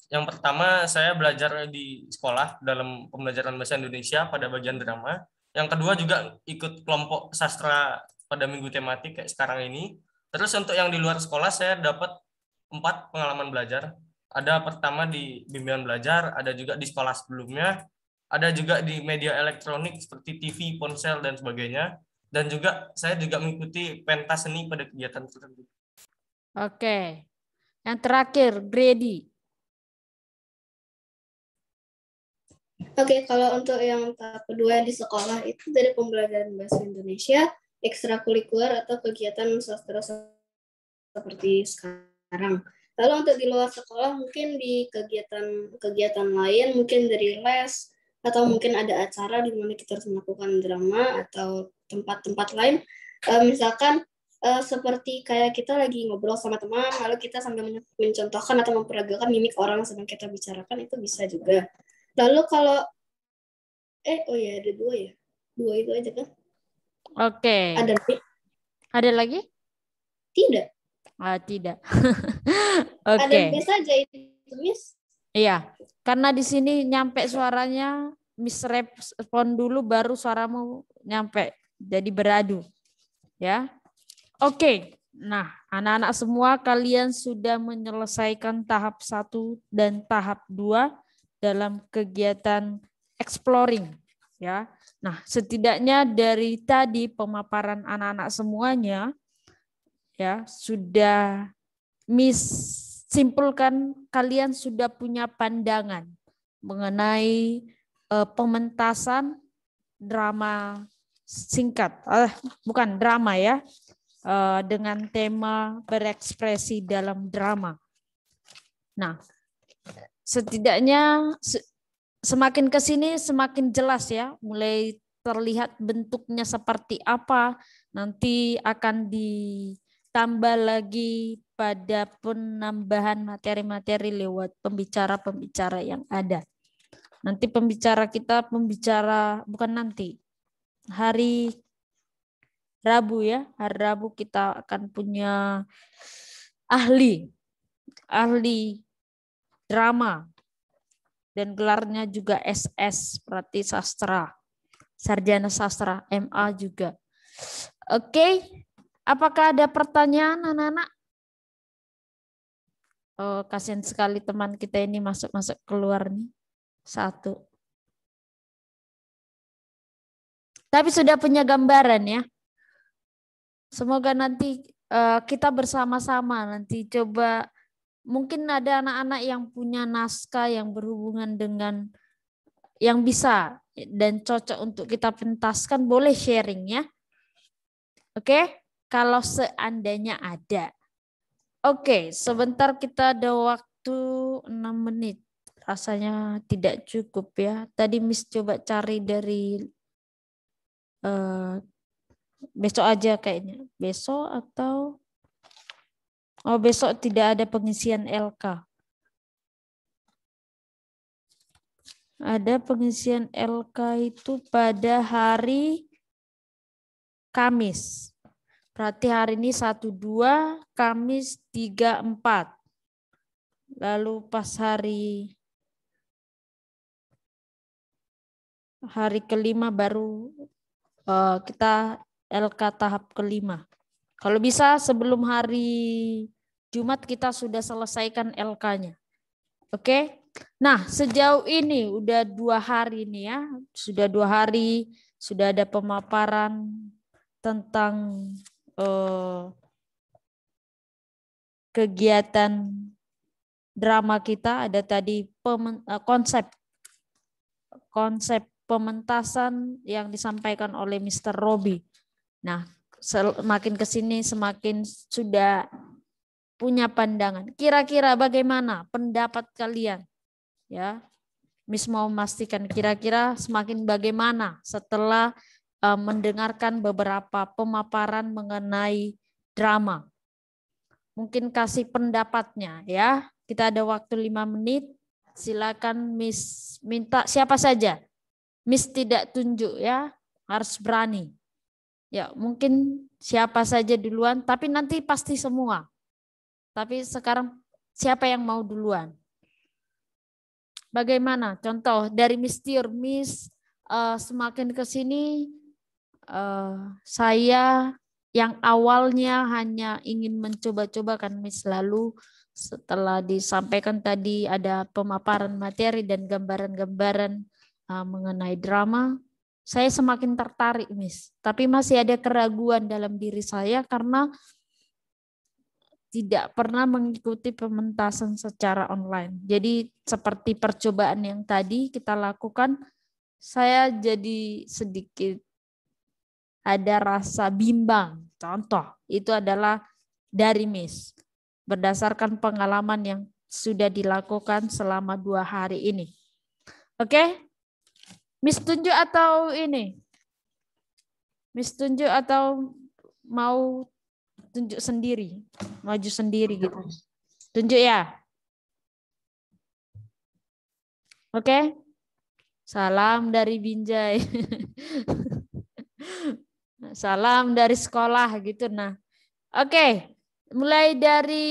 Yang pertama saya belajar di sekolah dalam pembelajaran bahasa Indonesia pada bagian drama. Yang kedua juga ikut kelompok sastra pada minggu tematik kayak sekarang ini. Terus untuk yang di luar sekolah saya dapat empat pengalaman belajar ada pertama di bimbingan belajar, ada juga di sekolah sebelumnya, ada juga di media elektronik seperti TV, ponsel, dan sebagainya. Dan juga saya juga mengikuti pentas seni pada kegiatan tertentu. Oke. Yang terakhir, Brady. Oke, kalau untuk yang tahap kedua di sekolah itu dari pembelajaran bahasa Indonesia, ekstrakurikuler atau kegiatan sastra seperti sekarang. Lalu untuk di luar sekolah mungkin di kegiatan-kegiatan lain, mungkin dari les, atau mungkin ada acara di mana kita harus melakukan drama atau tempat-tempat lain. Uh, misalkan uh, seperti kayak kita lagi ngobrol sama teman, lalu kita sambil mencontohkan atau memperagakan mimik orang sedang kita bicarakan itu bisa juga. Lalu kalau eh oh ya ada dua ya, dua itu aja kan? Oke. Okay. Ada lagi? Ada lagi? Tidak. Uh, tidak. *laughs* Oke. okay. Ada aja miss. Iya, karena di sini nyampe suaranya miss respon dulu baru suaramu nyampe. Jadi beradu. Ya. Oke. Okay. Nah, anak-anak semua kalian sudah menyelesaikan tahap 1 dan tahap 2 dalam kegiatan exploring ya. Nah, setidaknya dari tadi pemaparan anak-anak semuanya ya sudah mis simpulkan kalian sudah punya pandangan mengenai uh, pementasan drama singkat, uh, bukan drama ya, uh, dengan tema berekspresi dalam drama. Nah, setidaknya se semakin ke sini semakin jelas ya, mulai terlihat bentuknya seperti apa, nanti akan di tambah lagi pada penambahan materi-materi lewat pembicara-pembicara yang ada. Nanti pembicara kita pembicara bukan nanti. Hari Rabu ya, hari Rabu kita akan punya ahli ahli drama dan gelarnya juga SS berarti sastra sarjana sastra MA juga oke okay. Apakah ada pertanyaan anak-anak? Oh, kasihan sekali teman kita ini masuk-masuk keluar nih. Satu. Tapi sudah punya gambaran ya. Semoga nanti uh, kita bersama-sama nanti coba mungkin ada anak-anak yang punya naskah yang berhubungan dengan yang bisa dan cocok untuk kita pentaskan boleh sharing ya. Oke? Okay? kalau seandainya ada. Oke, sebentar kita ada waktu 6 menit. Rasanya tidak cukup ya. Tadi Miss coba cari dari uh, besok aja kayaknya. Besok atau oh besok tidak ada pengisian LK. Ada pengisian LK itu pada hari Kamis. Berarti hari ini 1, 2, Kamis 3, 4. Lalu pas hari hari kelima baru eh, kita LK tahap kelima. Kalau bisa sebelum hari Jumat kita sudah selesaikan LK-nya. Oke? Nah, sejauh ini udah dua hari nih ya. Sudah dua hari, sudah ada pemaparan tentang Eh, kegiatan drama kita ada tadi pemen, eh, konsep konsep pementasan yang disampaikan oleh Mr. Robi. Nah, semakin ke sini semakin sudah punya pandangan. Kira-kira bagaimana pendapat kalian? Ya. Miss mau memastikan kira-kira semakin bagaimana setelah Eh, mendengarkan beberapa pemaparan mengenai drama. Mungkin kasih pendapatnya ya. Kita ada waktu lima menit. Silakan Miss minta siapa saja. Miss tidak tunjuk ya, harus berani. Ya, mungkin siapa saja duluan, tapi nanti pasti semua. Tapi sekarang siapa yang mau duluan? Bagaimana? Contoh dari Miss Tiur, Miss uh, semakin ke sini uh, saya yang awalnya hanya ingin mencoba-coba kan Miss lalu setelah disampaikan tadi ada pemaparan materi dan gambaran-gambaran uh, mengenai drama, saya semakin tertarik, Miss. Tapi masih ada keraguan dalam diri saya karena tidak pernah mengikuti pementasan secara online. Jadi seperti percobaan yang tadi kita lakukan, saya jadi sedikit ada rasa bimbang. Contoh, itu adalah dari Miss. Berdasarkan pengalaman yang sudah dilakukan selama dua hari ini. Oke? Okay? Miss tunjuk atau ini? Miss tunjuk atau mau tunjuk sendiri? Maju sendiri gitu. Tunjuk ya? Oke? Okay? Salam dari Binjai. *laughs* Nah, salam dari sekolah gitu. Nah, oke, okay. mulai dari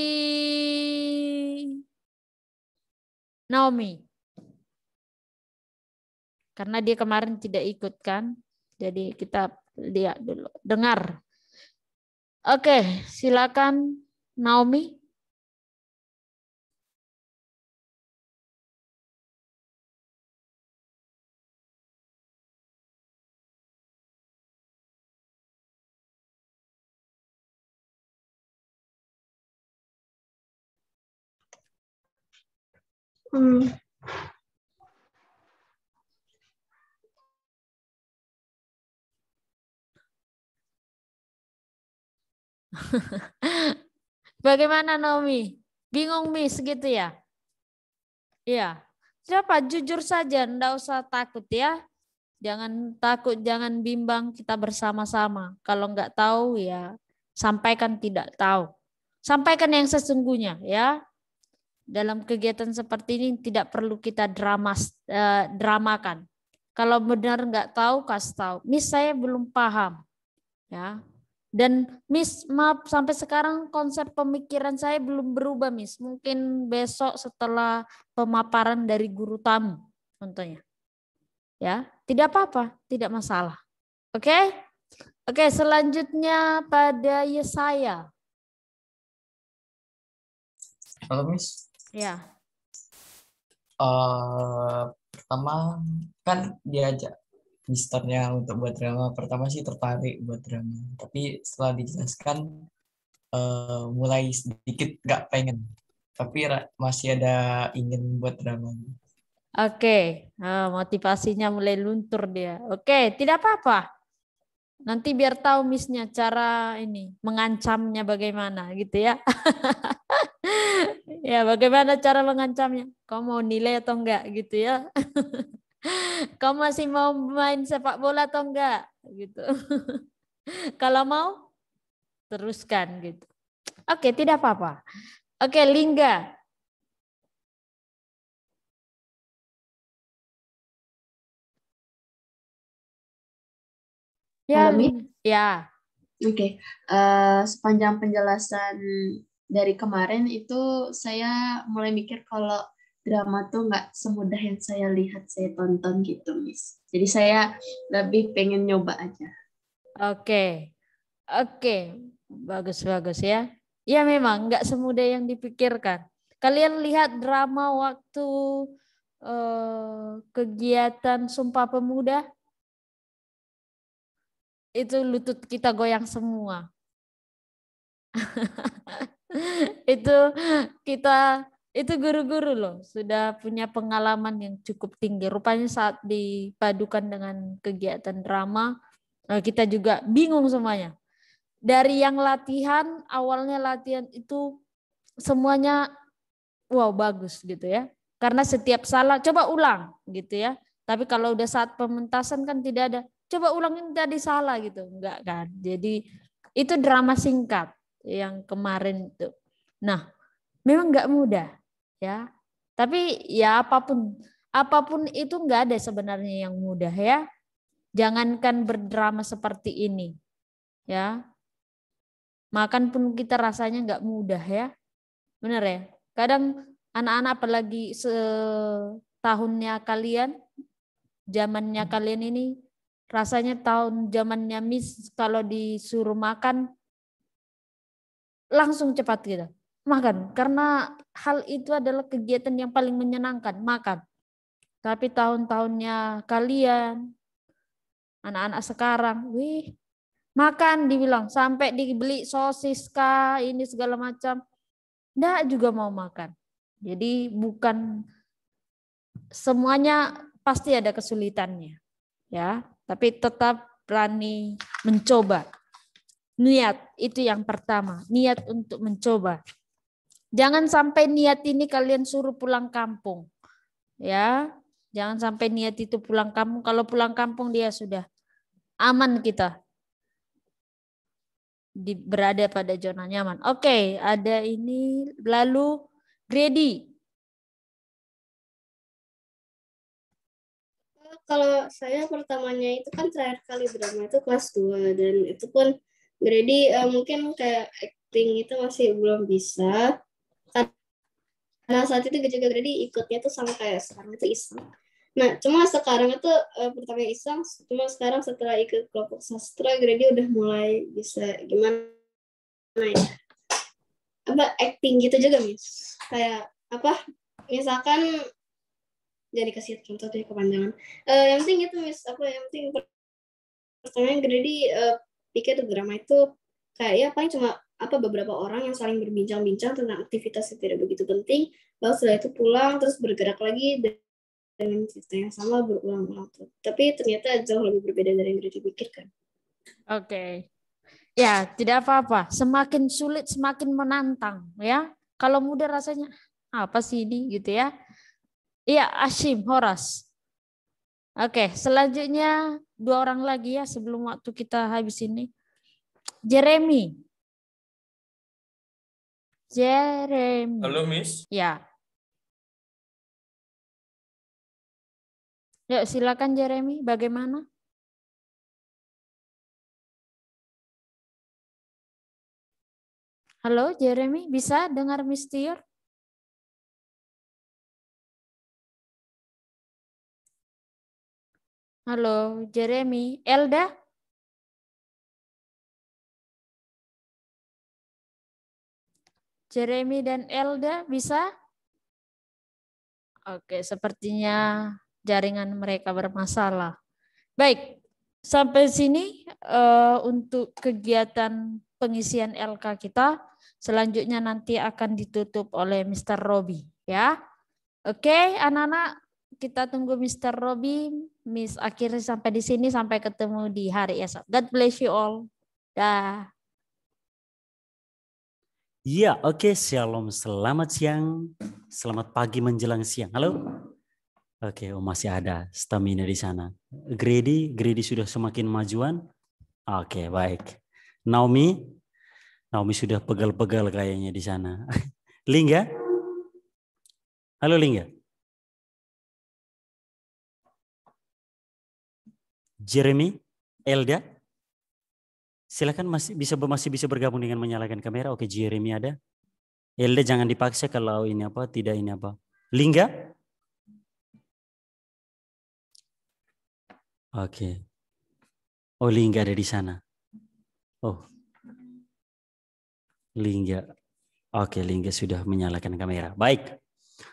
Naomi. Karena dia kemarin tidak ikut kan, jadi kita lihat dulu, dengar. Oke, okay. silakan Naomi. Hmm. *laughs* Bagaimana Naomi? Bingung Miss gitu ya? Iya. Siapa? Jujur saja, ndak usah takut ya. Jangan takut, jangan bimbang, kita bersama-sama. Kalau nggak tahu ya, sampaikan tidak tahu. Sampaikan yang sesungguhnya ya dalam kegiatan seperti ini tidak perlu kita drama eh, dramakan. Kalau benar nggak tahu kasih tahu. Miss saya belum paham, ya. Dan Miss maaf sampai sekarang konsep pemikiran saya belum berubah Miss. Mungkin besok setelah pemaparan dari guru tamu contohnya. Ya, tidak apa-apa, tidak masalah. Oke? Oke, selanjutnya pada Yesaya. Halo Miss. Ya. Uh, pertama kan diajak misternya untuk buat drama. Pertama sih tertarik buat drama, tapi setelah dijelaskan uh, mulai sedikit nggak pengen. Tapi masih ada ingin buat drama. Oke, okay. uh, eh, motivasinya mulai luntur dia. Oke, okay. tidak apa-apa. Nanti biar tahu misnya cara ini mengancamnya bagaimana gitu ya. *laughs* Ya, bagaimana cara mengancamnya? Kau mau nilai atau enggak gitu ya? *laughs* Kau masih mau main sepak bola atau enggak gitu. *laughs* Kalau mau teruskan gitu. Oke, tidak apa-apa. Oke, Lingga. Ya, Halo, ya. Oke, okay. uh, eh, sepanjang penjelasan dari kemarin itu saya mulai mikir kalau drama tuh nggak semudah yang saya lihat saya tonton gitu Miss. Jadi saya lebih pengen nyoba aja. Oke, okay. oke, okay. bagus bagus ya. Ya memang nggak semudah yang dipikirkan. Kalian lihat drama waktu uh, kegiatan Sumpah Pemuda itu lutut kita goyang semua. *laughs* itu kita itu guru-guru loh sudah punya pengalaman yang cukup tinggi. Rupanya saat dipadukan dengan kegiatan drama eh, kita juga bingung semuanya. Dari yang latihan awalnya latihan itu semuanya wow bagus gitu ya. Karena setiap salah coba ulang gitu ya. Tapi kalau udah saat pementasan kan tidak ada coba ulangin tadi salah gitu enggak kan. Jadi itu drama singkat yang kemarin itu. Nah, memang nggak mudah ya. Tapi ya apapun apapun itu nggak ada sebenarnya yang mudah ya. Jangankan berdrama seperti ini ya. Makan pun kita rasanya nggak mudah ya. Benar ya. Kadang anak-anak apalagi setahunnya kalian, zamannya kalian ini rasanya tahun zamannya Miss kalau disuruh makan langsung cepat gitu. Makan, karena hal itu adalah kegiatan yang paling menyenangkan, makan. Tapi tahun-tahunnya kalian, anak-anak sekarang, wih, makan dibilang, sampai dibeli sosis kah, ini segala macam. ndak juga mau makan. Jadi bukan semuanya pasti ada kesulitannya. ya. Tapi tetap berani mencoba niat itu yang pertama, niat untuk mencoba. Jangan sampai niat ini kalian suruh pulang kampung. Ya, jangan sampai niat itu pulang kampung. Kalau pulang kampung dia sudah aman kita. Di, berada pada zona nyaman. Oke, okay, ada ini lalu ready Kalau saya pertamanya itu kan terakhir kali drama itu kelas 2 dan itu pun jadi uh, eh, mungkin kayak acting itu masih belum bisa. Karena saat itu juga jadi ikutnya tuh sama kayak sekarang itu iseng. Nah, cuma sekarang itu uh, eh, pertama iseng, cuma sekarang setelah ikut kelompok sastra, jadi udah mulai bisa gimana ya? Apa acting gitu juga, Miss. Kayak apa? Misalkan jadi kasih contoh deh kepanjangan. Uh, yang penting itu Miss, apa yang penting pertama yang uh, matematika itu drama itu kayak ya paling cuma apa beberapa orang yang saling berbincang-bincang tentang aktivitas yang tidak begitu penting lalu setelah itu pulang terus bergerak lagi dengan cerita yang sama berulang-ulang tuh tapi ternyata jauh lebih berbeda dari yang dipikirkan oke okay. ya tidak apa-apa semakin sulit semakin menantang ya kalau muda rasanya apa sih ini gitu ya iya Ashim Horas Oke, selanjutnya dua orang lagi ya sebelum waktu kita habis ini. Jeremy. Jeremy. Halo, Miss. Ya. Yuk, silakan Jeremy. Bagaimana? Halo, Jeremy. Bisa dengar Miss Tior? Halo, Jeremy. Elda? Jeremy dan Elda bisa? Oke, sepertinya jaringan mereka bermasalah. Baik, sampai sini uh, untuk kegiatan pengisian LK kita. Selanjutnya nanti akan ditutup oleh Mr. Robi, ya. Oke, anak-anak kita tunggu Mr. Robi. Miss akhirnya sampai di sini sampai ketemu di hari esok. God bless you all. Dah. Iya, oke. Okay. Shalom. Selamat siang. Selamat pagi menjelang siang. Halo. Oke, okay, oh masih ada stamina di sana. Grady, Grady sudah semakin majuan. Oke, okay, baik. Naomi, Naomi sudah pegal-pegal kayaknya di sana. *laughs* Lingga? Halo Lingga. Jeremy, Elda. Silakan masih bisa masih bisa bergabung dengan menyalakan kamera. Oke, Jeremy ada. Elda jangan dipaksa kalau ini apa tidak ini apa. Lingga? Oke. Oh, Lingga ada di sana. Oh. Lingga. Oke, Lingga sudah menyalakan kamera. Baik.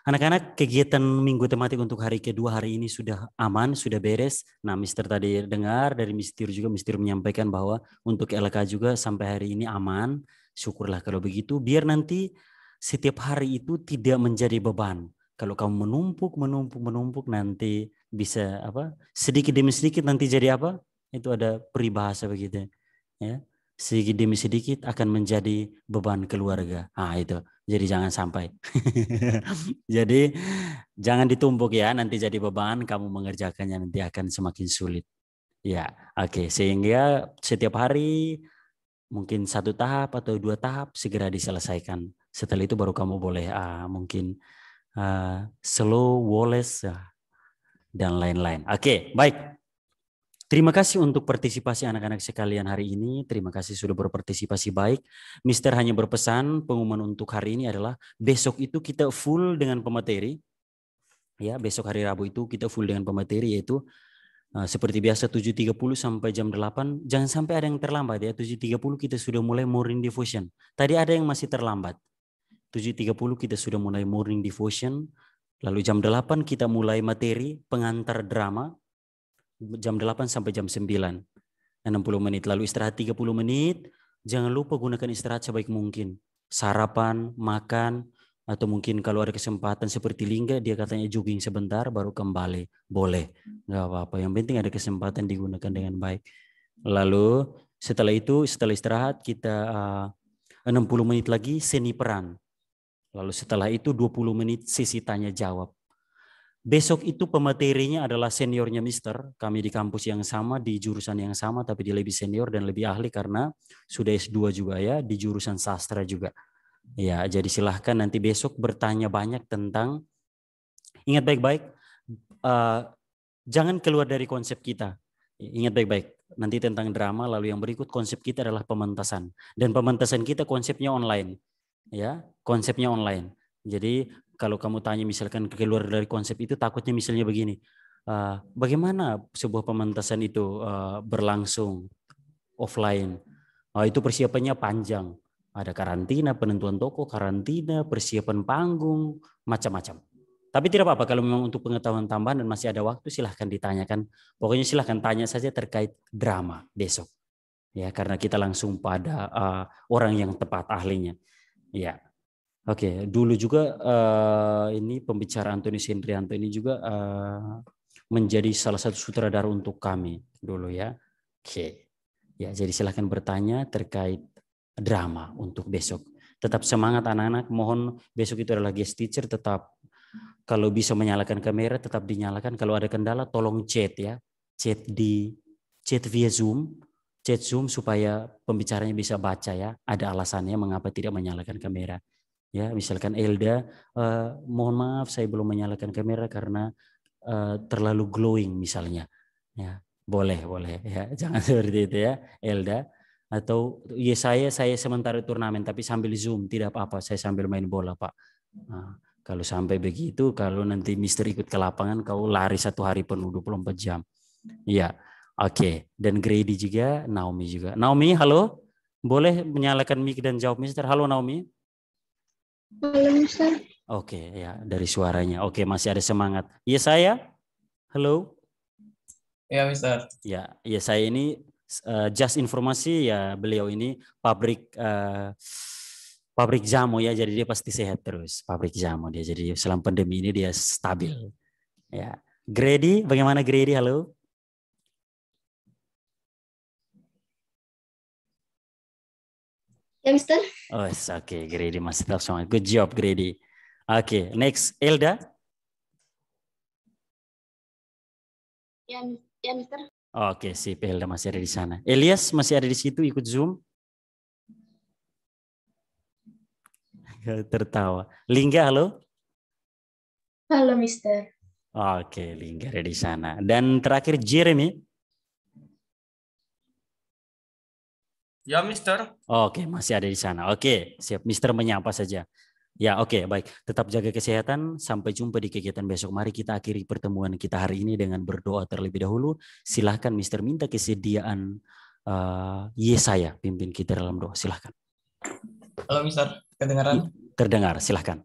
Anak-anak kegiatan minggu tematik untuk hari kedua hari ini sudah aman, sudah beres. Nah, Mister tadi dengar dari Mister juga, Mister menyampaikan bahwa untuk LK juga sampai hari ini aman. Syukurlah kalau begitu, biar nanti setiap hari itu tidak menjadi beban. Kalau kamu menumpuk, menumpuk, menumpuk nanti bisa apa? Sedikit demi sedikit nanti jadi apa? Itu ada peribahasa begitu. Ya sedikit demi sedikit akan menjadi beban keluarga. Ah itu. Jadi jangan sampai. *laughs* jadi jangan ditumpuk ya nanti jadi beban kamu mengerjakannya nanti akan semakin sulit. Ya, oke. Okay. Sehingga setiap hari mungkin satu tahap atau dua tahap segera diselesaikan. Setelah itu baru kamu boleh uh, mungkin uh, slow, wallace uh, dan lain-lain. Oke, okay, baik. Terima kasih untuk partisipasi anak-anak sekalian hari ini. Terima kasih sudah berpartisipasi baik. Mister hanya berpesan pengumuman untuk hari ini adalah besok itu kita full dengan pemateri. Ya, besok hari Rabu itu kita full dengan pemateri yaitu eh, seperti biasa 7.30 sampai jam 8. Jangan sampai ada yang terlambat ya. 7.30 kita sudah mulai morning devotion. Tadi ada yang masih terlambat. 7.30 kita sudah mulai morning devotion. Lalu jam 8 kita mulai materi pengantar drama jam 8 sampai jam 9. 60 nah, menit. Lalu istirahat 30 menit. Jangan lupa gunakan istirahat sebaik mungkin. Sarapan, makan, atau mungkin kalau ada kesempatan seperti Lingga, dia katanya jogging sebentar baru kembali. Boleh, nggak apa-apa. Yang penting ada kesempatan digunakan dengan baik. Lalu setelah itu, setelah istirahat, kita eh, uh, 60 menit lagi seni peran. Lalu setelah itu 20 menit sisi tanya jawab. Besok itu pematerinya adalah seniornya Mister. Kami di kampus yang sama, di jurusan yang sama, tapi dia lebih senior dan lebih ahli karena sudah S2 juga ya, di jurusan sastra juga. Ya, jadi silahkan nanti besok bertanya banyak tentang, ingat baik-baik, uh, jangan keluar dari konsep kita. Ingat baik-baik, nanti tentang drama, lalu yang berikut konsep kita adalah pementasan. Dan pementasan kita konsepnya online. ya Konsepnya online. Jadi kalau kamu tanya misalkan keluar dari konsep itu takutnya misalnya begini uh, bagaimana sebuah pementasan itu uh, berlangsung offline uh, itu persiapannya panjang ada karantina penentuan toko karantina persiapan panggung macam-macam tapi tidak apa-apa kalau memang untuk pengetahuan tambahan dan masih ada waktu silahkan ditanyakan pokoknya silahkan tanya saja terkait drama besok ya karena kita langsung pada uh, orang yang tepat ahlinya ya Oke, okay. dulu juga uh, ini pembicara Antoni Sindrianto ini juga uh, menjadi salah satu sutradara untuk kami dulu ya. Oke. Okay. Ya, jadi silahkan bertanya terkait drama untuk besok. Tetap semangat anak-anak, mohon besok itu adalah guest teacher tetap kalau bisa menyalakan kamera tetap dinyalakan. Kalau ada kendala tolong chat ya. Chat di chat via Zoom chat Zoom supaya pembicaranya bisa baca ya. Ada alasannya mengapa tidak menyalakan kamera ya misalkan Elda uh, mohon maaf saya belum menyalakan kamera karena uh, terlalu glowing misalnya ya boleh boleh ya *laughs* jangan seperti itu ya Elda atau ya saya saya sementara turnamen tapi sambil zoom tidak apa-apa saya sambil main bola pak nah, kalau sampai begitu kalau nanti Mister ikut ke lapangan kau lari satu hari penuh 24 jam ya oke okay. dan Grady juga Naomi juga Naomi halo boleh menyalakan mic dan jawab Mister halo Naomi Halo Ustaz. Oke, okay, ya dari suaranya. Oke, okay, masih ada semangat. Iya saya. Halo. Ya, Mister. Ya, ya saya ini uh, just informasi ya beliau ini pabrik uh, pabrik jamu ya, jadi dia pasti sehat terus pabrik jamu dia. Jadi selama pandemi ini dia stabil. Ya. Grady, bagaimana Grady? Halo. Ya, Mister. Oh, oke. Okay. Grady masih tetap semangat. Good job, Grady. Oke, okay. next Elda. Ya, ya, Mister. Oke, okay, si Elda masih ada di sana. Elias masih ada di situ ikut Zoom. Tertawa. Lingga, halo. Halo, Mister. Oke, okay, Lingga ada di sana. Dan terakhir Jeremy. Ya, Mister. Oke, masih ada di sana. Oke, siap. Mister menyapa saja. Ya, oke, baik. Tetap jaga kesehatan. Sampai jumpa di kegiatan besok. Mari kita akhiri pertemuan kita hari ini dengan berdoa terlebih dahulu. Silahkan Mister minta kesediaan uh, Yesaya pimpin kita dalam doa. Silahkan. Halo Mister, kedengaran? Terdengar, silahkan.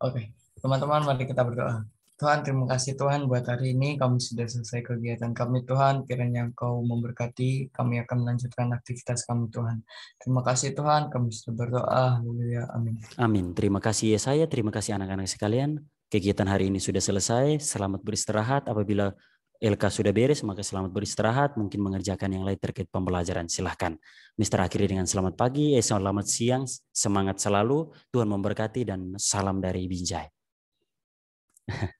Oke, teman-teman mari kita berdoa. Tuhan, terima kasih Tuhan buat hari ini kami sudah selesai kegiatan kami Tuhan. Kiranya Engkau memberkati, kami akan melanjutkan aktivitas kami Tuhan. Terima kasih Tuhan, kami sudah berdoa. Haleluya. Amin. Amin. Terima kasih saya, terima kasih anak-anak sekalian. Kegiatan hari ini sudah selesai. Selamat beristirahat. Apabila LK sudah beres, maka selamat beristirahat. Mungkin mengerjakan yang lain terkait pembelajaran. Silahkan. Mister akhiri dengan selamat pagi, eh, selamat siang, semangat selalu. Tuhan memberkati dan salam dari Binjai. *laughs*